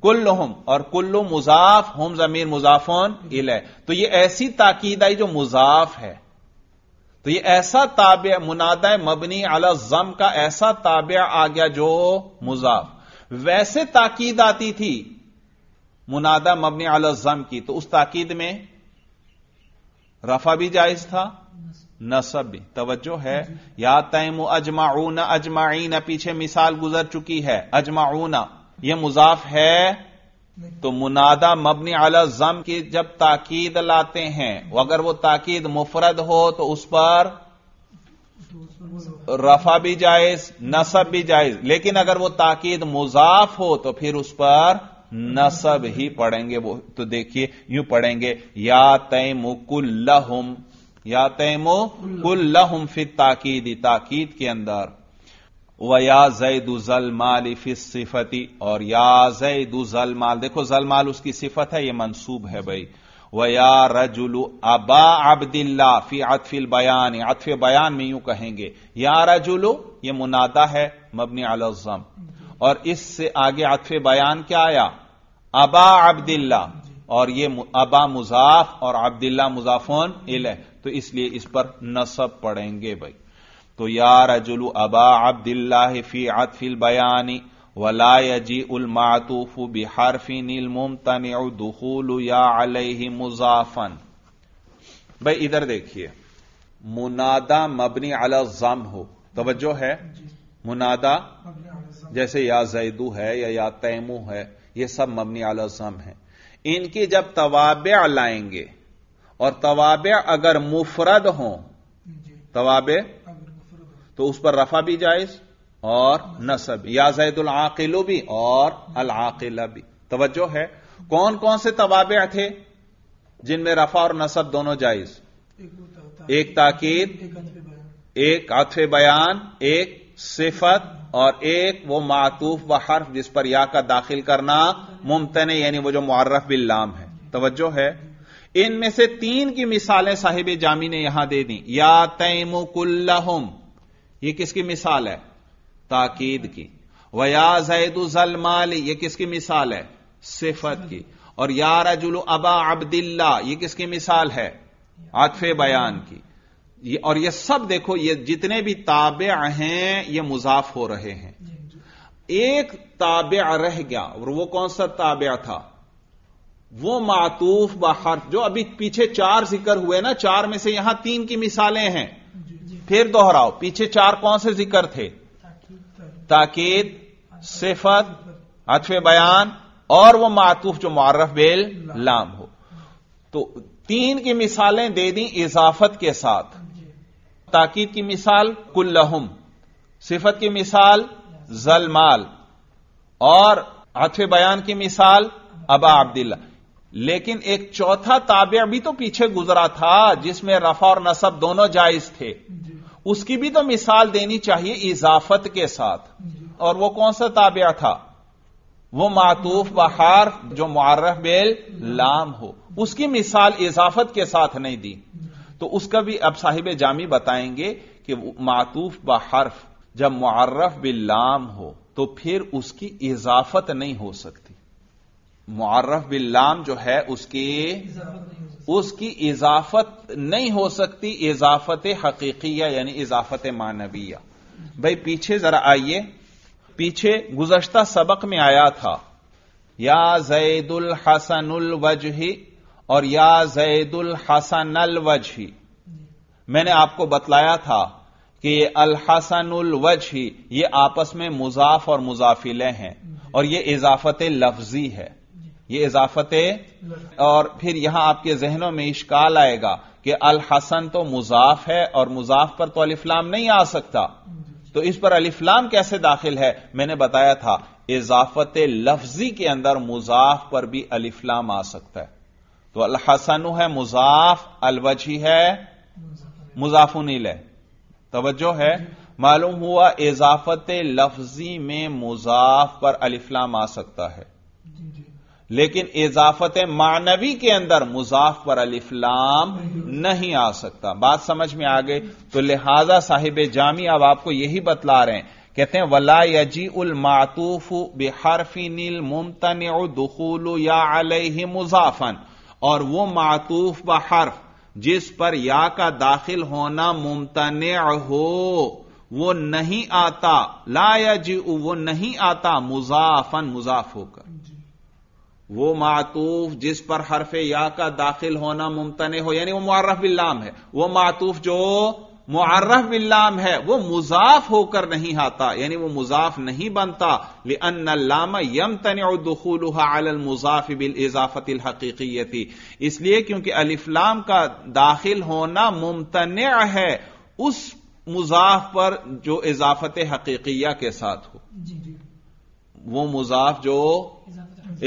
कुल्लुहुम और कुल्लु मुजाफ हम जमीर मुजाफोन इल तो ये ऐसी ताकीद आई जो मुजाफ है तो ये ऐसा ताब मुनादा मबनी अला जम का ऐसा ताब आ गया जो मुजाफ वैसे ताकीद आती थी मुनादा मबनी अला जम की तो उस ताकीद में रफा भी जायज था नसब तवज्जो है या तैम अजमाऊना अजमाइन पीछे मिसाल गुजर चुकी है अजमाऊना यह मुजाफ है तो मुनादा मबनी अला जम की जब ताकीद लाते हैं अगर वो ताकीद मुफरद हो तो उस पर रफा भी जायज नसब भी जायज लेकिन अगर वो ताकीद मुजाफ हो तो फिर उस पर नसब ही पढ़ेंगे वो तो देखिए यूं पढ़ेंगे या तय मुकुल्लहुम या तैमो हम फि ताकीद ताकीद के अंदर व या जैदु जलमाल फिस सिफती और या जैदु जलमाल देखो जलमाल उसकी सिफत है ये मनसूब है भाई व या अबा अब्दिल्ला फी अतफिल बयान अतफ बयान में यूं कहेंगे या रजुलू ये मुनादा है मबनी अलजम और इससे आगे अतफ बयान क्या आया अबा अब्दिल्ला और ये अबा मुजाफ और अब्दिल्ला मुजाफोन इल तो इसलिए इस पर नसब पढ़ेंगे भाई तो या रजुल अबा अब्दिल्ला फी आतफिल बयानी वला यजी उल मातूफ बिहारफी नील मुमतन दुखूल या मुजाफन भाई इधर देखिए मुनादा मबनी अला जम हो तवज्जो है मुनादा जैसे या जैदू है या या तैमू है ये सब मबनी अला जम है इनकी जब तवाब लाएंगे और तवाब अगर मुफरद हो तवाब तो उस पर रफा भी जायज और नसब या जैदुल आकिलो भी और अल आकिला भी तवज्जो है कौन कौन से तवाब थे जिनमें रफा और नसब दोनों जायज एक ताकीद एक अथवे बयान एक सिफत और एक वो मातूफ व हर्फ जिस पर या का दाखिल करना मुमतन यानी वो जो मुआरफ बिल्लाम है तवज्जो है इनमें से तीन की मिसालें साहिब जामी ने यहां दे दी या तैमु कुल्लहुम ये किसकी मिसाल है ताकीद की वया जैदु जलमाल ये किसकी मिसाल है सिफत की और या रजुल अबा अब्दिल्ला ये किसकी मिसाल है आतफे बयान की ये और ये सब देखो ये जितने भी ताबे हैं ये मुजाफ हो रहे हैं एक ताबे रह गया और वो कौन सा ताबे था वो मातूफ ब हर्फ जो अभी पीछे चार जिक्र हुए ना चार में से यहां तीन की मिसालें हैं फिर दोहराओ पीछे चार कौन से जिक्र थे ताकीद सिफत अथवे बयान और वो मातूफ जो मारफ बेल लाम हो तो तीन की मिसालें दे दी इजाफत के साथ ताकीद की मिसाल कुल्लहम सिफत की मिसाल जलमाल और अथवे बयान की मिसाल अबा अब्दिल्ला लेकिन एक चौथा ताबिया भी तो पीछे गुजरा था जिसमें रफा और नसब दोनों जायज थे उसकी भी तो मिसाल देनी चाहिए इजाफत के साथ और वो कौन सा ताबिया था वो मातूफ बहार जो मुआरफ बेल लाम हो उसकी मिसाल इजाफत के साथ नहीं दी तो उसका भी अब साहिब जामी बताएंगे कि मातूफ बहर्फ जब मुआरफ बिल लाम हो तो फिर उसकी इजाफत नहीं हो सकती मुआरफ बिल्लाम जो है उसकी उसकी इजाफत नहीं हो सकती इजाफत हकीकिया यानी इजाफत मानवीया भाई पीछे जरा आइए पीछे गुजश्ता सबक में आया था या जैदुल हसनुल वजही और या जैदुल हसन वज वजही मैंने आपको बतलाया था कि ये अल हसनुल वजही ये आपस में मुजाफ और मुजाफिले हैं और ये इजाफत लफ्जी है ये इजाफत और फिर यहां आपके जहनों में इश्काल आएगा कि अल हसन तो मुजाफ है और मुजाफ पर तो अलिफ्लाम नहीं आ सकता तो इस पर अलिफ्लाम कैसे दाखिल है मैंने बताया था इजाफत लफ्जी के अंदर मुजाफ पर भी अलिफ्लाम आ सकता है तो अल हसन है मुजाफ अलवजी है मुजाफुनिल है तोज्जो है मालूम हुआ इजाफत लफ्जी में मुजाफ पर अलिफ्लाम आ सकता है लेकिन इजाफत मानवी के अंदर मुजाफ पर अलिफ्लाम नहीं आ सकता बात समझ में आ गई तो लिहाजा साहिब जामी अब आपको यही बतला रहे हैं कहते हैं वला यजी उल मातूफ बिहरफी नील मुमतन दुखूल या ही मुजाफन और वो मातूफ बहर्फ जिस पर या का दाखिल होना मुमतन हो वो नहीं आता ला जी वो नहीं आता मुजाफन मुजाफ होकर वो मातूफ जिस पर हरफ या का दाखिल होना मुमतन हो यानी वो मुआरफ बिल्लाम है वो मातूफ जो मुआरफ बिल्लाम है वो मुजाफ होकर नहीं आता यानी वो मुजाफ नहीं बनता ले अन्नामा यम तन दखूल मुजाफ बिल इजाफत हकीकीयती इसलिए क्योंकि अलिफ्लाम का दाखिल होना मुमतन है उस मुजाफ पर जो इजाफत हकीकिया के साथ हो वो मुजाफ जो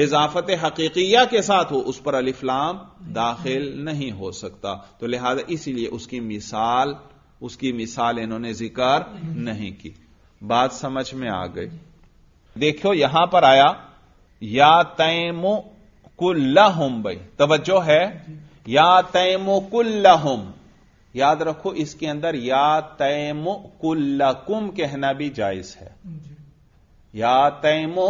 इजाफत हकीकिया के साथ हो उस पर अलिफ्लाम दाखिल नहीं हो सकता तो लिहाजा इसीलिए उसकी मिसाल उसकी मिसाल इन्होंने जिक्र नहीं की बात समझ में आ गई देखो यहां पर आया या तैमो कुल्लाहुम भाई तवज्जो है या तैमो कुल्लाहुम याद रखो इसके अंदर या तैमो कुल्लकुम कहना भी जायज है या तैमो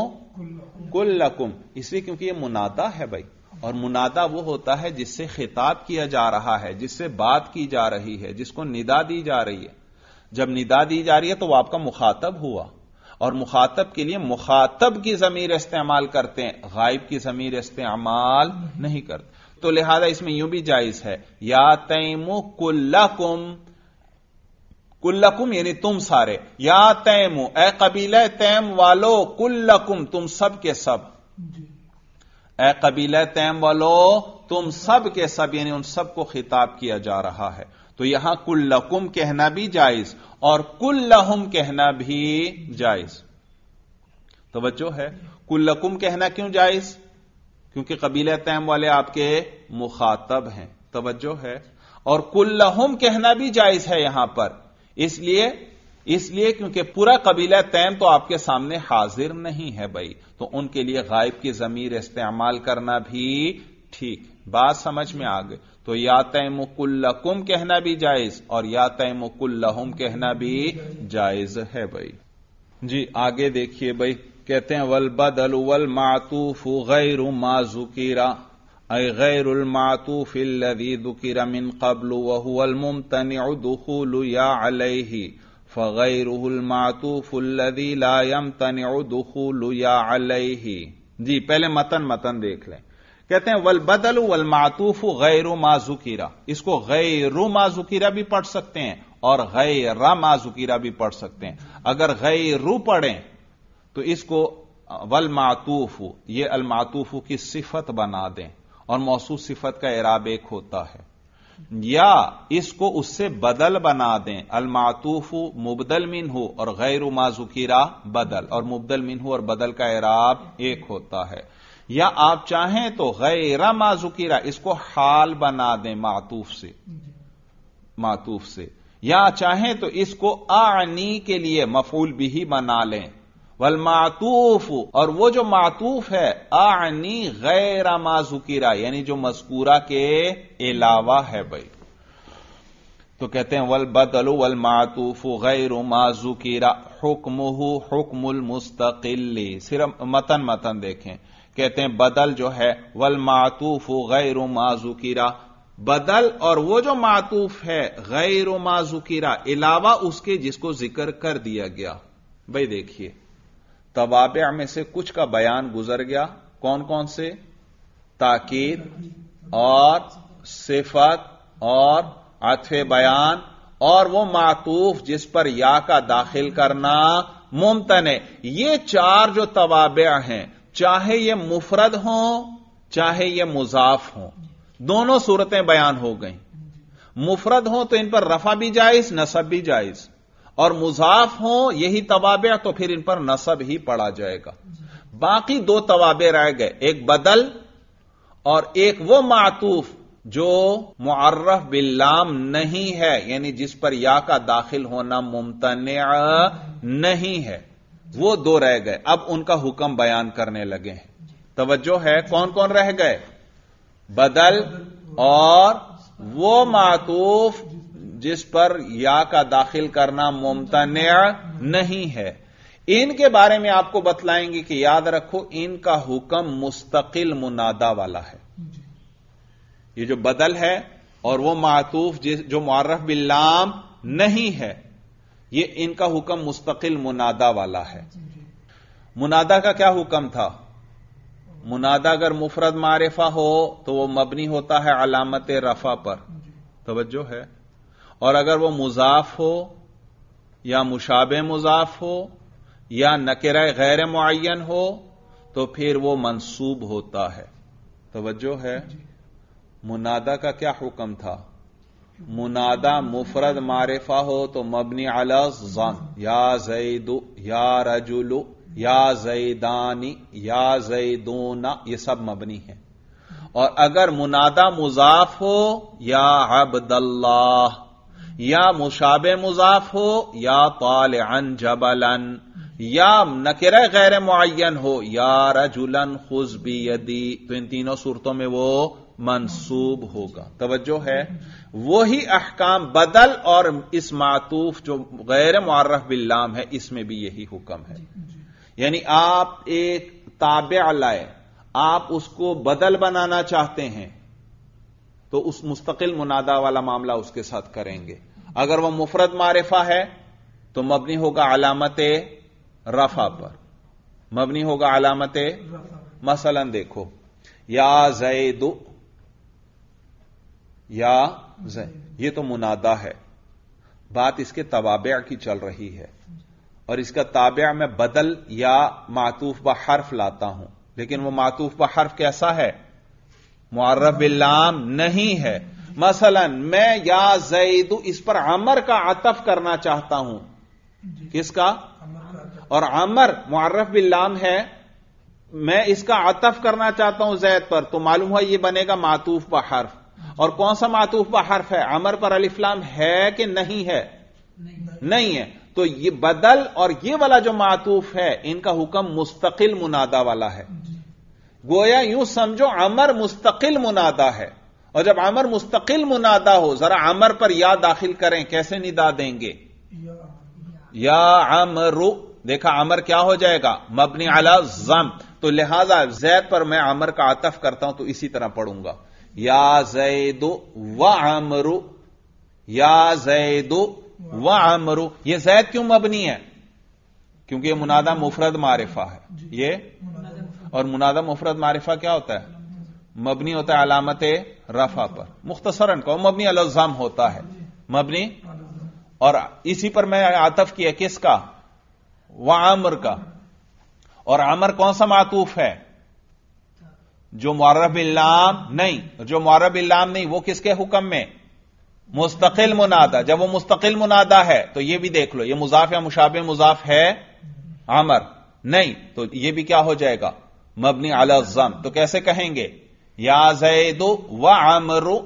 लकुम इसलिए क्योंकि ये मुनादा है भाई और मुनादा वो होता है जिससे खिताब किया जा रहा है जिससे बात की जा रही है जिसको निदा दी जा रही है जब निदा दी जा रही है तो वह आपका मुखातब हुआ और मुखातब के लिए मुखातब की जमीर इस्तेमाल करते हैं गायब की जमीर इस्तेमाल नहीं करते तो लिहाजा इसमें यूं भी जायज है या तैमो कुल्लकुम कुल्लकुम यानी तुम सारे या तैम ए कबीले तैम वालो कुल्लकुम तुम सब के सब ए कबीले तैम वालो तुम सब के सब यानी उन सबको खिताब किया जा रहा है तो यहां कुल्लकुम कहना भी जायज और कुल्लहुम कहना भी जायज तवज्जो है कुल्लकुम कहना क्यों जायज क्योंकि कबीले तैम वाले आपके मुखातब हैं तवज्जो है और कुल्लहुम कहना भी जायज है यहां पर इसलिए इसलिए क्योंकि पूरा कबीला तैम तो आपके सामने हाजिर नहीं है भाई तो उनके लिए गायब की जमीर इस्तेमाल करना भी ठीक बात समझ में आ गई तो या तैमुकुल्लकुम कहना भी जायज और या तैमुकुल्लहुम कहना भी जायज है भाई जी आगे देखिए भाई कहते हैं वल बदल वल मातूफ गैरु माजुकीरा गैरमातूफ़ दुकिर मिन कबल वहुअलमुमतन दखुल या अलही फ़गैरमातूफ़ुल्लदी लायम तन दखुल या अलही जी पहले मतन मतन देख लें कहते हैं वल बदल वल मातूफ गैर माजुकीरा इसको गैर माजुकीरा भी पढ़ सकते हैं और गैर माजुकीरा भी पढ़ सकते हैं अगर गैर पढ़ें तो इसको वल मातूफ ये अल मातूफ की सिफत बना दें और मौसू सिफत का इराब एक होता है या इसको उससे बदल बना दें अलमातूफ मुबदल मिन हो और गैर माजुकीरा बदल और मुबदल मिन हो और बदल का इराब एक होता है या आप चाहें तो गैर माजुकीरा इसको हाल बना दें मातूफ से मातूफ से या चाहें तो इसको आनी के लिए मफूल भी बना लें वल मातूफ और वो जो मातूफ है आनी गैर माजुकीरा यानी जो मस्कूरा के अलावा है भाई तो कहते हैं वल बदलू वल मातूफ गैर माजुकीरा हुक्म हुक्मुल मुस्तकिल्ली सिर्फ मतन मतन देखें कहते हैं बदल जो है वल मातूफ गैर माजुकीरा बदल और वो जो मातूफ है गैर माजुकीरा अलावा उसके जिसको जिक्र कर दिया गया भाई देखिए तवाबे में से कुछ का बयान गुजर गया कौन कौन से ताकीद और सिफत और अथवे बयान और वो मातूफ जिस पर या का दाखिल करना मुमतन है ये चार जो तवाबे हैं चाहे ये मुफरद हो चाहे ये मुजाफ हो दोनों सूरतें बयान हो गई मुफरद हो तो इन पर रफा भी जायज नसब भी जायज और मुजाफ हो यही तवाबे तो फिर इन पर नसब ही पड़ा जाएगा बाकी दो तवाबे रह गए एक बदल और एक वो मातूफ जो मुआर्रफ बिल्लाम नहीं है यानी जिस पर या का दाखिल होना मुमतन नहीं है वो दो रह गए अब उनका हुक्म बयान करने लगे हैं तवज्जो है कौन कौन रह गए बदल और वो मातूफ जिस पर या का दाखिल करना मुमतन नहीं है इनके बारे में आपको बतलाएंगे कि याद रखो इनका हुक्म मुस्तकिल मुनादा वाला है ये जो बदल है और वो मातूफ जिस जो मारफ बिल्लाम नहीं है ये इनका हुक्म मुस्तकिल मुनादा वाला है मुनादा का क्या हुक्म था मुनादा अगर मुफरद मारिफा हो तो वो मबनी होता है अलामत रफा पर तोज्जो है और अगर वो मुजाफ हो या मुशाबे मुजाफ हो या नकर गैर मुन हो तो फिर वो मंसूब होता है तोज्जो है मुनादा का क्या हुक्म था मुनादा मुफरद मारिफा हो तो मबनी अलाजन या जईदु या रजुलु या जईदानी या जईदूना ये सब मबनी है और अगर मुनादा मुजाफ हो या अब्दल्लाह या मुशाब मुजाफ हो या ताल अन जबलन या नकर गैर मुन हो या रजुलन खुशबी यदि तो इन तीनों सूरतों में वो मनसूब होगा तोज्जो है वही अहकाम बदल और इस मातूफ जो गैर मारफ बिल्लाम है इसमें भी यही हुक्म है यानी आप एक ताबे लाए आप उसको बदल बनाना चाहते हैं तो उस मुस्तकिल मुनादा वाला मामला उसके साथ करेंगे अगर वह मुफरत मारिफा है तो मबनी होगा अलामत रफा पर मबनी होगा अलामत मसलन देखो या जैद या जै ये तो मुनादा है बात इसके तबाबे की चल रही है और इसका ताबे में बदल या मातूफ ब हर्फ लाता हूं लेकिन वह मातूफ ब हर्फ कैसा है मुआरब नहीं है मसलन मैं या जैदू इस पर अमर का आतफ करना चाहता हूं किसका और अमर मुआरफ बिल्लाम है मैं इसका आतफ करना चाहता हूं जैद पर तो मालूम हुआ यह बनेगा मातूफ ब हर्फ और कौन सा मातूफ ब हर्फ है अमर पर अलिफ्लाम है कि नहीं है नहीं, नहीं है तो ये बदल और ये वाला जो मातूफ है इनका हुक्म मुस्तकिल मुनादा वाला है गोया यूं समझो अमर मुस्तकिल मुनादा है और जब अमर मुस्तकिल मुनादा हो जरा अमर पर या दाखिल करें कैसे निदा देंगे या अमरु देखा अमर क्या हो जाएगा मबनी अला जम तो लिहाजा जैद पर मैं अमर का आतफ करता हूं तो इसी तरह पढ़ूंगा या जैदो व अमरु या जैदो व अमरु यह जैद क्यों मबनी है क्योंकि यह मुनादा मुफरद मारिफा है यह और मुनादा मुफरत मारिफा क्या होता है मबनी होता है अलामत रफा पर मुख्तसरन कहो मबनी अलजाम होता है मबनी और इसी पर मैं आतफ किया किसका व आमर का और आमर कौन सा मातूफ है जो मौरब इलाम नहीं जो मौरब इलाम नहीं वो किसके हुक्म में मुस्तकिल मुनादा जब वो मुस्तकिल मुनादा है तो ये भी देख लो ये मुजाफ या मुशाब मुजाफ है आमर नहीं तो ये भी क्या हो जाएगा मबनी अलाजम तो कैसे कहेंगे या जैदो व आमरू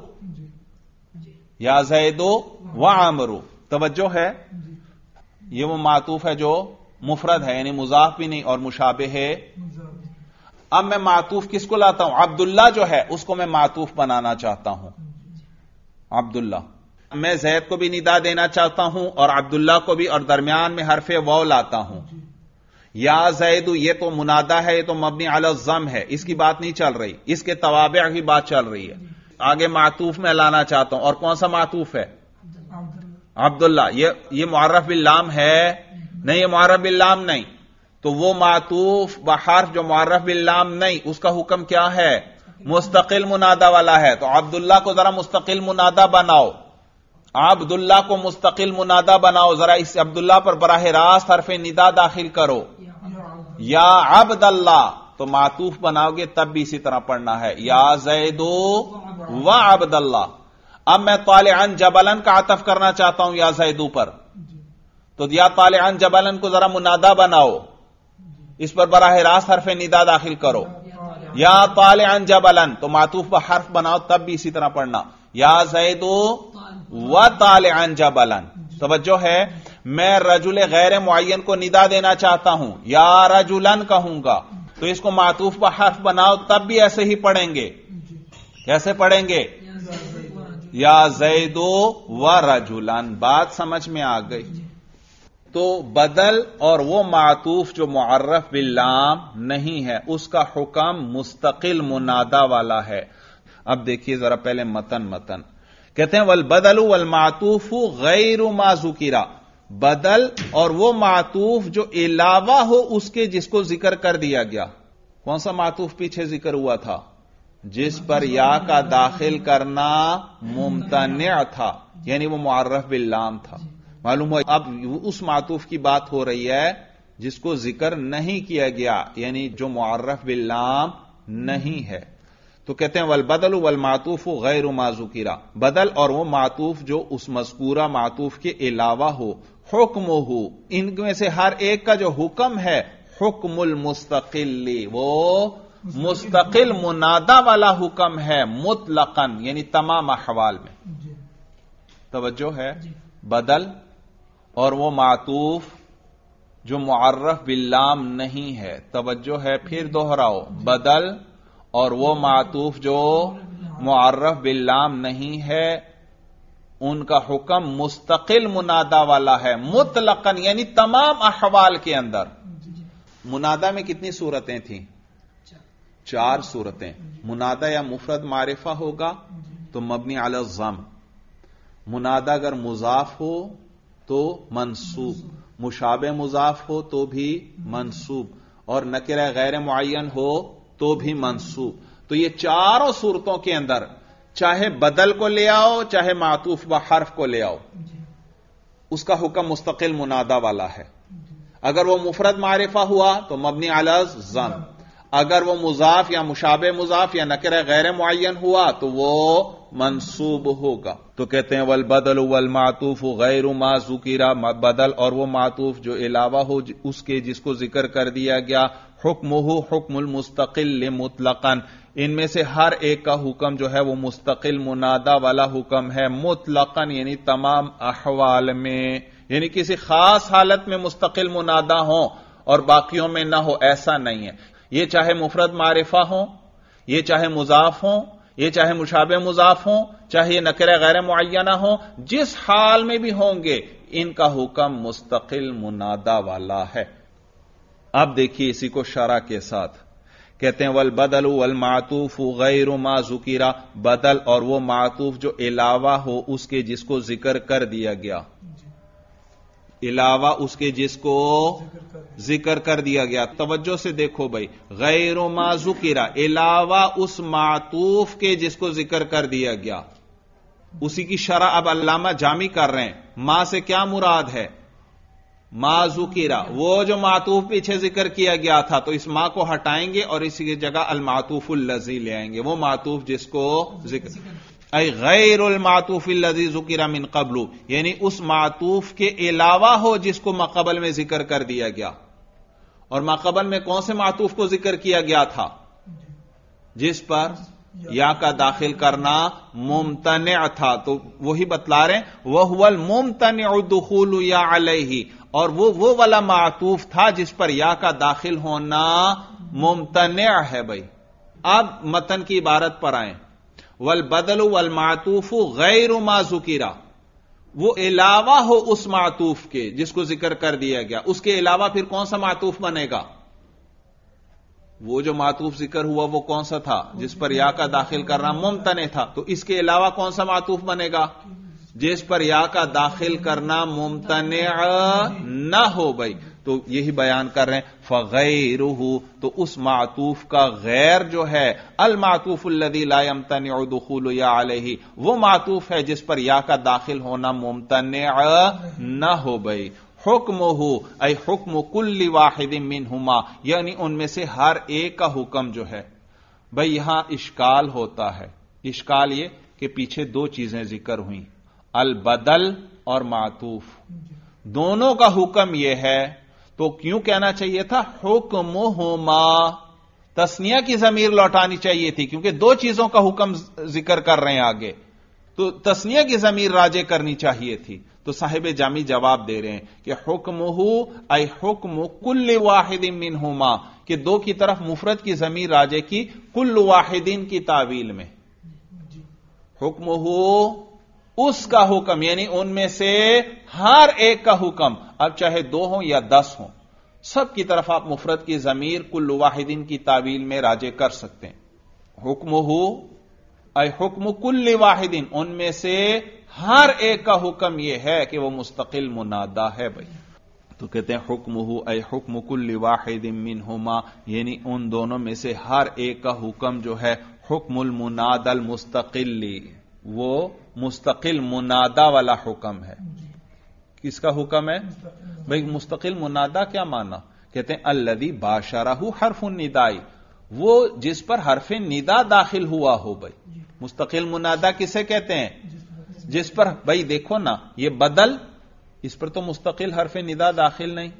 या जैदो व आमरू तवज्जो है ये वो मातूफ है जो मुफरद है यानी मुजाफ भी नहीं और मुशाबे है अब मैं मातूफ किसको लाता हूं अब्दुल्ला जो है उसको मैं मातूफ बनाना चाहता हूं अब्दुल्ला मैं जैद को भी निदा देना चाहता हूं और अब्दुल्ला को भी और दरमियान में हरफे वौ लाता हूं या जैदू ये तो मुनादा है ये तो मबनी अलजम है इसकी बात नहीं चल रही इसके तवाब की बात चल रही है आगे मातूफ में लाना चाहता हूं और कौन सा मातूफ है अब्दुल्ला ये ये मारफ बिल्लाम है नहीं ये मारफ बिल्लाम नहीं तो वो मातूफ बहार्फ जो मारफ बिल्लाम नहीं उसका हुक्म क्या है मुस्तकिल मुनादा वाला है तो अब्दुल्ला को जरा मुस्तकिल मुनादा बनाओ आब्दुल्ला को मुस्तकिल मुनादा बनाओ जरा इस अब्दुल्ला पर बराह रास्त हरफ निदा दाखिल करो या अब्दल्ला तो मातूफ बनाओगे तब भी इसी तरह पढ़ना है या जैदो व अब्दल्ला अब मैं तालेन जबलन का आतफ करना चाहता हूं या जैदू पर तो या तालेन जबलन को जरा मुनादा बनाओ इस पर बराह रास्त हरफ निदा दाखिल करो या तालेन जबलन तो मातूफ पर हर्फ बनाओ तब भी इसी तरह पढ़ना या जैदो व ताल जबलन तो है मैं रजुल गैर मुन को निदा देना चाहता हूं या रजुलन कहूंगा तो इसको मातूफ पर हर्फ बनाओ तब भी ऐसे ही पढ़ेंगे कैसे पढ़ेंगे या जैदो व रजुलन बात समझ में आ गई तो बदल और वो मातूफ जो मुआरफ बिल्लाम नहीं है उसका हुक्म मुस्तकिल मुनादा वाला है अब देखिए जरा पहले मतन मतन कहते हैं वल बदलू वल मातूफू गैर माजुकिरा बदल और वो मातूफ जो अलावा हो उसके जिसको जिक्र कर दिया गया कौन सा मातूफ पीछे जिक्र हुआ था जिस पर या का दाखिल करना मुमतन था यानी वो मुआरफ बिल्लाम था मालूम हुआ अब उस मातूफ की बात हो रही है जिसको जिक्र नहीं किया गया यानी जो मुआरफ बिल्लाम नहीं है तो कहते हैं वल बदल वल मातूफ गैर माजूकीरा बदल और वो मातूफ जो उस मस्कूरा मातूफ के अलावा हो हुक्म हो इनमें से हर एक का जो हुक्म है हुक्मुल मुस्तकिल्ली वो मुस्तकिल मुनादा वाला हुक्म है मुतलकन यानी तमाम अहवाल में तवज्जो है बदल और वो मातूफ जो मुआर्रफ बिल्लाम नहीं है तवज्जो है फिर दोहराओ बदल और वो मातूफ जो मुआरफ बिल्लाम नहीं है उनका हुक्म मुस्तकिल मुनादा वाला है मुतलकन यानी तमाम अहवाल के अंदर मुनादा में कितनी सूरतें थी चार सूरतें मुनादा या मुफरद मारिफा होगा तो मबनी जम मुनादा अगर मुजाफ हो तो मनसूब मुशाबे मुजाफ हो तो भी मनसूब और नकिर गैर मुन हो तो भी मंसूब तो ये चारों सूरतों के अंदर चाहे बदल को ले आओ चाहे मातूफ व हर्फ को ले आओ उसका हुक्म मुस्तकिल मुनादा वाला है अगर वो मुफरत मारिफा हुआ तो मबनी अलज जन अगर वो मुजाफ या मुशाब मुजाफ या नकर गैर मुन हुआ तो वो मंसूब होगा तो कहते हैं वल बदल वल मातूफ गैर जुकीरा बदल और वो मातूफ जो अलावा हो उसके जिसको जिक्र कर दिया गया हुक्महु हुक्मुल मुस्तकिल मुतलकन इनमें से हर एक का हुक्म जो है वो मुस्तकिल मुनादा वाला हुक्म है मुतलकन यानी तमाम अहवाल में यानी किसी खास हालत में मुस्तकिल मुनादा हो और बाकियों में ना हो ऐसा नहीं है ये चाहे मुफरत मारिफा हो ये चाहे मुजाफ हो ये चाहे मुशाब मुजाफ हो चाहे ये नकर गैर मुआना हो जिस हाल में भी होंगे इनका हुक्म मुस्तकिल मुनादा वाला है अब देखिए इसी को शरा के साथ कहते हैं वल बदल वल मातूफ गैर जुकीरा बदल और वो मातूफ जो इलावा हो उसके जिसको जिक्र कर दिया गया इलावा उसके जिसको जिक्र कर दिया गया तवज्जो से देखो भाई गैर जुकीरा इलावा उस मातूफ के जिसको जिक्र कर दिया गया उसी की शरा अब अल्लामा जामी कर रहे हैं मां से क्या मुराद है माजुकीरा वो जो मातूफ पीछे जिक्र किया गया था तो इस मां को हटाएंगे और इसी जगह अलमातूफुल लजी ले आएंगे वो मातूफ जिसको जिक्र अई गैर उलमातूफिल लजी जुकीरा मिन कबलू यानी उस मातूफ के अलावा हो जिसको मकबल में जिक्र कर दिया गया और मकबल में कौन से मातूफ को जिक्र किया गया था जिस पर या का दाखिल करना मुमतन था तो वही बतला रहे वह हुआ मुमतन दुखूल या अलही और वो वो वाला मातूफ था जिस पर या का दाखिल होना मुमतन है भाई अब मतन की इबारत पर आए वल बदल वल मातूफ गैर माजुकीरा वो अलावा हो उस मातूफ के जिसको जिक्र कर दिया गया उसके अलावा फिर कौन सा मातूफ बनेगा वो जो मातूफ जिक्र हुआ वो कौन सा था जिस पर या का दाखिल करना मुमतने था तो इसके अलावा कौन सा मातूफ बनेगा जिस पर या का दाखिल करना मुमतन न हो भाई तो यही बयान कर रहे हैं फ़ैर तो उस मातूफ का गैर जो है अल मातूफ़ुल्लदी लायमतन दखुल अलही वो मातूफ है जिस पर या का दाखिल होना मुमतन न हो भाई हुक्म हो अ हुक्म कुल्ली वाहिद मिन हुमा यानी उनमें से हर एक का हुक्म जो है भाई यहां इश्काल होता है इश्काल ये कि पीछे दो चीजें जिक्र हुई अलबदल बदल और मातूफ दोनों का हुक्म यह है तो क्यों कहना चाहिए था हुक्म होमा तस्निया की जमीर लौटानी चाहिए थी क्योंकि दो चीजों का हुक्म जिक्र कर रहे हैं आगे तो तस्निया की जमीर राजे करनी चाहिए थी तो साहिब जामी जवाब दे रहे हैं कि हुक्म हु आई हुक्म कुल्ल वाहिदिन मिन होमा कि दो की तरफ मुफरत की जमीर राजे की कुल वाहिदिन की तावील में हुक्म हु उसका हुक्म यानी उनमें से हर एक का हुक्म अब चाहे दो हो या दस हो सब की तरफ आप मुफरत की जमीर कुल वाहिदीन की तावील में राजे कर सकते हैं हुक्म हो अय हुक्म कुल वाहिदीन उनमें से हर एक का हुक्म यह है कि वह मुस्तकिल मुनादा है भाई तो कहते हैं हुक्म हु हुक्म कुल वाहिदिन मिन हुमा यानी उन दोनों में से हर एक का हुक्म जो है हुक्मुल मुनादल मुस्तकिल्ली वो मुस्तकिल मुनादा वाला हुक्म है किसका हुक्म है भाई मुस्तकिल मुनादा क्या माना कहते हैं अल्लदी बाशाराहू हरफ निदाई वो जिस पर हरफ निदा दाखिल हुआ हो भाई मुस्तकिल मुनादा किसे कहते हैं जिस पर भाई देखो ना ये बदल इस पर तो मुस्तकिल हरफ निदा दाखिल नहीं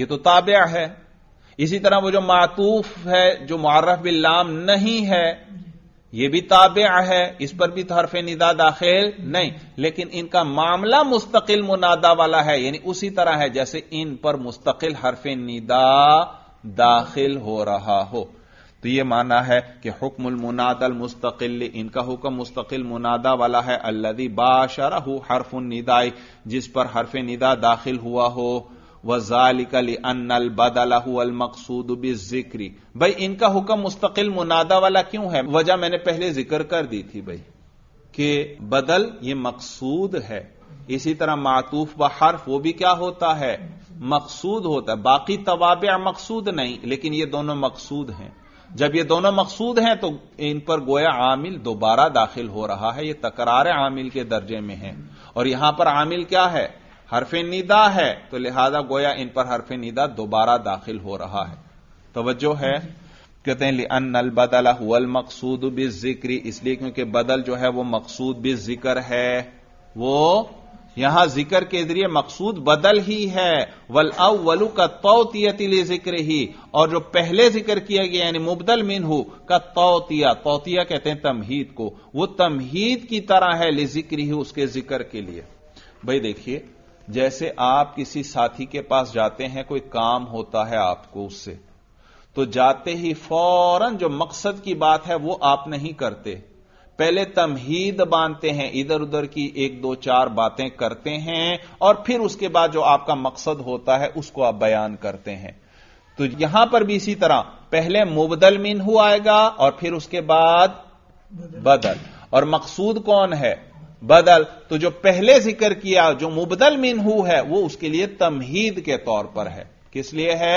ये तो ताबिया है इसी तरह वो जो मातूफ है जो मारफ बिल्लाम नहीं है यह भी ताबे है इस पर भी हरफ निदा दाखिल नहीं लेकिन इनका मामला मुस्तकिल मुनादा वाला है यानी उसी तरह है जैसे इन पर मुस्तकिल हरफ निदा दाखिल हो रहा हो तो यह माना है कि हुक्मुल मुनादल मुस्तकिल इनका हुक्म मुस्तकिल मुनादा वाला है अल्लदी बाशरा हरफ निदाई जिस पर हरफ निदा दाखिल हुआ हो वजालिकल अनल बदलाहुअल मकसूद जिक्री भाई इनका हुक्म मुस्तकिल मुनादा वाला क्यों है वजह मैंने पहले जिक्र कर दी थी भाई कि बदल ये मकसूद है इसी तरह मातूफ व हर्फ वो भी क्या होता है मकसूद होता है बाकी तवाबिया मकसूद नहीं लेकिन ये दोनों मकसूद हैं जब ये दोनों मकसूद हैं तो इन पर गोया आमिल दोबारा दाखिल हो रहा है ये तकरार आमिल के दर्जे में है और यहां पर आमिल क्या है हरफ निदा है तो लिहाजा गोया इन पर हरफ निदा दोबारा दाखिल हो रहा है तोज्जो है कहते हैं अन अल हुल मकसूद भी जिक्र इसलिए क्योंकि बदल जो है वो मकसूद भी जिक्र है वो यहां जिक्र के जरिए मकसूद बदल ही है वल वलू का तोतियतिल जिक्र ही और जो पहले जिक्र किया गया यानी मुबदल मिनहू का तोतिया तोतिया कहते हैं तमहीद को वो तमहीद की तरह है ले जिक्र ही उसके जिक्र के लिए भाई देखिए जैसे आप किसी साथी के पास जाते हैं कोई काम होता है आपको उससे तो जाते ही फौरन जो मकसद की बात है वो आप नहीं करते पहले तमहीद बांधते हैं इधर उधर की एक दो चार बातें करते हैं और फिर उसके बाद जो आपका मकसद होता है उसको आप बयान करते हैं तो यहां पर भी इसी तरह पहले मुबदल हुआ आएगा और फिर उसके बाद बदल और मकसूद कौन है बदल तो जो पहले जिक्र किया जो मुबदल हु है वो उसके लिए तमहीद के तौर पर है किस लिए है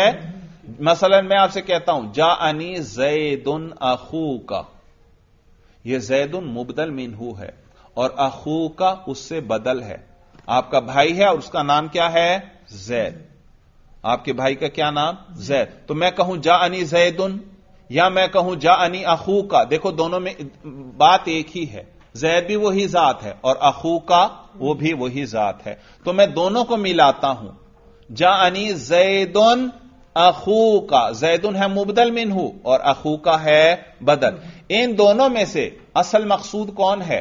मसलन मैं आपसे कहता हूं जा अनी जैदन अखू का यह जैदन मुबदल हु है और अखू का उससे बदल है आपका भाई है और उसका नाम क्या है जैद आपके भाई का क्या नाम जैद तो मैं कहूं जा अनी जैदन या मैं कहूं जा अनी अखू का देखो दोनों में बात एक ही है जैद भी वही जात है और अखू का वो भी वही जात है तो मैं दोनों को मिलाता हूं जानी जैदन अखू का जैदन है मुबदल मिनहू और अखू का है बदल इन दोनों में से असल मकसूद कौन है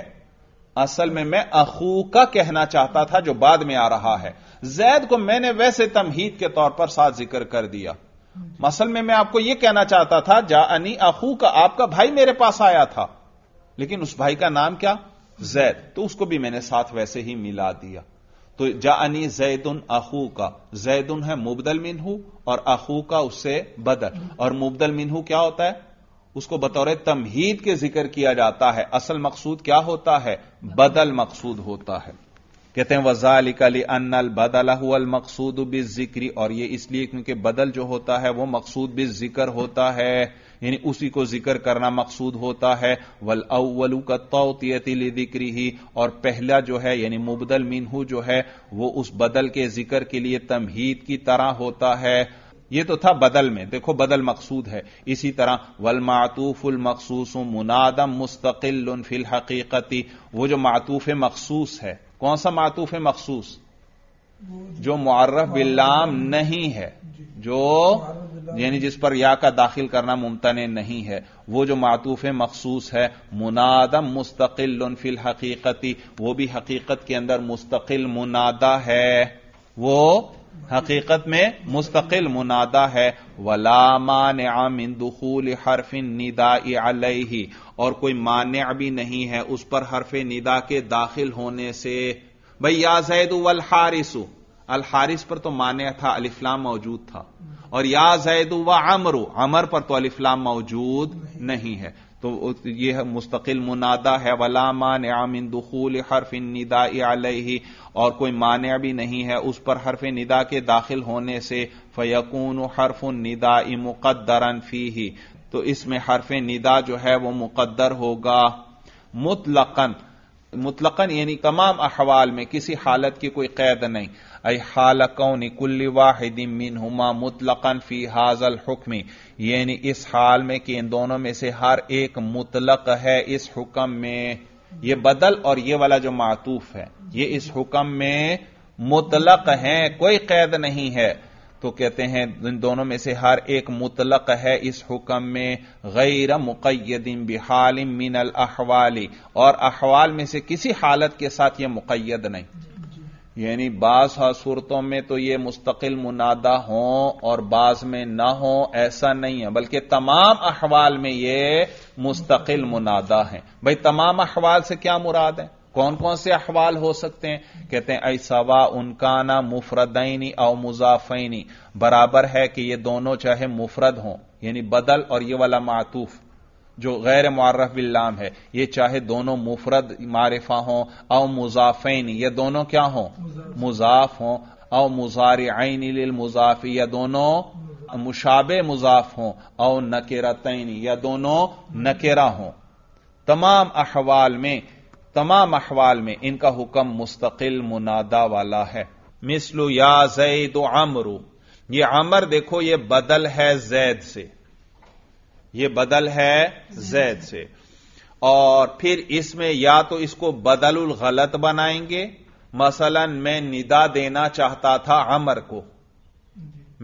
असल में मैं अखू का कहना चाहता था जो बाद में आ रहा है जैद को मैंने वैसे तमहीद के तौर पर साथ जिक्र कर दिया मसल में मैं आपको यह कहना चाहता था अनी अखू का आपका भाई मेरे पास आया था लेकिन उस भाई का नाम क्या जैद तो उसको भी मैंने साथ वैसे ही मिला दिया तो जानी जैदुन अहू का जैदुन है मुबदल मिनहू और अहू का उससे बदल और मुबदल मिनहू क्या होता है उसको बतौर तमहीद के जिक्र किया जाता है असल मकसूद क्या होता है बदल मकसूद होता है कहते हैं वजालिकली अल बदल मकसूद बिज जिक्री और ये इसलिए क्योंकि बदल जो होता है वो मकसूद बिज जिक्र होता है यानी उसी को जिक्र करना मकसूद होता है वल अवलू का तोतियतिल जिक्री ही और पहला जो है यानी मुबदल मिनहू जो है वो उस बदल के जिक्र के लिए तमहीद की तरह होता है ये तो था बदल में देखो बदल मकसूद है इसी तरह वल मातूफुल मखसूस मुनादम मुस्तकिल फिल हकीकती वो जो मातूफ मखसूस है कौन सा मातूफ मखसूस जो मुआरफ बिल्लाम नहीं है जो यानी जिस पर या का दाखिल करना मुमतन नहीं है वो जो मातूफ मखसूस है मुनादम मुस्तकिल फिल हकीकती वो भी हकीकत के अंदर मुस्तकिल मुनादा है वो हकीकत में मुस्तकिल मुनादा है वलामान आमिन दुखूल हरफिन निदा अलही और कोई मान्य भी नहीं है उस पर हरफ निदा के दाखिल होने से भाई या जैद वल हारिसु अल हारिस पर तो माने था अलिफ्लाम मौजूद था और या जैद व अमरु अमर पर तो अलिफ्लाम मौजूद नहीं है तो ये है मुस्तकिल मुनादा है वलामा न्यामिन दुखूल हरफ निदा अलही और कोई मान्या भी नहीं है उस पर हरफ निदा के दाखिल होने से फयकून हरफ निदा मुकदरन फी ही तो इसमें हरफ निदा जो है वो मुकद्दर होगा मुतलकन मुतलकन यानी तमाम अहवाल में किसी हालत की कोई कैद नहीं हाल कौन कुल्ली वाहिदिन मिन हुमा मुतलकन फी हाजल हुक्मी यानी इस हाल में कि इन दोनों में से हर एक मुतलक है इस हुक्म में यह बदल और यह वाला जो मातूफ है ये इस हुक्म में मुतलक है कोई कैद नहीं है तो कहते हैं इन दोनों में से हर एक मुतलक है इस हुक्म में गैर मुकैदिन बिहालिम मिन अल अहवाली और अहवाल में से किसी हालत के साथ यह मुकैद नहीं यानी बाज हाँ सूरतों में तो ये मुस्तकिल मुनादा हो और बाज में ना हो ऐसा नहीं है बल्कि तमाम अहवाल में ये मुस्तकिल मुनादा है भाई तमाम अहवाल से क्या मुराद है कौन कौन से अहवाल हो सकते हैं कहते हैं ऐसवा उनका ना मुफरदैनी और मुजाफैनी बराबर है कि ये दोनों चाहे मुफरद हों यानी बदल और ये वाला मातूफ जो गैर मारफ है ये चाहे दोनों मुफरद मारिफा हों और मुजाफैनी ये दोनों क्या हों मुजाफ हों और मुजार आइन मुजाफी या दोनों मुशाबे मुजाफ हों और नकेरा तैनी या दोनों नकेरा हों तमाम अहवाल में तमाम अहवाल में इनका हुक्म मुस्तकिल मुनादा वाला है मिसलू या जैद अमरू ये अमर देखो ये बदल है जैद से ये बदल है जैद से और फिर इसमें या तो इसको बदल गलत बनाएंगे मसलन मैं निदा देना चाहता था अमर को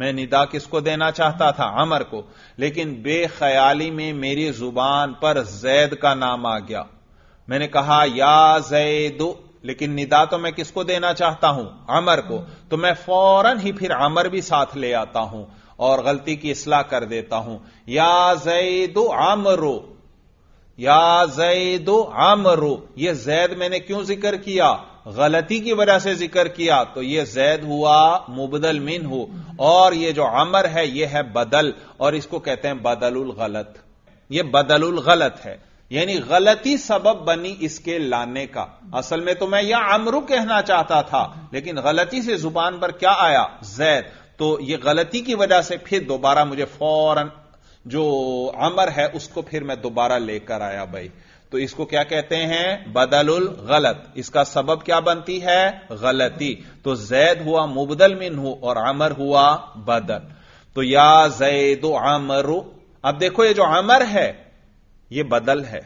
मैं निदा किसको देना चाहता था अमर को लेकिन बेख्याली में मेरी जुबान पर जैद का नाम आ गया मैंने कहा या जैदु लेकिन निदा तो मैं किसको देना चाहता हूं अमर को तो मैं फौरन ही फिर अमर भी साथ ले आता हूं और गलती की इसलाह कर देता हूं या जैदो अमरो या जैदो अमरो यह जैद मैंने क्यों जिक्र किया गलती की वजह से जिक्र किया तो यह जैद हुआ मुबदल मिन हो और यह जो अमर है यह है बदल और इसको कहते हैं बदलुल गलत यह बदलुल गलत है यानी गलती सबब बनी इसके लाने का असल में तो मैं यह अमरू कहना चाहता था लेकिन गलती से जुबान पर क्या आया जैद तो यह गलती की वजह से फिर दोबारा मुझे फौरन जो अमर है उसको फिर मैं दोबारा लेकर आया भाई तो इसको क्या कहते हैं बदलुल गलत इसका सबब क्या बनती है गलती तो जैद हुआ मुबदल मिन हु और अमर हुआ बदल तो या जैद अमरु अब देखो ये जो अमर है यह बदल है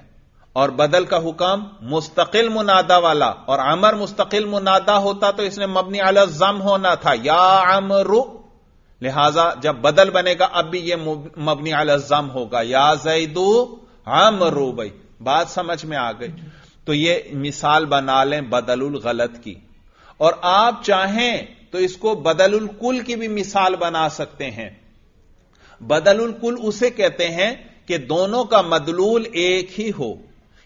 और बदल का हुक्म मुस्तकिल मुनादा वाला और अमर मुस्तकिल मुनादा होता तो इसने मबनी अल जम होना था या अमरु लिहाजा जब बदल बनेगा अब भी यह मबनी अल जम होगा या जैदू अमरु भाई बात समझ में आ गई तो यह मिसाल बना लें बदलुल गलत की और आप चाहें तो इसको बदलुल कुल की भी मिसाल बना सकते हैं बदलुल कुल उसे कहते हैं कि दोनों का मदलूल एक ही हो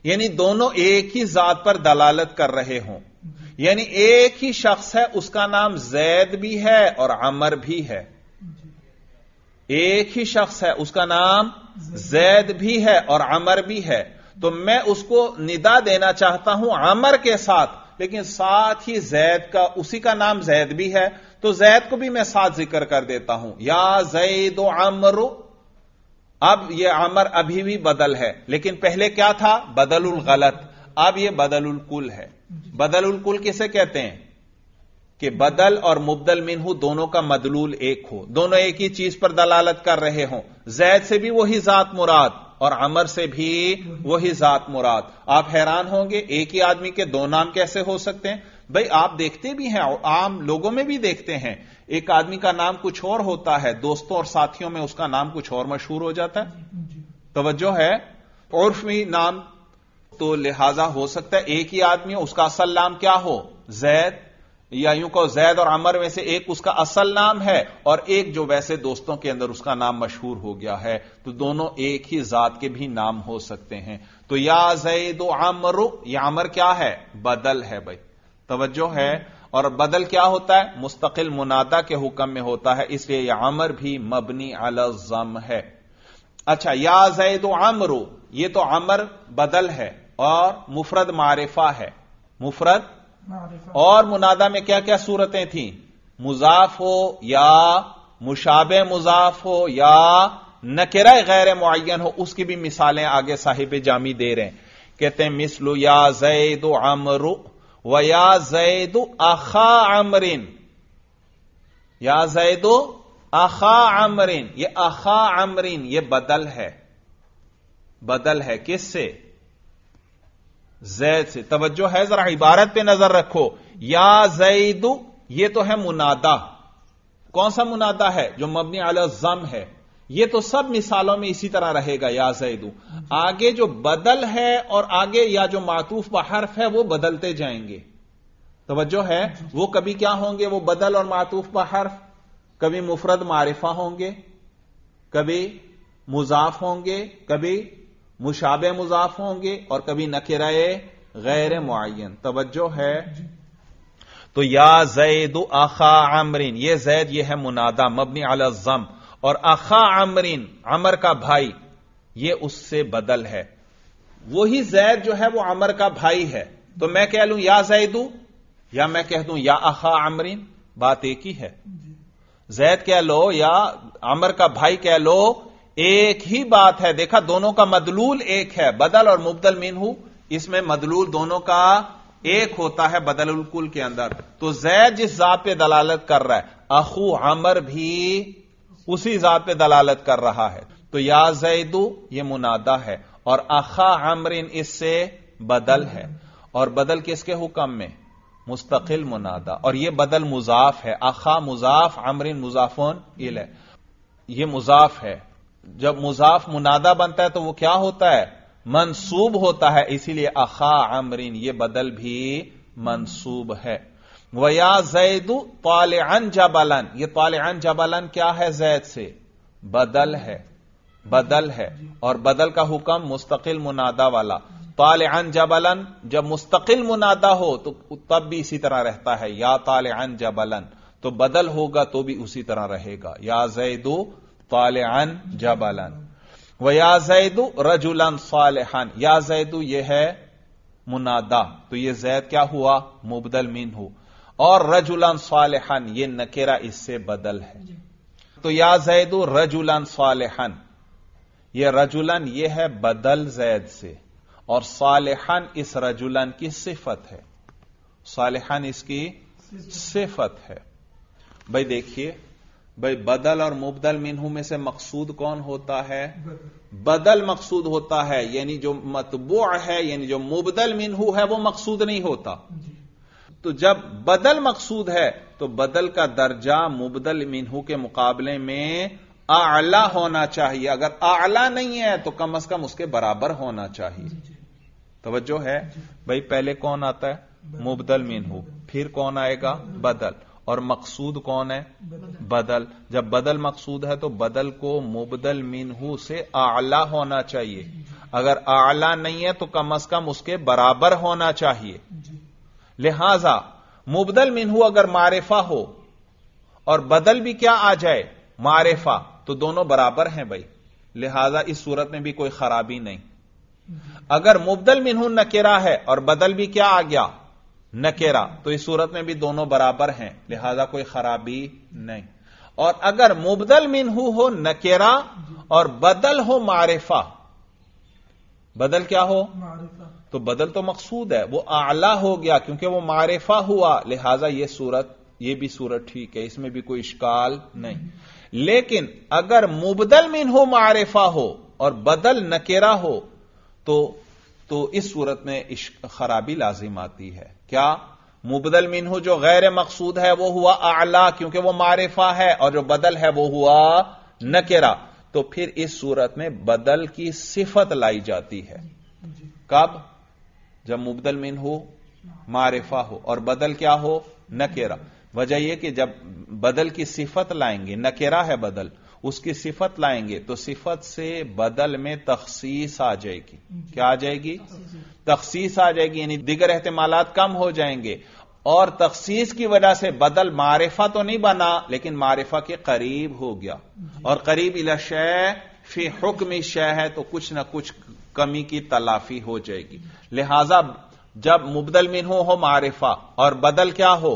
यानी दोनों एक ही जात पर दलालत कर रहे हों यानी एक ही शख्स है उसका नाम जैद भी है और अमर भी है एक ही शख्स है उसका नाम जैद भी है और अमर भी है तो मैं उसको निदा देना चाहता हूं अमर के साथ लेकिन साथ ही जैद का उसी का नाम जैद भी है तो जैद को भी मैं साथ जिक्र कर देता हूं या जैद अमरु अब यह अमर अभी भी बदल है लेकिन पहले क्या था उल गलत अब यह उल कुल है उल कुल किसे कहते हैं कि बदल और मुबदल मिनहू दोनों का मदलूल एक हो दोनों एक ही चीज पर दलालत कर रहे हो जैद से भी वही जात मुराद और अमर से भी वही जात मुराद आप हैरान होंगे एक ही आदमी के दो नाम कैसे हो सकते हैं भाई आप देखते भी हैं आम लोगों में भी देखते हैं एक आदमी का नाम कुछ और होता है दोस्तों और साथियों में उसका नाम कुछ और मशहूर हो जाता है तोज्जो है उर्फ में नाम तो लिहाजा हो सकता है एक ही आदमी हो उसका असल नाम क्या हो जैद या यूं कहो जैद और अमर में से एक उसका असल नाम है और एक जो वैसे दोस्तों के अंदर उसका नाम मशहूर हो गया है तो दोनों एक ही जात के भी नाम हो सकते हैं तो या जैद अमर या अमर क्या है बदल है भाई तोज्जो है और बदल क्या होता है मुस्तकिल मुनादा के हुक्म में होता है इसलिए यह अमर भी मबनी अलजम है अच्छा या जैद अमरू ये तो अमर बदल है और मुफरद मारिफा है मुफरद और मुनादा में क्या क्या सूरतें थी मुजाफ हो या मुशाबे मुजाफ हो या नकेरा गैर मुन हो उसकी भी मिसालें आगे साहिब जामी दे रहे हैं कहते हैं मिसलु या जैद अमरू व या जैदु अखा अमरीन या जैदो अखा अमरीन ये अखा अमरीन ये बदल है बदल है किससे जैद से तवज्जो है जरा इबारत पे नजर रखो या जैद ये तो है मुनादा कौन सा मुनादा है जो मबनी अल जम है ये तो सब मिसालों में इसी तरह रहेगा या जैदू आगे जो बदल है और आगे या जो मातूफ बहर्फ है वो बदलते जाएंगे तोज्जो है वो कभी क्या होंगे वो बदल और मातूफ बहर्फ कभी मुफरद मारिफा होंगे कभी मुजाफ होंगे कभी मुशाब मुजाफ होंगे और कभी नकेरा गैर मुआन तोज्जो है तो या जैद अखा आमरीन ये जैद यह है मुनादा मबनी अलजम और अखा आमरीन अमर का भाई ये उससे बदल है वही जैद जो है वो अमर का भाई है तो मैं कह लूं या जैदू या मैं कह दूं या अखा आमरीन बात एक ही है जैद कह लो या अमर का भाई कह लो एक ही बात है देखा दोनों का मदलूल एक है बदल और मुबदल मीन हूं इसमें मदलूल दोनों का एक होता है बदलकुल के अंदर तो जैद जिस जात पे दलालत कर रहा है अखू अमर भी उसी जात पे दलालत कर रहा है तो या जैदू ये मुनादा है और अखा अमरिन इससे बदल है और बदल किसके हुक्म में मुस्तकिल मुनादा और यह बदल मुजाफ है अखा मुजाफ अमरिन मुजाफोन इल है यह मुजाफ है जब मुजाफ मुनादा बनता है तो वह क्या होता है मनसूब होता है इसीलिए अखा अमरिन यह बदल भी मनसूब है वया जैदु तालन जबलन ये तालन जबलन क्या है जैद से बदल है बदल है और बदल का हुक्म मुस्तकिल मुनादा वाला तालन जबलन जब मुस्तकिल मुनादा हो तो तब भी इसी तरह रहता है या तालन जबलन तो बदल होगा तो भी उसी तरह रहेगा या जैदो तालन जबलन व या जैदु रजुलन सालेहन या जैदु यह है मुनादा तो यह जैद क्या हुआ मुबदल मिन हो और रजुलान सालहन ये नकेरा इससे बदल है तो या जैदू रजुलन सालहन ये रजुलन ये है बदल जैद से और सालहन इस रजुलन की सिफत है सालहन इसकी सिफत है भाई देखिए भाई बदल और मुबदल मिनहू में से मकसूद कौन होता है बदल मकसूद होता है यानी जो मतबू है यानी जो मुबदल मिनहू है वो मकसूद नहीं होता तो जब बदल मकसूद है तो बदल का दर्जा मुबदल मिनहू के मुकाबले में आला होना चाहिए अगर आला नहीं है तो कम अज कम उसके बराबर होना चाहिए तोज्जो है भाई पहले कौन आता है मुबदल मिनहू फिर कौन आएगा बदल और मकसूद कौन है बदल जब बदल मकसूद है तो बदल को मुबदल मिनहू से आला होना चाहिए अगर आला नहीं है तो कम अज कम उसके बराबर होना चाहिए लिहाजा मुबदल मिनहू अगर मारेफा हो और बदल भी क्या आ जाए मारेफा तो दोनों बराबर हैं भाई लिहाजा इस सूरत में भी कोई खराबी नहीं अगर मुबदल मिनहू नकेरा है और बदल भी क्या आ गया नकेरा तो इस सूरत में भी दोनों बराबर हैं लिहाजा कोई खराबी नहीं और अगर मुबदल मिनहू हो नकेरा और बदल हो मारेफा बदल क्या हो तो बदल तो मकसूद है वो आला हो गया क्योंकि वो मारिफा हुआ लिहाजा ये सूरत ये भी सूरत ठीक है इसमें भी कोई इश्काल नहीं लेकिन अगर मुबदल मिन हो मारिफा हो और बदल नकेरा हो तो तो इस सूरत में खराबी लाजिम आती है क्या मुबदल हो जो गैर मकसूद है वो हुआ आला क्योंकि वो मारिफा है और जो बदल है वो हुआ नकेरा तो फिर इस सूरत में बदल की सिफत लाई जाती है कब जब मुबदल मिन हो मारिफा हो और बदल क्या हो नकेरा वजह यह कि जब बदल की सिफत लाएंगे नकेरा है बदल उसकी सिफत लाएंगे तो सिफत से बदल में तखसीस आ जाएगी क्या आ जाएगी तखसीस आ जाएगी यानी दिगर अहतमालत कम हो जाएंगे और तखसीस की वजह से बदल मारिफा तो नहीं बना लेकिन मारिफा के करीब हो गया और करीब इलाश फी हुक्म शय है तो कुछ ना कुछ कमी की तलाफी हो जाएगी लिहाजा जब मुबदल मिन हो मारिफा और बदल क्या हो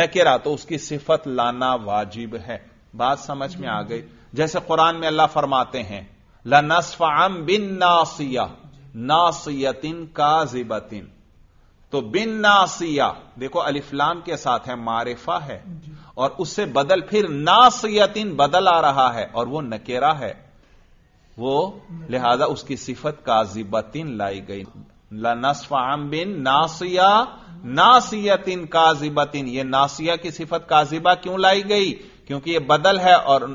नकेरा तो उसकी सिफत लाना वाजिब है बात समझ में आ गई जैसे कुरान में अल्लाह फरमाते हैं लनसफाम बिन नासिया नासियतिन जिबतिन तो बिन नासिया देखो अलिफ्लाम के साथ है मारिफा है और उससे बदल फिर नासियतिन बदल आ रहा है और वो नकेरा है वो लिहाजा उसकी सिफत काजिबतिन लाई गई लनसफाम बिन नासिया नासियतिन काजिबतिन ये नासिया की सिफत काजिबा क्यों लाई गई क्योंकि ये बदल है और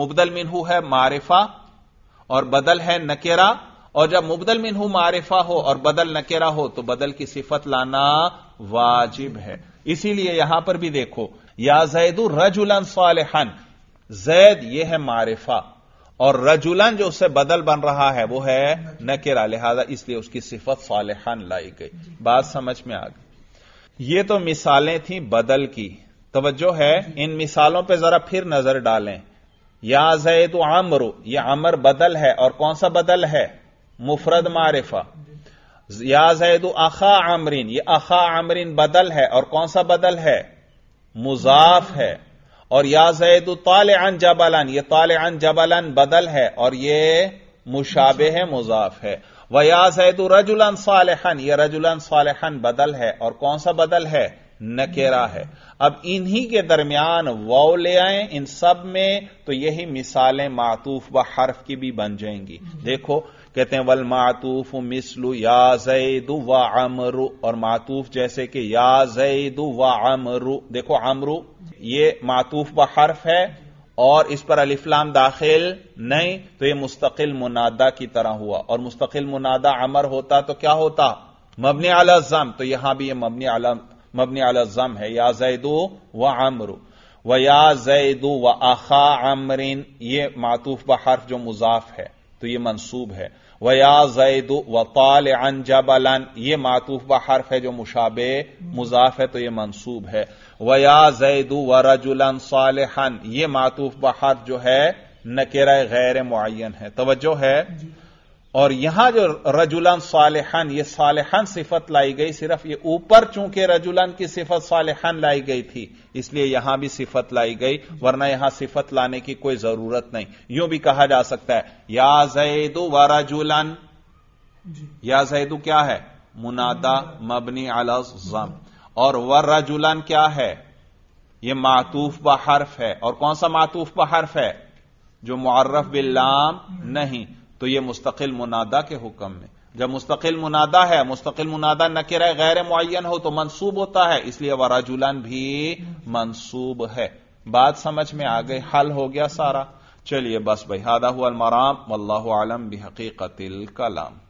मुबदल मिनहू है मारिफा और बदल है नकेरा और जब मुबदल मिनहू मारिफा हो और बदल नकेरा हो तो बदल की सिफत लाना वाजिब है इसीलिए यहां पर भी देखो या जैदू रजुलन सालहन जैद यह है मारिफा और रजुलन जो उससे बदल बन रहा है वो है न नकेरा लिहाजा इसलिए उसकी सिफत सालहान लाई गई बात समझ में आ गई ये तो मिसालें थी बदल की तवज्जो है इन मिसालों पर जरा फिर नजर डालें या जैद आमरु यह आमर बदल है और कौन सा बदल है मुफरद मारिफा या जैद अखा आमरीन यह अखा आमरीन बदल है और कौन सा बदल है मुजाफ है और या जैद जबलन जबालान ताले अन जबलन बदल है और ये मुशाबे है मुजाफ है व या जैद रजुलन सालहन यह रजुलन सालहन बदल है और कौन सा बदल है नकेरा है अब इन्हीं के दरमियान वौ ले आए इन सब में तो यही मिसालें मातूफ व हर्फ की भी बन जाएंगी देखो कहते हैं वल मातूफ मिसलू या जैदु व अमरु और मातूफ जैसे कि या जैदु व अमरु देखो अमरु ये मातूफ व हर्फ है और इस पर अलिफ्लाम दाखिल नहीं तो यह मुस्तकिल मुनादा की तरह हुआ और मुस्तकिल मुनादा अमर होता तो क्या होता अला जम तो यहां भी यह मबनी मबनी अला जम तो है या जैद व अमरु व या जैदो व आखा अमरिन ये मातूफ ब हर्फ जो मुजाफ है तो ये मनसूब है वया जैद ताल अन जबलन ये मातूफ ब हर्फ है जो मुशाबे मुजाफ है तो ये मनसूब है वया जैद व रजुलन हन ये मातूफ ब हर्फ जो है नकेरा गैर मुन है तोज्जो है और यहां जो रजुलन सालेहान ये सालेहान सिफत लाई गई सिर्फ ये ऊपर चूंकि रजुलन की सिफत सालेहान लाई गई थी इसलिए यहां भी सिफत लाई गई वरना यहां सिफत लाने की कोई जरूरत नहीं यूं भी कहा जा सकता है या जैदू व रजुलन या जैदू क्या है मुनादा मबनी अलम और व रजुलन क्या है यह मातूफ ब हर्फ है और कौन सा मातूफ ब हर्फ है जो मुआरफ बिल्लाम नहीं तो यह मुस्तकिल मुनादा के हुक्म में जब मुस्तकिल मुनादा है मुस्तकिल मुनादा न रहे गैर मुन हो तो मनसूब होता है इसलिए वराजुलान भी मनसूब है बात समझ में आ गई हल हो गया सारा चलिए बस भाई हादा हुआ मराम वल्लाह आलम भी कलाम